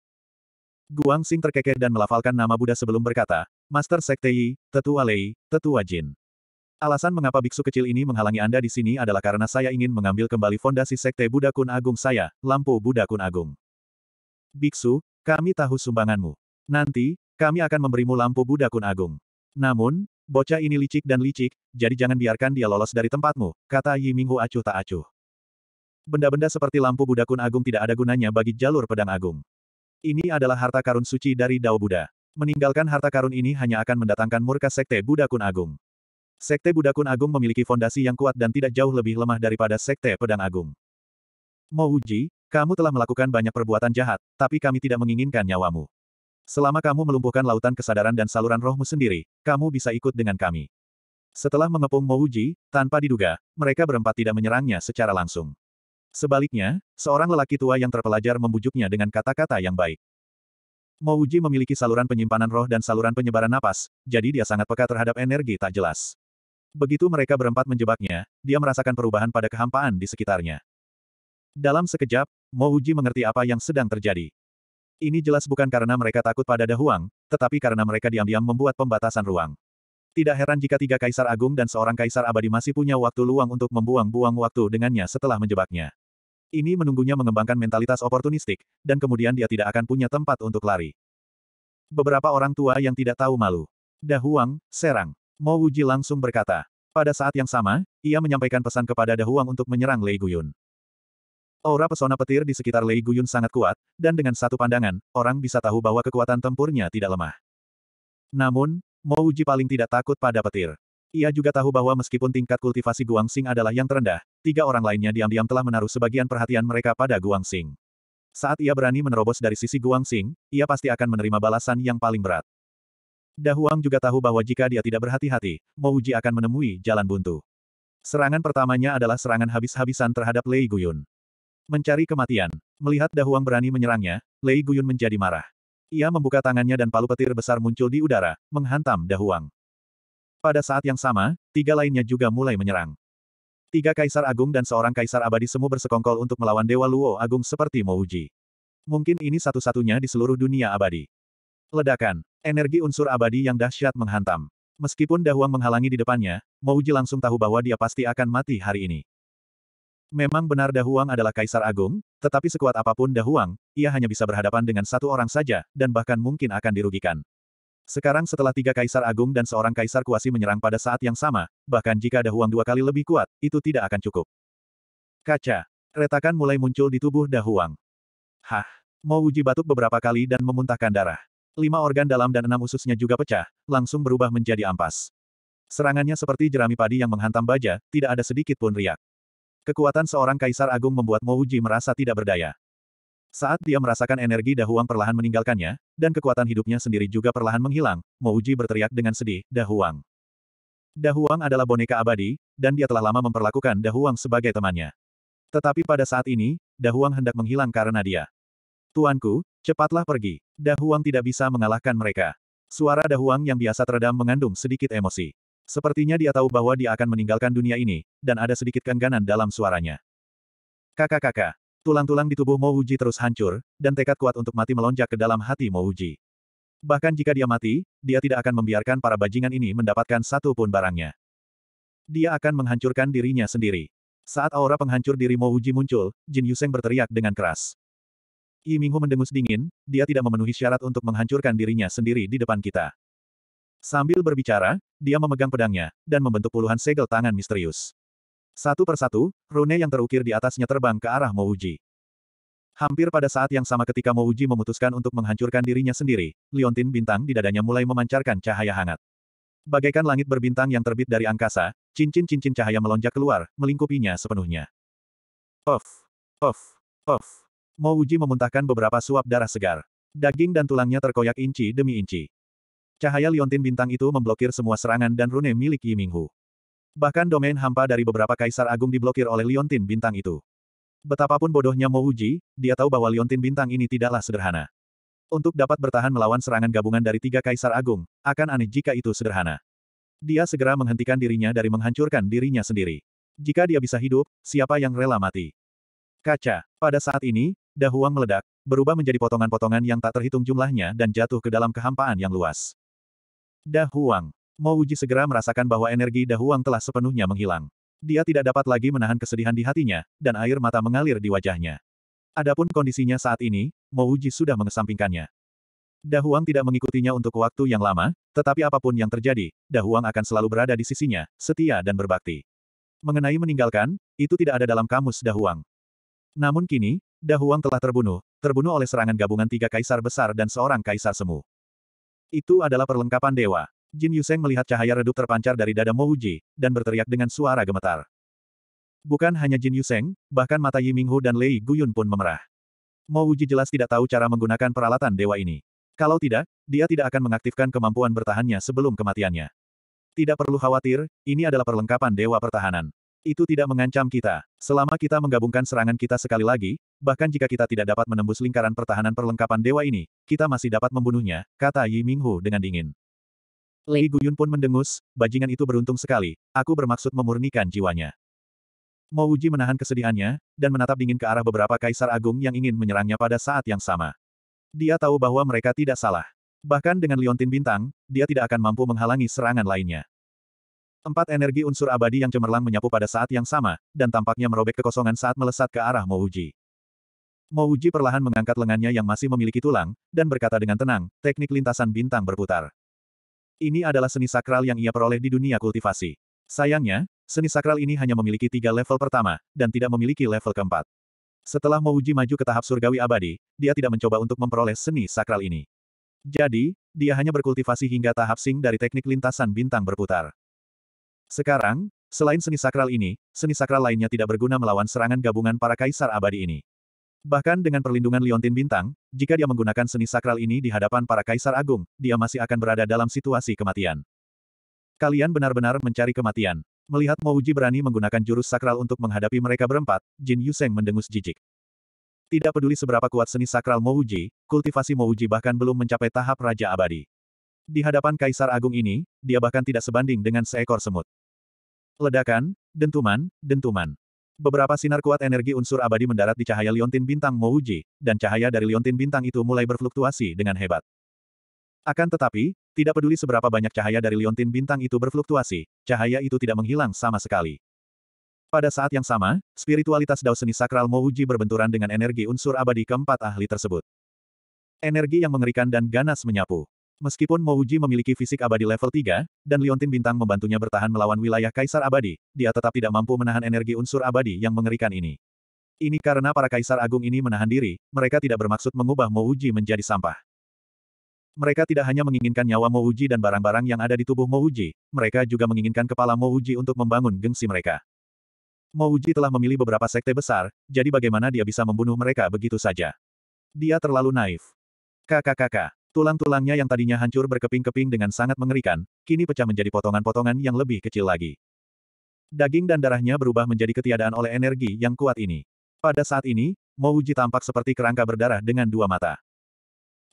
Guang Xing terkekeh dan melafalkan nama Buddha sebelum berkata, Master Sekte Yi, Tetua Lei, Tetua Jin. Alasan mengapa biksu kecil ini menghalangi Anda di sini adalah karena saya ingin mengambil kembali fondasi Sekte Buddha Kun Agung saya, Lampu Buddha Kun Agung. Biksu, kami tahu sumbanganmu. Nanti, kami akan memberimu lampu Buddha Kun Agung. Namun, bocah ini licik dan licik, jadi jangan biarkan dia lolos dari tempatmu, kata Yi Minghu acuh tak acuh. Benda-benda seperti lampu Buddha Kun Agung tidak ada gunanya bagi jalur pedang agung. Ini adalah harta karun suci dari Dao Buddha. Meninggalkan harta karun ini hanya akan mendatangkan murka Sekte Buddha Kun Agung. Sekte Buddha Kun Agung memiliki fondasi yang kuat dan tidak jauh lebih lemah daripada Sekte Pedang Agung. Mo Uji, kamu telah melakukan banyak perbuatan jahat, tapi kami tidak menginginkan nyawamu. Selama kamu melumpuhkan lautan kesadaran dan saluran rohmu sendiri, kamu bisa ikut dengan kami. Setelah mengepung Mo Uji, tanpa diduga, mereka berempat tidak menyerangnya secara langsung. Sebaliknya, seorang lelaki tua yang terpelajar membujuknya dengan kata-kata yang baik. Mouji memiliki saluran penyimpanan roh dan saluran penyebaran napas, jadi dia sangat peka terhadap energi tak jelas. Begitu mereka berempat menjebaknya, dia merasakan perubahan pada kehampaan di sekitarnya. Dalam sekejap, Mouji mengerti apa yang sedang terjadi. Ini jelas bukan karena mereka takut pada Dahuang, tetapi karena mereka diam-diam membuat pembatasan ruang. Tidak heran jika tiga kaisar agung dan seorang kaisar abadi masih punya waktu luang untuk membuang-buang waktu dengannya setelah menjebaknya. Ini menunggunya mengembangkan mentalitas oportunistik, dan kemudian dia tidak akan punya tempat untuk lari. Beberapa orang tua yang tidak tahu malu. Dahuang, serang. Mo Wuji langsung berkata. Pada saat yang sama, ia menyampaikan pesan kepada Dahuang untuk menyerang Lei Guyun. Aura pesona petir di sekitar Lei Guyun sangat kuat, dan dengan satu pandangan, orang bisa tahu bahwa kekuatan tempurnya tidak lemah. Namun, Mo Wuji paling tidak takut pada petir. Ia juga tahu bahwa meskipun tingkat kultivasi Guangxing adalah yang terendah, tiga orang lainnya diam-diam telah menaruh sebagian perhatian mereka pada Guangxing. Saat ia berani menerobos dari sisi Guangxing, ia pasti akan menerima balasan yang paling berat. Dahuang juga tahu bahwa jika dia tidak berhati-hati, Mouji akan menemui jalan buntu. Serangan pertamanya adalah serangan habis-habisan terhadap Lei Guyun. Mencari kematian, melihat Dahuang berani menyerangnya, Lei Guyun menjadi marah. Ia membuka tangannya dan palu petir besar muncul di udara, menghantam Dahuang. Pada saat yang sama, tiga lainnya juga mulai menyerang. Tiga kaisar agung dan seorang kaisar abadi semu bersekongkol untuk melawan Dewa Luo Agung seperti Mouji. Mungkin ini satu-satunya di seluruh dunia abadi. Ledakan. Energi unsur abadi yang dahsyat menghantam. Meskipun Dahuang menghalangi di depannya, Mouji langsung tahu bahwa dia pasti akan mati hari ini. Memang benar Dahuang adalah kaisar agung, tetapi sekuat apapun Dahuang, ia hanya bisa berhadapan dengan satu orang saja, dan bahkan mungkin akan dirugikan. Sekarang setelah tiga kaisar agung dan seorang kaisar kuasi menyerang pada saat yang sama, bahkan jika Dahuang dua kali lebih kuat, itu tidak akan cukup. Kaca. Retakan mulai muncul di tubuh Dahuang. Hah. Mau uji batuk beberapa kali dan memuntahkan darah. Lima organ dalam dan enam ususnya juga pecah, langsung berubah menjadi ampas. Serangannya seperti jerami padi yang menghantam baja, tidak ada sedikit pun riak. Kekuatan seorang kaisar agung membuat Mouji merasa tidak berdaya. Saat dia merasakan energi Dahuang perlahan meninggalkannya, dan kekuatan hidupnya sendiri juga perlahan menghilang, Mouji berteriak dengan sedih, Dahuang. Dahuang adalah boneka abadi, dan dia telah lama memperlakukan Dahuang sebagai temannya. Tetapi pada saat ini, Dahuang hendak menghilang karena dia. Tuanku, cepatlah pergi. Dahuang tidak bisa mengalahkan mereka. Suara Dahuang yang biasa teredam mengandung sedikit emosi. Sepertinya dia tahu bahwa dia akan meninggalkan dunia ini, dan ada sedikit keengganan dalam suaranya. Kakak-kakak, Tulang-tulang di tubuh Mouji terus hancur, dan tekad kuat untuk mati melonjak ke dalam hati Mouji. Bahkan jika dia mati, dia tidak akan membiarkan para bajingan ini mendapatkan satu pun barangnya. Dia akan menghancurkan dirinya sendiri. Saat aura penghancur diri Mouji muncul, Jin Yuseng berteriak dengan keras. Yi Minghu mendengus dingin, dia tidak memenuhi syarat untuk menghancurkan dirinya sendiri di depan kita. Sambil berbicara, dia memegang pedangnya, dan membentuk puluhan segel tangan misterius. Satu persatu, rune yang terukir di atasnya terbang ke arah Mouji. Hampir pada saat yang sama ketika Mouji memutuskan untuk menghancurkan dirinya sendiri, liontin bintang di dadanya mulai memancarkan cahaya hangat. Bagaikan langit berbintang yang terbit dari angkasa, cincin-cincin cahaya melonjak keluar, melingkupinya sepenuhnya. Of, of, of. Mouji memuntahkan beberapa suap darah segar. Daging dan tulangnya terkoyak inci demi inci. Cahaya liontin bintang itu memblokir semua serangan dan rune milik Yiminghu. Bahkan domain hampa dari beberapa kaisar agung diblokir oleh liontin bintang itu. Betapapun bodohnya Mo Uji, dia tahu bahwa liontin bintang ini tidaklah sederhana. Untuk dapat bertahan melawan serangan gabungan dari tiga kaisar agung, akan aneh jika itu sederhana. Dia segera menghentikan dirinya dari menghancurkan dirinya sendiri. Jika dia bisa hidup, siapa yang rela mati? Kaca. Pada saat ini, Dahuang meledak, berubah menjadi potongan-potongan yang tak terhitung jumlahnya dan jatuh ke dalam kehampaan yang luas. Dahuang. Mo Uji segera merasakan bahwa energi Dahuang telah sepenuhnya menghilang. Dia tidak dapat lagi menahan kesedihan di hatinya, dan air mata mengalir di wajahnya. Adapun kondisinya saat ini, Mo Uji sudah mengesampingkannya. Dahuang tidak mengikutinya untuk waktu yang lama, tetapi apapun yang terjadi, Dahuang akan selalu berada di sisinya, setia dan berbakti. Mengenai meninggalkan, itu tidak ada dalam kamus Dahuang. Namun kini, Dahuang telah terbunuh, terbunuh oleh serangan gabungan tiga kaisar besar dan seorang kaisar semu. Itu adalah perlengkapan dewa. Jin Yuseng melihat cahaya redup terpancar dari dada Mo Uji, dan berteriak dengan suara gemetar. Bukan hanya Jin Yuseng, bahkan mata Yi Minghu dan Lei Guyun pun memerah. Mo Uji jelas tidak tahu cara menggunakan peralatan dewa ini. Kalau tidak, dia tidak akan mengaktifkan kemampuan bertahannya sebelum kematiannya. Tidak perlu khawatir, ini adalah perlengkapan dewa pertahanan. Itu tidak mengancam kita. Selama kita menggabungkan serangan kita sekali lagi, bahkan jika kita tidak dapat menembus lingkaran pertahanan perlengkapan dewa ini, kita masih dapat membunuhnya, kata Yi Minghu dengan dingin. Lei Guyun pun mendengus, bajingan itu beruntung sekali, aku bermaksud memurnikan jiwanya. Mo Uji menahan kesedihannya, dan menatap dingin ke arah beberapa kaisar agung yang ingin menyerangnya pada saat yang sama. Dia tahu bahwa mereka tidak salah. Bahkan dengan liontin bintang, dia tidak akan mampu menghalangi serangan lainnya. Empat energi unsur abadi yang cemerlang menyapu pada saat yang sama, dan tampaknya merobek kekosongan saat melesat ke arah Mo Uji. Mo Uji perlahan mengangkat lengannya yang masih memiliki tulang, dan berkata dengan tenang, teknik lintasan bintang berputar. Ini adalah seni sakral yang ia peroleh di dunia kultivasi. Sayangnya, seni sakral ini hanya memiliki tiga level pertama, dan tidak memiliki level keempat. Setelah Mouji maju ke tahap surgawi abadi, dia tidak mencoba untuk memperoleh seni sakral ini. Jadi, dia hanya berkultivasi hingga tahap sing dari teknik lintasan bintang berputar. Sekarang, selain seni sakral ini, seni sakral lainnya tidak berguna melawan serangan gabungan para kaisar abadi ini. Bahkan dengan perlindungan liontin bintang, jika dia menggunakan seni sakral ini di hadapan para kaisar agung, dia masih akan berada dalam situasi kematian. Kalian benar-benar mencari kematian. Melihat Mo Uji berani menggunakan jurus sakral untuk menghadapi mereka berempat, Jin Yuseng mendengus jijik. Tidak peduli seberapa kuat seni sakral Mo Uji, kultivasi Mo Uji bahkan belum mencapai tahap Raja Abadi. Di hadapan Kaisar Agung ini, dia bahkan tidak sebanding dengan seekor semut. Ledakan, dentuman, dentuman. Beberapa sinar kuat energi unsur abadi mendarat di cahaya liontin bintang Mouji, dan cahaya dari liontin bintang itu mulai berfluktuasi dengan hebat. Akan tetapi, tidak peduli seberapa banyak cahaya dari liontin bintang itu berfluktuasi, cahaya itu tidak menghilang sama sekali. Pada saat yang sama, spiritualitas Dao seni sakral Mouji berbenturan dengan energi unsur abadi keempat ahli tersebut. Energi yang mengerikan dan ganas menyapu. Meskipun Mouji memiliki fisik abadi level 3, dan Liontin Bintang membantunya bertahan melawan wilayah Kaisar Abadi, dia tetap tidak mampu menahan energi unsur abadi yang mengerikan ini. Ini karena para Kaisar Agung ini menahan diri, mereka tidak bermaksud mengubah Mouji menjadi sampah. Mereka tidak hanya menginginkan nyawa Mouji dan barang-barang yang ada di tubuh Mouji, mereka juga menginginkan kepala Mouji untuk membangun gengsi mereka. Mouji telah memilih beberapa sekte besar, jadi bagaimana dia bisa membunuh mereka begitu saja? Dia terlalu naif. Kakak-kakak. Tulang-tulangnya yang tadinya hancur berkeping-keping dengan sangat mengerikan, kini pecah menjadi potongan-potongan yang lebih kecil lagi. Daging dan darahnya berubah menjadi ketiadaan oleh energi yang kuat ini. Pada saat ini, Mouji tampak seperti kerangka berdarah dengan dua mata.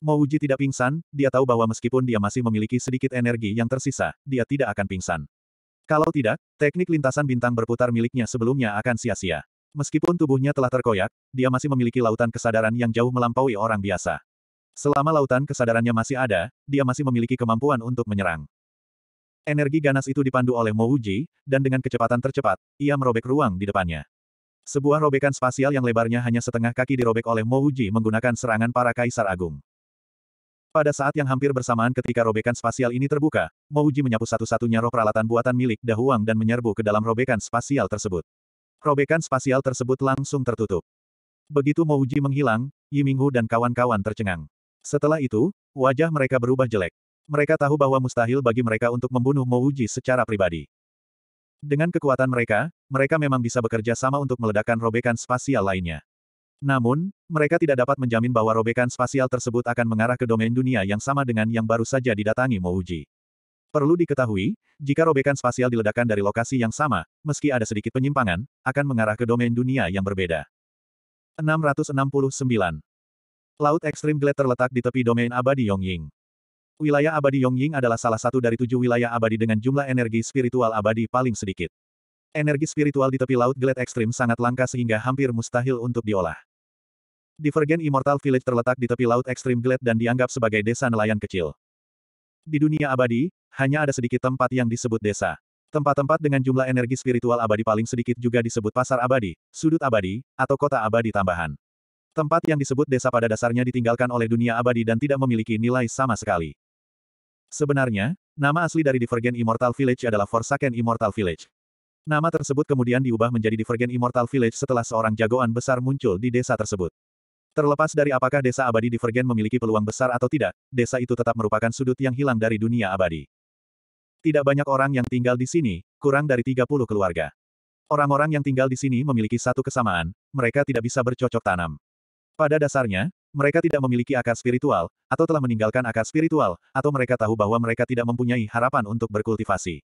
Mouji tidak pingsan, dia tahu bahwa meskipun dia masih memiliki sedikit energi yang tersisa, dia tidak akan pingsan. Kalau tidak, teknik lintasan bintang berputar miliknya sebelumnya akan sia-sia. Meskipun tubuhnya telah terkoyak, dia masih memiliki lautan kesadaran yang jauh melampaui orang biasa. Selama lautan kesadarannya masih ada, dia masih memiliki kemampuan untuk menyerang. Energi ganas itu dipandu oleh Mo Uji, dan dengan kecepatan tercepat, ia merobek ruang di depannya. Sebuah robekan spasial yang lebarnya hanya setengah kaki dirobek oleh Mo Uji menggunakan serangan para kaisar agung. Pada saat yang hampir bersamaan ketika robekan spasial ini terbuka, Mo Uji menyapu satu-satunya roh peralatan buatan milik Dahuang dan menyerbu ke dalam robekan spasial tersebut. Robekan spasial tersebut langsung tertutup. Begitu Mo Uji menghilang, Yiminghu dan kawan-kawan tercengang. Setelah itu, wajah mereka berubah jelek. Mereka tahu bahwa mustahil bagi mereka untuk membunuh Mouji secara pribadi. Dengan kekuatan mereka, mereka memang bisa bekerja sama untuk meledakkan robekan spasial lainnya. Namun, mereka tidak dapat menjamin bahwa robekan spasial tersebut akan mengarah ke domain dunia yang sama dengan yang baru saja didatangi Mouji. Perlu diketahui, jika robekan spasial diledakkan dari lokasi yang sama, meski ada sedikit penyimpangan, akan mengarah ke domain dunia yang berbeda. 669. Laut ekstrim Glade terletak di tepi domain abadi Yongying. Wilayah abadi Yongying adalah salah satu dari tujuh wilayah abadi dengan jumlah energi spiritual abadi paling sedikit. Energi spiritual di tepi laut Glade ekstrim sangat langka sehingga hampir mustahil untuk diolah. Divergen Immortal Village terletak di tepi laut ekstrim Glade dan dianggap sebagai desa nelayan kecil. Di dunia abadi, hanya ada sedikit tempat yang disebut desa. Tempat-tempat dengan jumlah energi spiritual abadi paling sedikit juga disebut pasar abadi, sudut abadi, atau kota abadi tambahan. Tempat yang disebut desa pada dasarnya ditinggalkan oleh dunia abadi dan tidak memiliki nilai sama sekali. Sebenarnya, nama asli dari Divergent Immortal Village adalah Forsaken Immortal Village. Nama tersebut kemudian diubah menjadi Divergent Immortal Village setelah seorang jagoan besar muncul di desa tersebut. Terlepas dari apakah desa abadi Divergen memiliki peluang besar atau tidak, desa itu tetap merupakan sudut yang hilang dari dunia abadi. Tidak banyak orang yang tinggal di sini, kurang dari 30 keluarga. Orang-orang yang tinggal di sini memiliki satu kesamaan, mereka tidak bisa bercocok tanam. Pada dasarnya, mereka tidak memiliki akar spiritual, atau telah meninggalkan akar spiritual, atau mereka tahu bahwa mereka tidak mempunyai harapan untuk berkultivasi.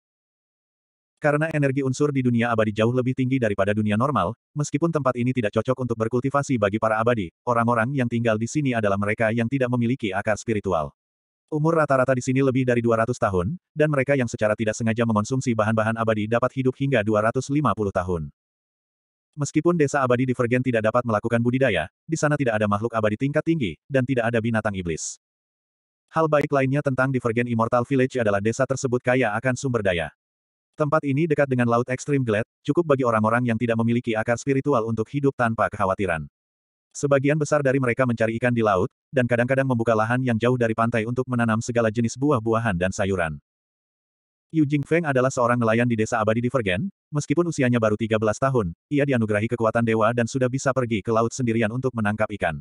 Karena energi unsur di dunia abadi jauh lebih tinggi daripada dunia normal, meskipun tempat ini tidak cocok untuk berkultivasi bagi para abadi, orang-orang yang tinggal di sini adalah mereka yang tidak memiliki akar spiritual. Umur rata-rata di sini lebih dari 200 tahun, dan mereka yang secara tidak sengaja mengonsumsi bahan-bahan abadi dapat hidup hingga 250 tahun. Meskipun desa abadi di divergen tidak dapat melakukan budidaya, di sana tidak ada makhluk abadi tingkat tinggi, dan tidak ada binatang iblis. Hal baik lainnya tentang Divergen Immortal Village adalah desa tersebut kaya akan sumber daya. Tempat ini dekat dengan Laut Ekstrim Glade, cukup bagi orang-orang yang tidak memiliki akar spiritual untuk hidup tanpa kekhawatiran. Sebagian besar dari mereka mencari ikan di laut, dan kadang-kadang membuka lahan yang jauh dari pantai untuk menanam segala jenis buah-buahan dan sayuran. Yu Jingfeng adalah seorang nelayan di desa abadi di Divergen, meskipun usianya baru 13 tahun, ia dianugerahi kekuatan dewa dan sudah bisa pergi ke laut sendirian untuk menangkap ikan.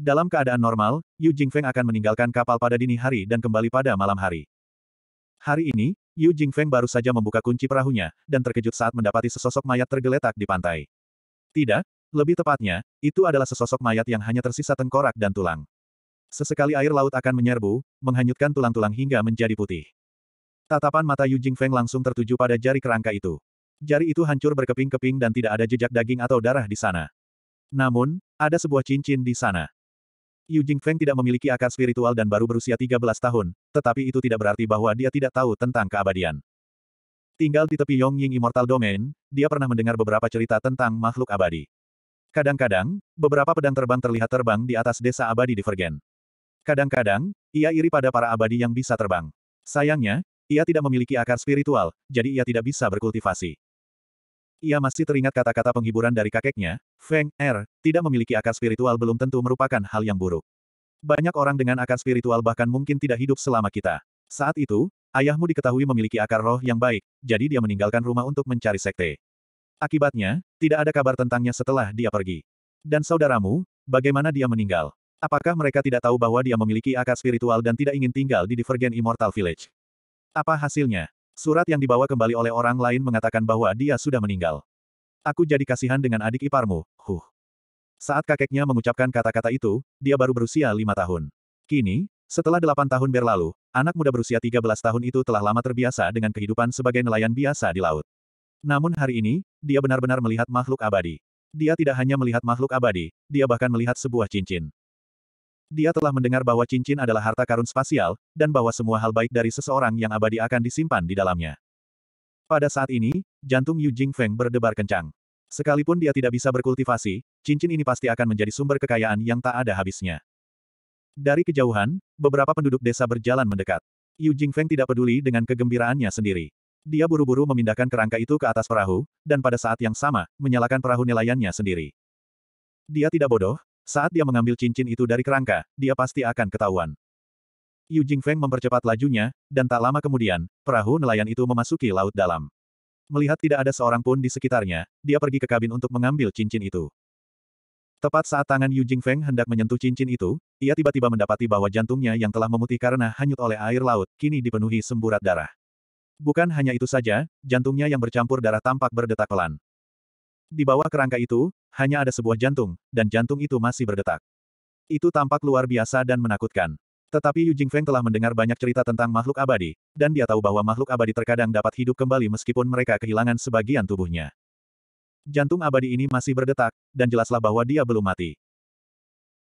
Dalam keadaan normal, Yu Jingfeng akan meninggalkan kapal pada dini hari dan kembali pada malam hari. Hari ini, Yu Jingfeng baru saja membuka kunci perahunya, dan terkejut saat mendapati sesosok mayat tergeletak di pantai. Tidak, lebih tepatnya, itu adalah sesosok mayat yang hanya tersisa tengkorak dan tulang. Sesekali air laut akan menyerbu, menghanyutkan tulang-tulang hingga menjadi putih. Tatapan mata Yu Feng langsung tertuju pada jari kerangka itu. Jari itu hancur berkeping-keping dan tidak ada jejak daging atau darah di sana. Namun, ada sebuah cincin di sana. Yu Feng tidak memiliki akar spiritual dan baru berusia 13 tahun, tetapi itu tidak berarti bahwa dia tidak tahu tentang keabadian. Tinggal di tepi Yongying Immortal Domain, dia pernah mendengar beberapa cerita tentang makhluk abadi. Kadang-kadang, beberapa pedang terbang terlihat terbang di atas desa abadi di Vergen. Kadang-kadang, ia iri pada para abadi yang bisa terbang. Sayangnya, ia tidak memiliki akar spiritual, jadi ia tidak bisa berkultivasi. Ia masih teringat kata-kata penghiburan dari kakeknya, Feng Er, tidak memiliki akar spiritual belum tentu merupakan hal yang buruk. Banyak orang dengan akar spiritual bahkan mungkin tidak hidup selama kita. Saat itu, ayahmu diketahui memiliki akar roh yang baik, jadi dia meninggalkan rumah untuk mencari sekte. Akibatnya, tidak ada kabar tentangnya setelah dia pergi. Dan saudaramu, bagaimana dia meninggal? Apakah mereka tidak tahu bahwa dia memiliki akar spiritual dan tidak ingin tinggal di Divergent Immortal Village? Apa hasilnya? Surat yang dibawa kembali oleh orang lain mengatakan bahwa dia sudah meninggal. Aku jadi kasihan dengan adik iparmu, huh. Saat kakeknya mengucapkan kata-kata itu, dia baru berusia lima tahun. Kini, setelah delapan tahun berlalu, anak muda berusia tiga belas tahun itu telah lama terbiasa dengan kehidupan sebagai nelayan biasa di laut. Namun hari ini, dia benar-benar melihat makhluk abadi. Dia tidak hanya melihat makhluk abadi, dia bahkan melihat sebuah cincin. Dia telah mendengar bahwa cincin adalah harta karun spasial, dan bahwa semua hal baik dari seseorang yang abadi akan disimpan di dalamnya. Pada saat ini, jantung Yu Feng berdebar kencang. Sekalipun dia tidak bisa berkultivasi, cincin ini pasti akan menjadi sumber kekayaan yang tak ada habisnya. Dari kejauhan, beberapa penduduk desa berjalan mendekat. Yu Feng tidak peduli dengan kegembiraannya sendiri. Dia buru-buru memindahkan kerangka itu ke atas perahu, dan pada saat yang sama, menyalakan perahu nelayannya sendiri. Dia tidak bodoh, saat dia mengambil cincin itu dari kerangka, dia pasti akan ketahuan. Yu Jing Feng mempercepat lajunya, dan tak lama kemudian, perahu nelayan itu memasuki laut dalam. Melihat tidak ada seorang pun di sekitarnya, dia pergi ke kabin untuk mengambil cincin itu. Tepat saat tangan Yu Jing Feng hendak menyentuh cincin itu, ia tiba-tiba mendapati bahwa jantungnya yang telah memutih karena hanyut oleh air laut, kini dipenuhi semburat darah. Bukan hanya itu saja, jantungnya yang bercampur darah tampak berdetak pelan. Di bawah kerangka itu, hanya ada sebuah jantung, dan jantung itu masih berdetak. Itu tampak luar biasa dan menakutkan. Tetapi Yu Jingfeng telah mendengar banyak cerita tentang makhluk abadi, dan dia tahu bahwa makhluk abadi terkadang dapat hidup kembali meskipun mereka kehilangan sebagian tubuhnya. Jantung abadi ini masih berdetak, dan jelaslah bahwa dia belum mati.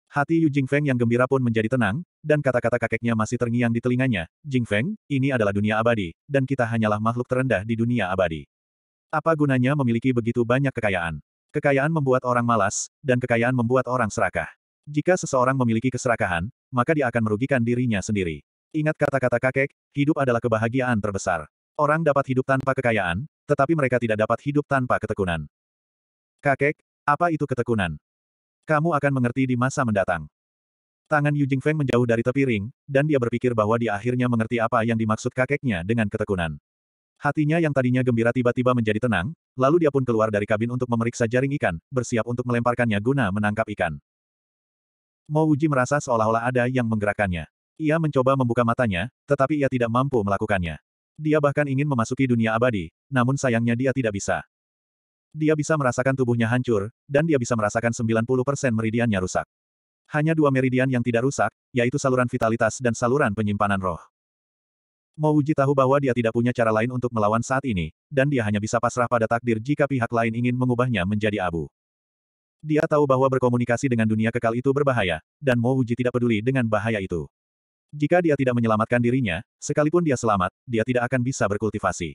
Hati Yu Jingfeng yang gembira pun menjadi tenang, dan kata-kata kakeknya masih terngiang di telinganya, Jingfeng, ini adalah dunia abadi, dan kita hanyalah makhluk terendah di dunia abadi. Apa gunanya memiliki begitu banyak kekayaan? Kekayaan membuat orang malas, dan kekayaan membuat orang serakah. Jika seseorang memiliki keserakahan, maka dia akan merugikan dirinya sendiri. Ingat kata-kata kakek, hidup adalah kebahagiaan terbesar. Orang dapat hidup tanpa kekayaan, tetapi mereka tidak dapat hidup tanpa ketekunan. Kakek, apa itu ketekunan? Kamu akan mengerti di masa mendatang. Tangan Yu Feng menjauh dari tepi ring, dan dia berpikir bahwa dia akhirnya mengerti apa yang dimaksud kakeknya dengan ketekunan. Hatinya yang tadinya gembira tiba-tiba menjadi tenang, lalu dia pun keluar dari kabin untuk memeriksa jaring ikan, bersiap untuk melemparkannya guna menangkap ikan. Mo Wuji merasa seolah-olah ada yang menggerakkannya. Ia mencoba membuka matanya, tetapi ia tidak mampu melakukannya. Dia bahkan ingin memasuki dunia abadi, namun sayangnya dia tidak bisa. Dia bisa merasakan tubuhnya hancur, dan dia bisa merasakan 90% meridiannya rusak. Hanya dua meridian yang tidak rusak, yaitu saluran vitalitas dan saluran penyimpanan roh. Mo Uji tahu bahwa dia tidak punya cara lain untuk melawan saat ini, dan dia hanya bisa pasrah pada takdir jika pihak lain ingin mengubahnya menjadi abu. Dia tahu bahwa berkomunikasi dengan dunia kekal itu berbahaya, dan Mo Uji tidak peduli dengan bahaya itu. Jika dia tidak menyelamatkan dirinya, sekalipun dia selamat, dia tidak akan bisa berkultivasi.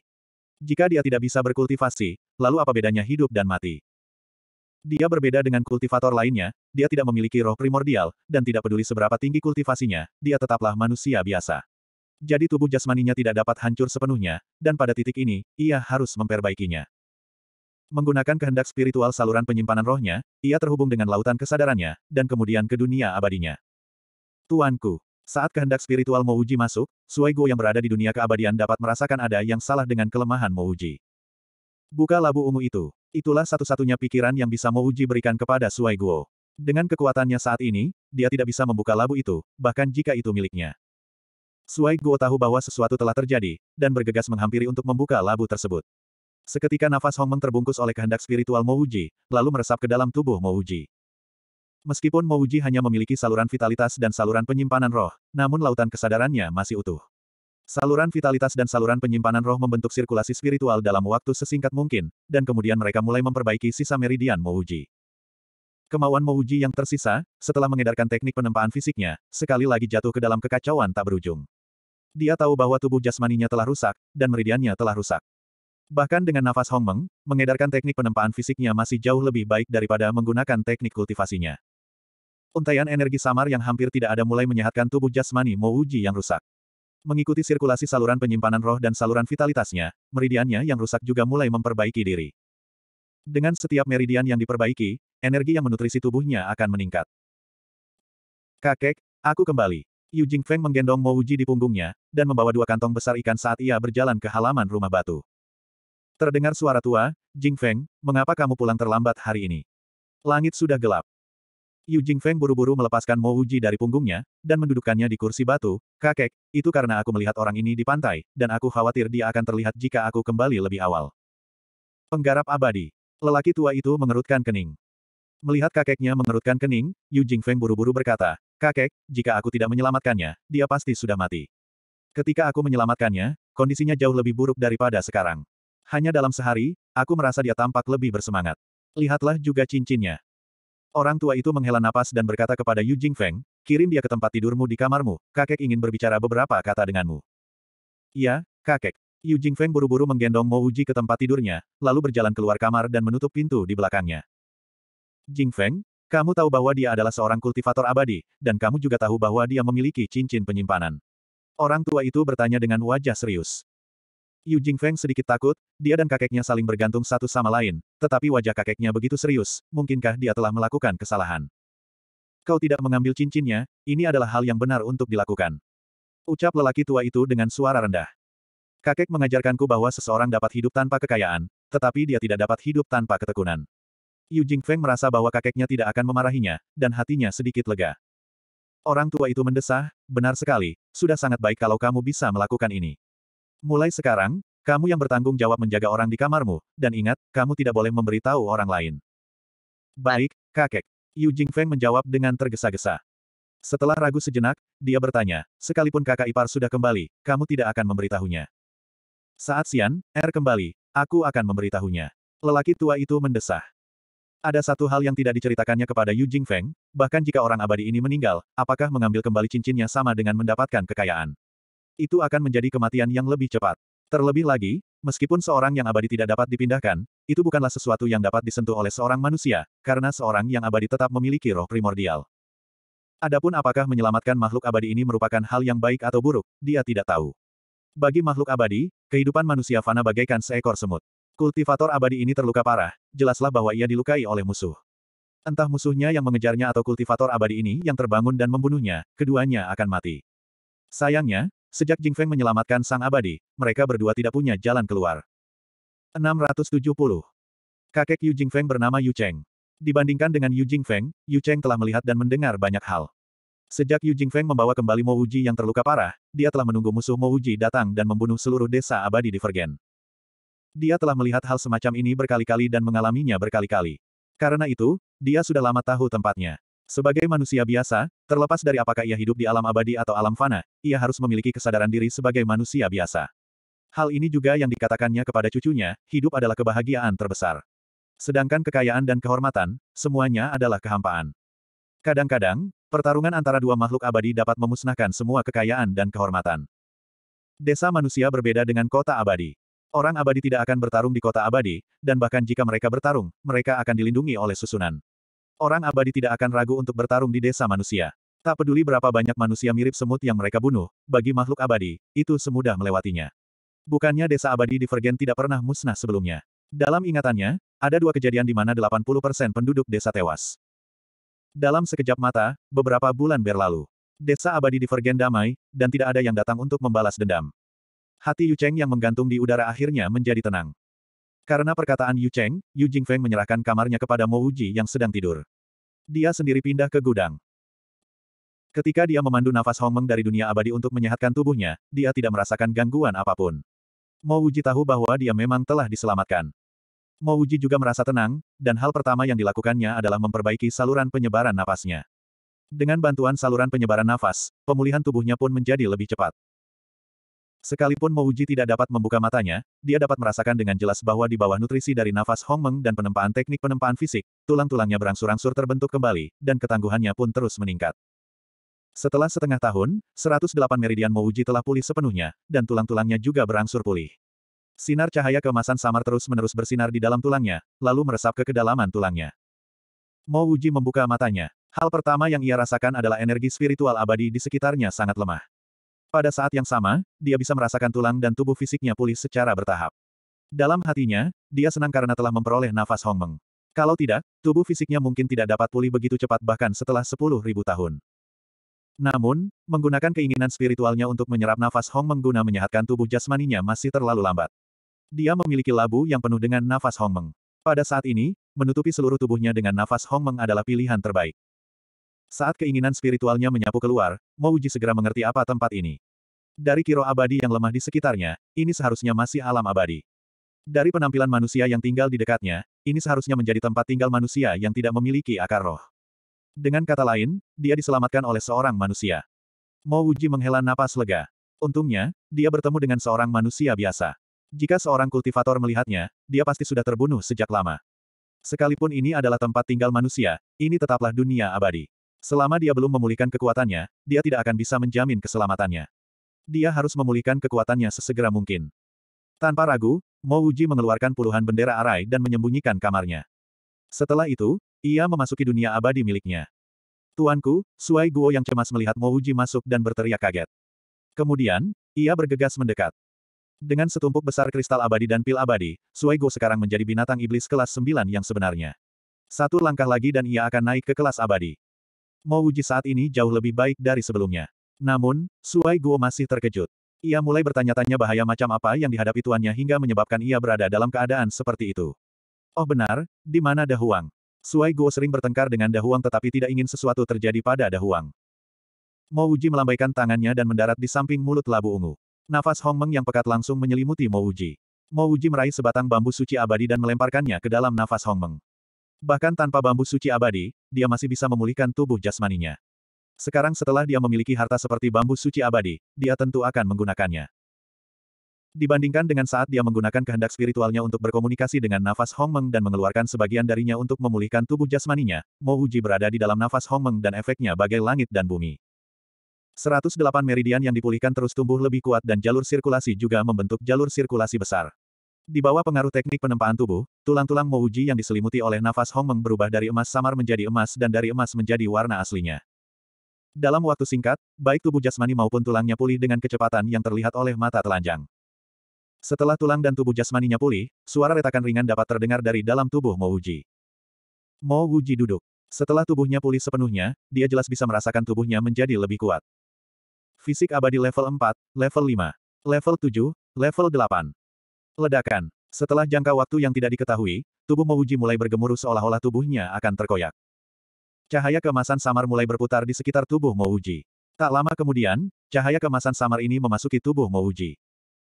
Jika dia tidak bisa berkultivasi, lalu apa bedanya hidup dan mati? Dia berbeda dengan kultivator lainnya, dia tidak memiliki roh primordial, dan tidak peduli seberapa tinggi kultivasinya, dia tetaplah manusia biasa. Jadi tubuh jasmaninya tidak dapat hancur sepenuhnya, dan pada titik ini, ia harus memperbaikinya. Menggunakan kehendak spiritual saluran penyimpanan rohnya, ia terhubung dengan lautan kesadarannya, dan kemudian ke dunia abadinya. Tuanku, saat kehendak spiritual Mouji masuk, Guo yang berada di dunia keabadian dapat merasakan ada yang salah dengan kelemahan Mouji. Buka labu ungu itu. Itulah satu-satunya pikiran yang bisa Mouji berikan kepada Guo. Dengan kekuatannya saat ini, dia tidak bisa membuka labu itu, bahkan jika itu miliknya. Suai Guo tahu bahwa sesuatu telah terjadi, dan bergegas menghampiri untuk membuka labu tersebut. Seketika nafas Hong Meng terbungkus oleh kehendak spiritual Mouji, lalu meresap ke dalam tubuh Mouji. Meskipun Mouji hanya memiliki saluran vitalitas dan saluran penyimpanan roh, namun lautan kesadarannya masih utuh. Saluran vitalitas dan saluran penyimpanan roh membentuk sirkulasi spiritual dalam waktu sesingkat mungkin, dan kemudian mereka mulai memperbaiki sisa meridian Mouji. Kemauan Mouji yang tersisa, setelah mengedarkan teknik penempaan fisiknya, sekali lagi jatuh ke dalam kekacauan tak berujung. Dia tahu bahwa tubuh jasmaninya telah rusak, dan meridiannya telah rusak. Bahkan dengan nafas Hong Meng, mengedarkan teknik penempaan fisiknya masih jauh lebih baik daripada menggunakan teknik kultivasinya. Untaian energi samar yang hampir tidak ada mulai menyehatkan tubuh jasmani Mo Uji yang rusak. Mengikuti sirkulasi saluran penyimpanan roh dan saluran vitalitasnya, meridiannya yang rusak juga mulai memperbaiki diri. Dengan setiap meridian yang diperbaiki, energi yang menutrisi tubuhnya akan meningkat. Kakek, aku kembali. Yu Jingfeng menggendong Mo Uji di punggungnya, dan membawa dua kantong besar ikan saat ia berjalan ke halaman rumah batu. Terdengar suara tua, Jingfeng, mengapa kamu pulang terlambat hari ini? Langit sudah gelap. Yu Jingfeng buru-buru melepaskan Mo Uji dari punggungnya, dan mendudukkannya di kursi batu, kakek, itu karena aku melihat orang ini di pantai, dan aku khawatir dia akan terlihat jika aku kembali lebih awal. Penggarap abadi. Lelaki tua itu mengerutkan kening. Melihat kakeknya mengerutkan kening, Yu Jingfeng buru-buru berkata, Kakek, jika aku tidak menyelamatkannya, dia pasti sudah mati. Ketika aku menyelamatkannya, kondisinya jauh lebih buruk daripada sekarang. Hanya dalam sehari, aku merasa dia tampak lebih bersemangat. Lihatlah juga cincinnya. Orang tua itu menghela napas dan berkata kepada Yu Jingfeng, kirim dia ke tempat tidurmu di kamarmu, kakek ingin berbicara beberapa kata denganmu. Iya, kakek. Yu Jingfeng buru-buru menggendong Mo Uji ke tempat tidurnya, lalu berjalan keluar kamar dan menutup pintu di belakangnya. Jingfeng, kamu tahu bahwa dia adalah seorang kultivator abadi, dan kamu juga tahu bahwa dia memiliki cincin penyimpanan. Orang tua itu bertanya dengan wajah serius. Yu Jing Feng sedikit takut, dia dan kakeknya saling bergantung satu sama lain, tetapi wajah kakeknya begitu serius, mungkinkah dia telah melakukan kesalahan? Kau tidak mengambil cincinnya, ini adalah hal yang benar untuk dilakukan. Ucap lelaki tua itu dengan suara rendah. Kakek mengajarkanku bahwa seseorang dapat hidup tanpa kekayaan, tetapi dia tidak dapat hidup tanpa ketekunan. Yu Jing Feng merasa bahwa kakeknya tidak akan memarahinya, dan hatinya sedikit lega. Orang tua itu mendesah, benar sekali, sudah sangat baik kalau kamu bisa melakukan ini. Mulai sekarang, kamu yang bertanggung jawab menjaga orang di kamarmu, dan ingat, kamu tidak boleh memberitahu orang lain. Baik, kakek. Yu Jing Feng menjawab dengan tergesa-gesa. Setelah ragu sejenak, dia bertanya, sekalipun kakak ipar sudah kembali, kamu tidak akan memberitahunya. Saat Sian, R er kembali, aku akan memberitahunya. Lelaki tua itu mendesah. Ada satu hal yang tidak diceritakannya kepada Yu Jing Feng. bahkan jika orang abadi ini meninggal, apakah mengambil kembali cincinnya sama dengan mendapatkan kekayaan? Itu akan menjadi kematian yang lebih cepat. Terlebih lagi, meskipun seorang yang abadi tidak dapat dipindahkan, itu bukanlah sesuatu yang dapat disentuh oleh seorang manusia, karena seorang yang abadi tetap memiliki roh primordial. Adapun apakah menyelamatkan makhluk abadi ini merupakan hal yang baik atau buruk, dia tidak tahu. Bagi makhluk abadi, kehidupan manusia fana bagaikan seekor semut. Kultivator abadi ini terluka parah, jelaslah bahwa ia dilukai oleh musuh. Entah musuhnya yang mengejarnya atau kultivator abadi ini yang terbangun dan membunuhnya, keduanya akan mati. Sayangnya, sejak Jing Feng menyelamatkan sang abadi, mereka berdua tidak punya jalan keluar. 670. Kakek Yu Jing Feng bernama Yu Cheng. Dibandingkan dengan Yu Jing Feng, Yu Cheng telah melihat dan mendengar banyak hal. Sejak Yu Jing Feng membawa kembali Mo Uji yang terluka parah, dia telah menunggu musuh Mo Uji datang dan membunuh seluruh desa abadi di Vergen. Dia telah melihat hal semacam ini berkali-kali dan mengalaminya berkali-kali. Karena itu, dia sudah lama tahu tempatnya. Sebagai manusia biasa, terlepas dari apakah ia hidup di alam abadi atau alam fana, ia harus memiliki kesadaran diri sebagai manusia biasa. Hal ini juga yang dikatakannya kepada cucunya, hidup adalah kebahagiaan terbesar. Sedangkan kekayaan dan kehormatan, semuanya adalah kehampaan. Kadang-kadang, pertarungan antara dua makhluk abadi dapat memusnahkan semua kekayaan dan kehormatan. Desa manusia berbeda dengan kota abadi. Orang abadi tidak akan bertarung di kota abadi, dan bahkan jika mereka bertarung, mereka akan dilindungi oleh susunan. Orang abadi tidak akan ragu untuk bertarung di desa manusia. Tak peduli berapa banyak manusia mirip semut yang mereka bunuh, bagi makhluk abadi, itu semudah melewatinya. Bukannya desa abadi di Vergen tidak pernah musnah sebelumnya. Dalam ingatannya, ada dua kejadian di mana 80% penduduk desa tewas. Dalam sekejap mata, beberapa bulan berlalu. Desa abadi di Vergen damai, dan tidak ada yang datang untuk membalas dendam. Hati Yu Cheng yang menggantung di udara akhirnya menjadi tenang. Karena perkataan Yu Cheng, Yu Jingfeng menyerahkan kamarnya kepada Mo Uji yang sedang tidur. Dia sendiri pindah ke gudang. Ketika dia memandu nafas Hong Meng dari dunia abadi untuk menyehatkan tubuhnya, dia tidak merasakan gangguan apapun. Mo Uji tahu bahwa dia memang telah diselamatkan. Mo Uji juga merasa tenang, dan hal pertama yang dilakukannya adalah memperbaiki saluran penyebaran nafasnya. Dengan bantuan saluran penyebaran nafas, pemulihan tubuhnya pun menjadi lebih cepat. Sekalipun Mouji tidak dapat membuka matanya, dia dapat merasakan dengan jelas bahwa di bawah nutrisi dari nafas Hong Meng dan penempaan teknik penempaan fisik, tulang-tulangnya berangsur-angsur terbentuk kembali, dan ketangguhannya pun terus meningkat. Setelah setengah tahun, 108 meridian Mouji telah pulih sepenuhnya, dan tulang-tulangnya juga berangsur pulih. Sinar cahaya kemasan samar terus-menerus bersinar di dalam tulangnya, lalu meresap ke kedalaman tulangnya. Mo Uji membuka matanya. Hal pertama yang ia rasakan adalah energi spiritual abadi di sekitarnya sangat lemah. Pada saat yang sama, dia bisa merasakan tulang dan tubuh fisiknya pulih secara bertahap. Dalam hatinya, dia senang karena telah memperoleh nafas Hong Meng. Kalau tidak, tubuh fisiknya mungkin tidak dapat pulih begitu cepat bahkan setelah 10.000 tahun. Namun, menggunakan keinginan spiritualnya untuk menyerap nafas Hong Meng guna menyehatkan tubuh jasmaninya masih terlalu lambat. Dia memiliki labu yang penuh dengan nafas Hong Meng. Pada saat ini, menutupi seluruh tubuhnya dengan nafas Hong Meng adalah pilihan terbaik. Saat keinginan spiritualnya menyapu keluar, Mouji segera mengerti apa tempat ini. Dari kiro abadi yang lemah di sekitarnya, ini seharusnya masih alam abadi. Dari penampilan manusia yang tinggal di dekatnya, ini seharusnya menjadi tempat tinggal manusia yang tidak memiliki akar roh. Dengan kata lain, dia diselamatkan oleh seorang manusia. Mouji menghela napas lega. Untungnya, dia bertemu dengan seorang manusia biasa. Jika seorang kultivator melihatnya, dia pasti sudah terbunuh sejak lama. Sekalipun ini adalah tempat tinggal manusia, ini tetaplah dunia abadi. Selama dia belum memulihkan kekuatannya, dia tidak akan bisa menjamin keselamatannya. Dia harus memulihkan kekuatannya sesegera mungkin. Tanpa ragu, Mo Uji mengeluarkan puluhan bendera arai dan menyembunyikan kamarnya. Setelah itu, ia memasuki dunia abadi miliknya. Tuanku, Suai Guo yang cemas melihat Mo Uji masuk dan berteriak kaget. Kemudian, ia bergegas mendekat. Dengan setumpuk besar kristal abadi dan pil abadi, Suai Guo sekarang menjadi binatang iblis kelas 9 yang sebenarnya. Satu langkah lagi dan ia akan naik ke kelas abadi. Mo Wuji saat ini jauh lebih baik dari sebelumnya. Namun, Suai Guo masih terkejut. Ia mulai bertanya-tanya bahaya macam apa yang dihadapi tuannya hingga menyebabkan ia berada dalam keadaan seperti itu. Oh benar, di mana Dahuang? Suai Guo sering bertengkar dengan Dahuang tetapi tidak ingin sesuatu terjadi pada Dahuang. Mo Wuji melambaikan tangannya dan mendarat di samping mulut labu ungu. Nafas Hong Meng yang pekat langsung menyelimuti Mo Wuji. Mo Wuji meraih sebatang bambu suci abadi dan melemparkannya ke dalam nafas Hong Meng. Bahkan tanpa bambu suci abadi, dia masih bisa memulihkan tubuh jasmaninya. Sekarang setelah dia memiliki harta seperti bambu suci abadi, dia tentu akan menggunakannya. Dibandingkan dengan saat dia menggunakan kehendak spiritualnya untuk berkomunikasi dengan nafas Hong Meng dan mengeluarkan sebagian darinya untuk memulihkan tubuh jasmaninya, Mo Uji berada di dalam nafas Hong Meng dan efeknya bagai langit dan bumi. 108 meridian yang dipulihkan terus tumbuh lebih kuat dan jalur sirkulasi juga membentuk jalur sirkulasi besar. Di bawah pengaruh teknik penempaan tubuh, tulang-tulang Mouji yang diselimuti oleh nafas Meng berubah dari emas samar menjadi emas dan dari emas menjadi warna aslinya. Dalam waktu singkat, baik tubuh jasmani maupun tulangnya pulih dengan kecepatan yang terlihat oleh mata telanjang. Setelah tulang dan tubuh jasmaninya pulih, suara retakan ringan dapat terdengar dari dalam tubuh Mouji. Mouji duduk. Setelah tubuhnya pulih sepenuhnya, dia jelas bisa merasakan tubuhnya menjadi lebih kuat. Fisik abadi level 4, level 5, level 7, level 8. Ledakan. Setelah jangka waktu yang tidak diketahui, tubuh Mouji mulai bergemuruh seolah-olah tubuhnya akan terkoyak. Cahaya kemasan samar mulai berputar di sekitar tubuh Mouji. Tak lama kemudian, cahaya kemasan samar ini memasuki tubuh Mouji.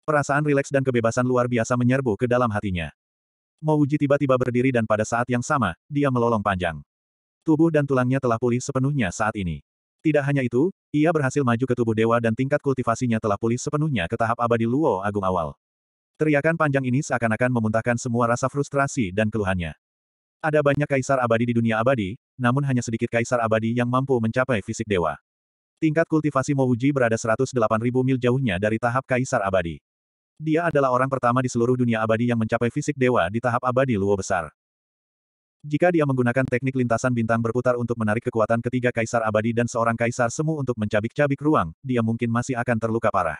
Perasaan rileks dan kebebasan luar biasa menyerbu ke dalam hatinya. Mouji tiba-tiba berdiri dan pada saat yang sama, dia melolong panjang. Tubuh dan tulangnya telah pulih sepenuhnya saat ini. Tidak hanya itu, ia berhasil maju ke tubuh dewa dan tingkat kultivasinya telah pulih sepenuhnya ke tahap abadi Luo Agung awal. Teriakan panjang ini seakan-akan memuntahkan semua rasa frustrasi dan keluhannya. Ada banyak kaisar abadi di dunia abadi, namun hanya sedikit kaisar abadi yang mampu mencapai fisik dewa. Tingkat kultivasi Mouji berada 108.000 mil jauhnya dari tahap kaisar abadi. Dia adalah orang pertama di seluruh dunia abadi yang mencapai fisik dewa di tahap abadi luo besar. Jika dia menggunakan teknik lintasan bintang berputar untuk menarik kekuatan ketiga kaisar abadi dan seorang kaisar semu untuk mencabik-cabik ruang, dia mungkin masih akan terluka parah.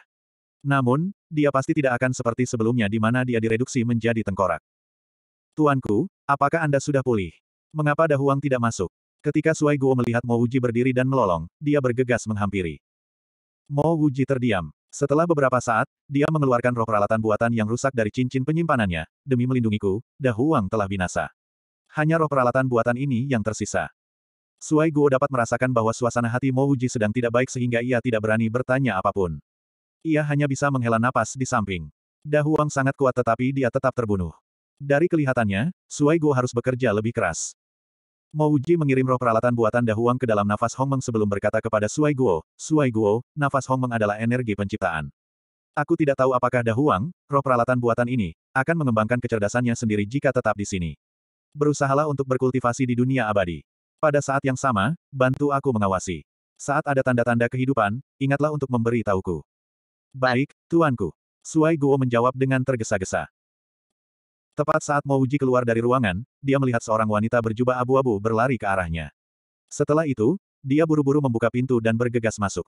Namun, dia pasti tidak akan seperti sebelumnya di mana dia direduksi menjadi tengkorak. Tuanku, apakah Anda sudah pulih? Mengapa Dahuang tidak masuk? Ketika Suai Guo melihat Mo Wuji berdiri dan melolong, dia bergegas menghampiri. Mo Wuji terdiam. Setelah beberapa saat, dia mengeluarkan roh peralatan buatan yang rusak dari cincin penyimpanannya, demi melindungiku, Dahuang telah binasa. Hanya roh peralatan buatan ini yang tersisa. Suai Guo dapat merasakan bahwa suasana hati Mo Wuji sedang tidak baik sehingga ia tidak berani bertanya apapun. Ia hanya bisa menghela napas di samping. Dahuang sangat kuat tetapi dia tetap terbunuh. Dari kelihatannya, Suai Guo harus bekerja lebih keras. Mao Uji mengirim roh peralatan buatan Dahuang ke dalam nafas Hong Hongmeng sebelum berkata kepada Suai Guo, Suai Guo, nafas Hong Hongmeng adalah energi penciptaan. Aku tidak tahu apakah Dahuang, roh peralatan buatan ini, akan mengembangkan kecerdasannya sendiri jika tetap di sini. Berusahalah untuk berkultivasi di dunia abadi. Pada saat yang sama, bantu aku mengawasi. Saat ada tanda-tanda kehidupan, ingatlah untuk memberi tahuku. Baik, tuanku. Suai Guo menjawab dengan tergesa-gesa. Tepat saat Uji keluar dari ruangan, dia melihat seorang wanita berjubah abu-abu berlari ke arahnya. Setelah itu, dia buru-buru membuka pintu dan bergegas masuk.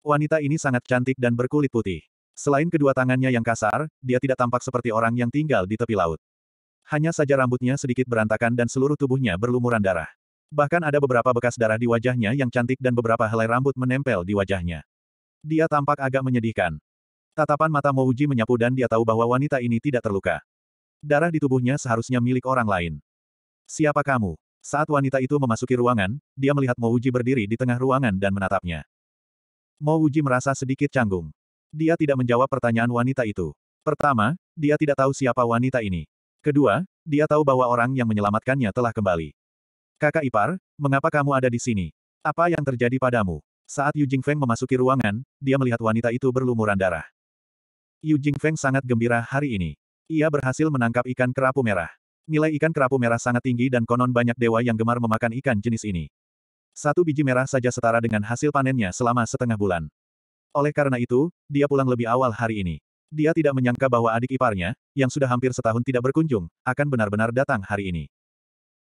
Wanita ini sangat cantik dan berkulit putih. Selain kedua tangannya yang kasar, dia tidak tampak seperti orang yang tinggal di tepi laut. Hanya saja rambutnya sedikit berantakan dan seluruh tubuhnya berlumuran darah. Bahkan ada beberapa bekas darah di wajahnya yang cantik dan beberapa helai rambut menempel di wajahnya. Dia tampak agak menyedihkan. Tatapan mata Mouji menyapu dan dia tahu bahwa wanita ini tidak terluka. Darah di tubuhnya seharusnya milik orang lain. Siapa kamu? Saat wanita itu memasuki ruangan, dia melihat Mouji berdiri di tengah ruangan dan menatapnya. Mouji merasa sedikit canggung. Dia tidak menjawab pertanyaan wanita itu. Pertama, dia tidak tahu siapa wanita ini. Kedua, dia tahu bahwa orang yang menyelamatkannya telah kembali. Kakak ipar, mengapa kamu ada di sini? Apa yang terjadi padamu? Saat Yu Jingfeng memasuki ruangan, dia melihat wanita itu berlumuran darah. Yu Jingfeng sangat gembira hari ini. Ia berhasil menangkap ikan kerapu merah. Nilai ikan kerapu merah sangat tinggi dan konon banyak dewa yang gemar memakan ikan jenis ini. Satu biji merah saja setara dengan hasil panennya selama setengah bulan. Oleh karena itu, dia pulang lebih awal hari ini. Dia tidak menyangka bahwa adik iparnya, yang sudah hampir setahun tidak berkunjung, akan benar-benar datang hari ini.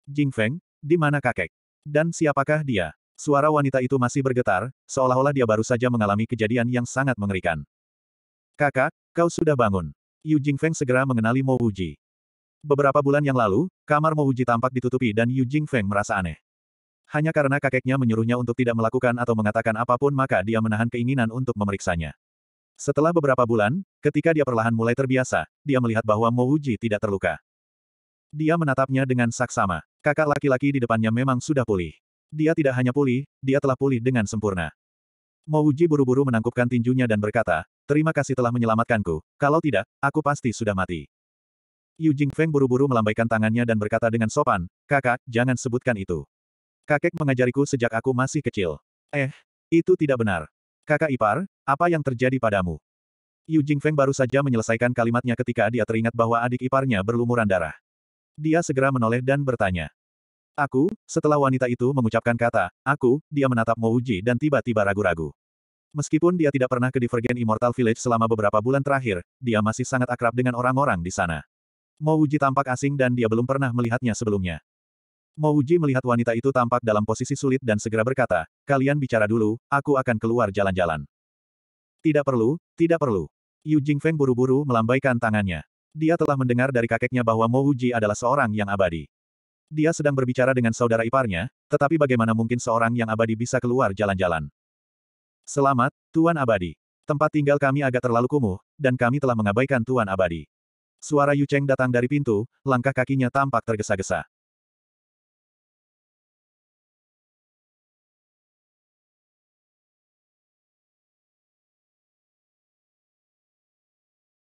Jing Feng, di mana kakek? Dan siapakah dia? Suara wanita itu masih bergetar, seolah-olah dia baru saja mengalami kejadian yang sangat mengerikan. Kakak, kau sudah bangun. Yu Jingfeng segera mengenali Mo Wuji. Beberapa bulan yang lalu, kamar Mo Wuji tampak ditutupi dan Yu Jingfeng merasa aneh. Hanya karena kakeknya menyuruhnya untuk tidak melakukan atau mengatakan apapun maka dia menahan keinginan untuk memeriksanya. Setelah beberapa bulan, ketika dia perlahan mulai terbiasa, dia melihat bahwa Mo Wuji tidak terluka. Dia menatapnya dengan saksama. Kakak laki-laki di depannya memang sudah pulih. Dia tidak hanya pulih, dia telah pulih dengan sempurna. Mouji buru-buru menangkupkan tinjunya dan berkata, terima kasih telah menyelamatkanku, kalau tidak, aku pasti sudah mati. Yu Jingfeng buru-buru melambaikan tangannya dan berkata dengan sopan, kakak, jangan sebutkan itu. Kakek mengajariku sejak aku masih kecil. Eh, itu tidak benar. Kakak ipar, apa yang terjadi padamu? Yu Jingfeng baru saja menyelesaikan kalimatnya ketika dia teringat bahwa adik iparnya berlumuran darah. Dia segera menoleh dan bertanya. Aku, setelah wanita itu mengucapkan kata, aku, dia menatap Mouji dan tiba-tiba ragu-ragu. Meskipun dia tidak pernah ke Divergent Immortal Village selama beberapa bulan terakhir, dia masih sangat akrab dengan orang-orang di sana. Mouji tampak asing dan dia belum pernah melihatnya sebelumnya. Mouji melihat wanita itu tampak dalam posisi sulit dan segera berkata, kalian bicara dulu, aku akan keluar jalan-jalan. Tidak perlu, tidak perlu. Yu Jingfeng buru-buru melambaikan tangannya. Dia telah mendengar dari kakeknya bahwa Mouji adalah seorang yang abadi. Dia sedang berbicara dengan saudara iparnya, tetapi bagaimana mungkin seorang yang abadi bisa keluar jalan-jalan? Selamat, Tuan Abadi. Tempat tinggal kami agak terlalu kumuh, dan kami telah mengabaikan Tuan Abadi. Suara Yu Cheng datang dari pintu, langkah kakinya tampak tergesa-gesa.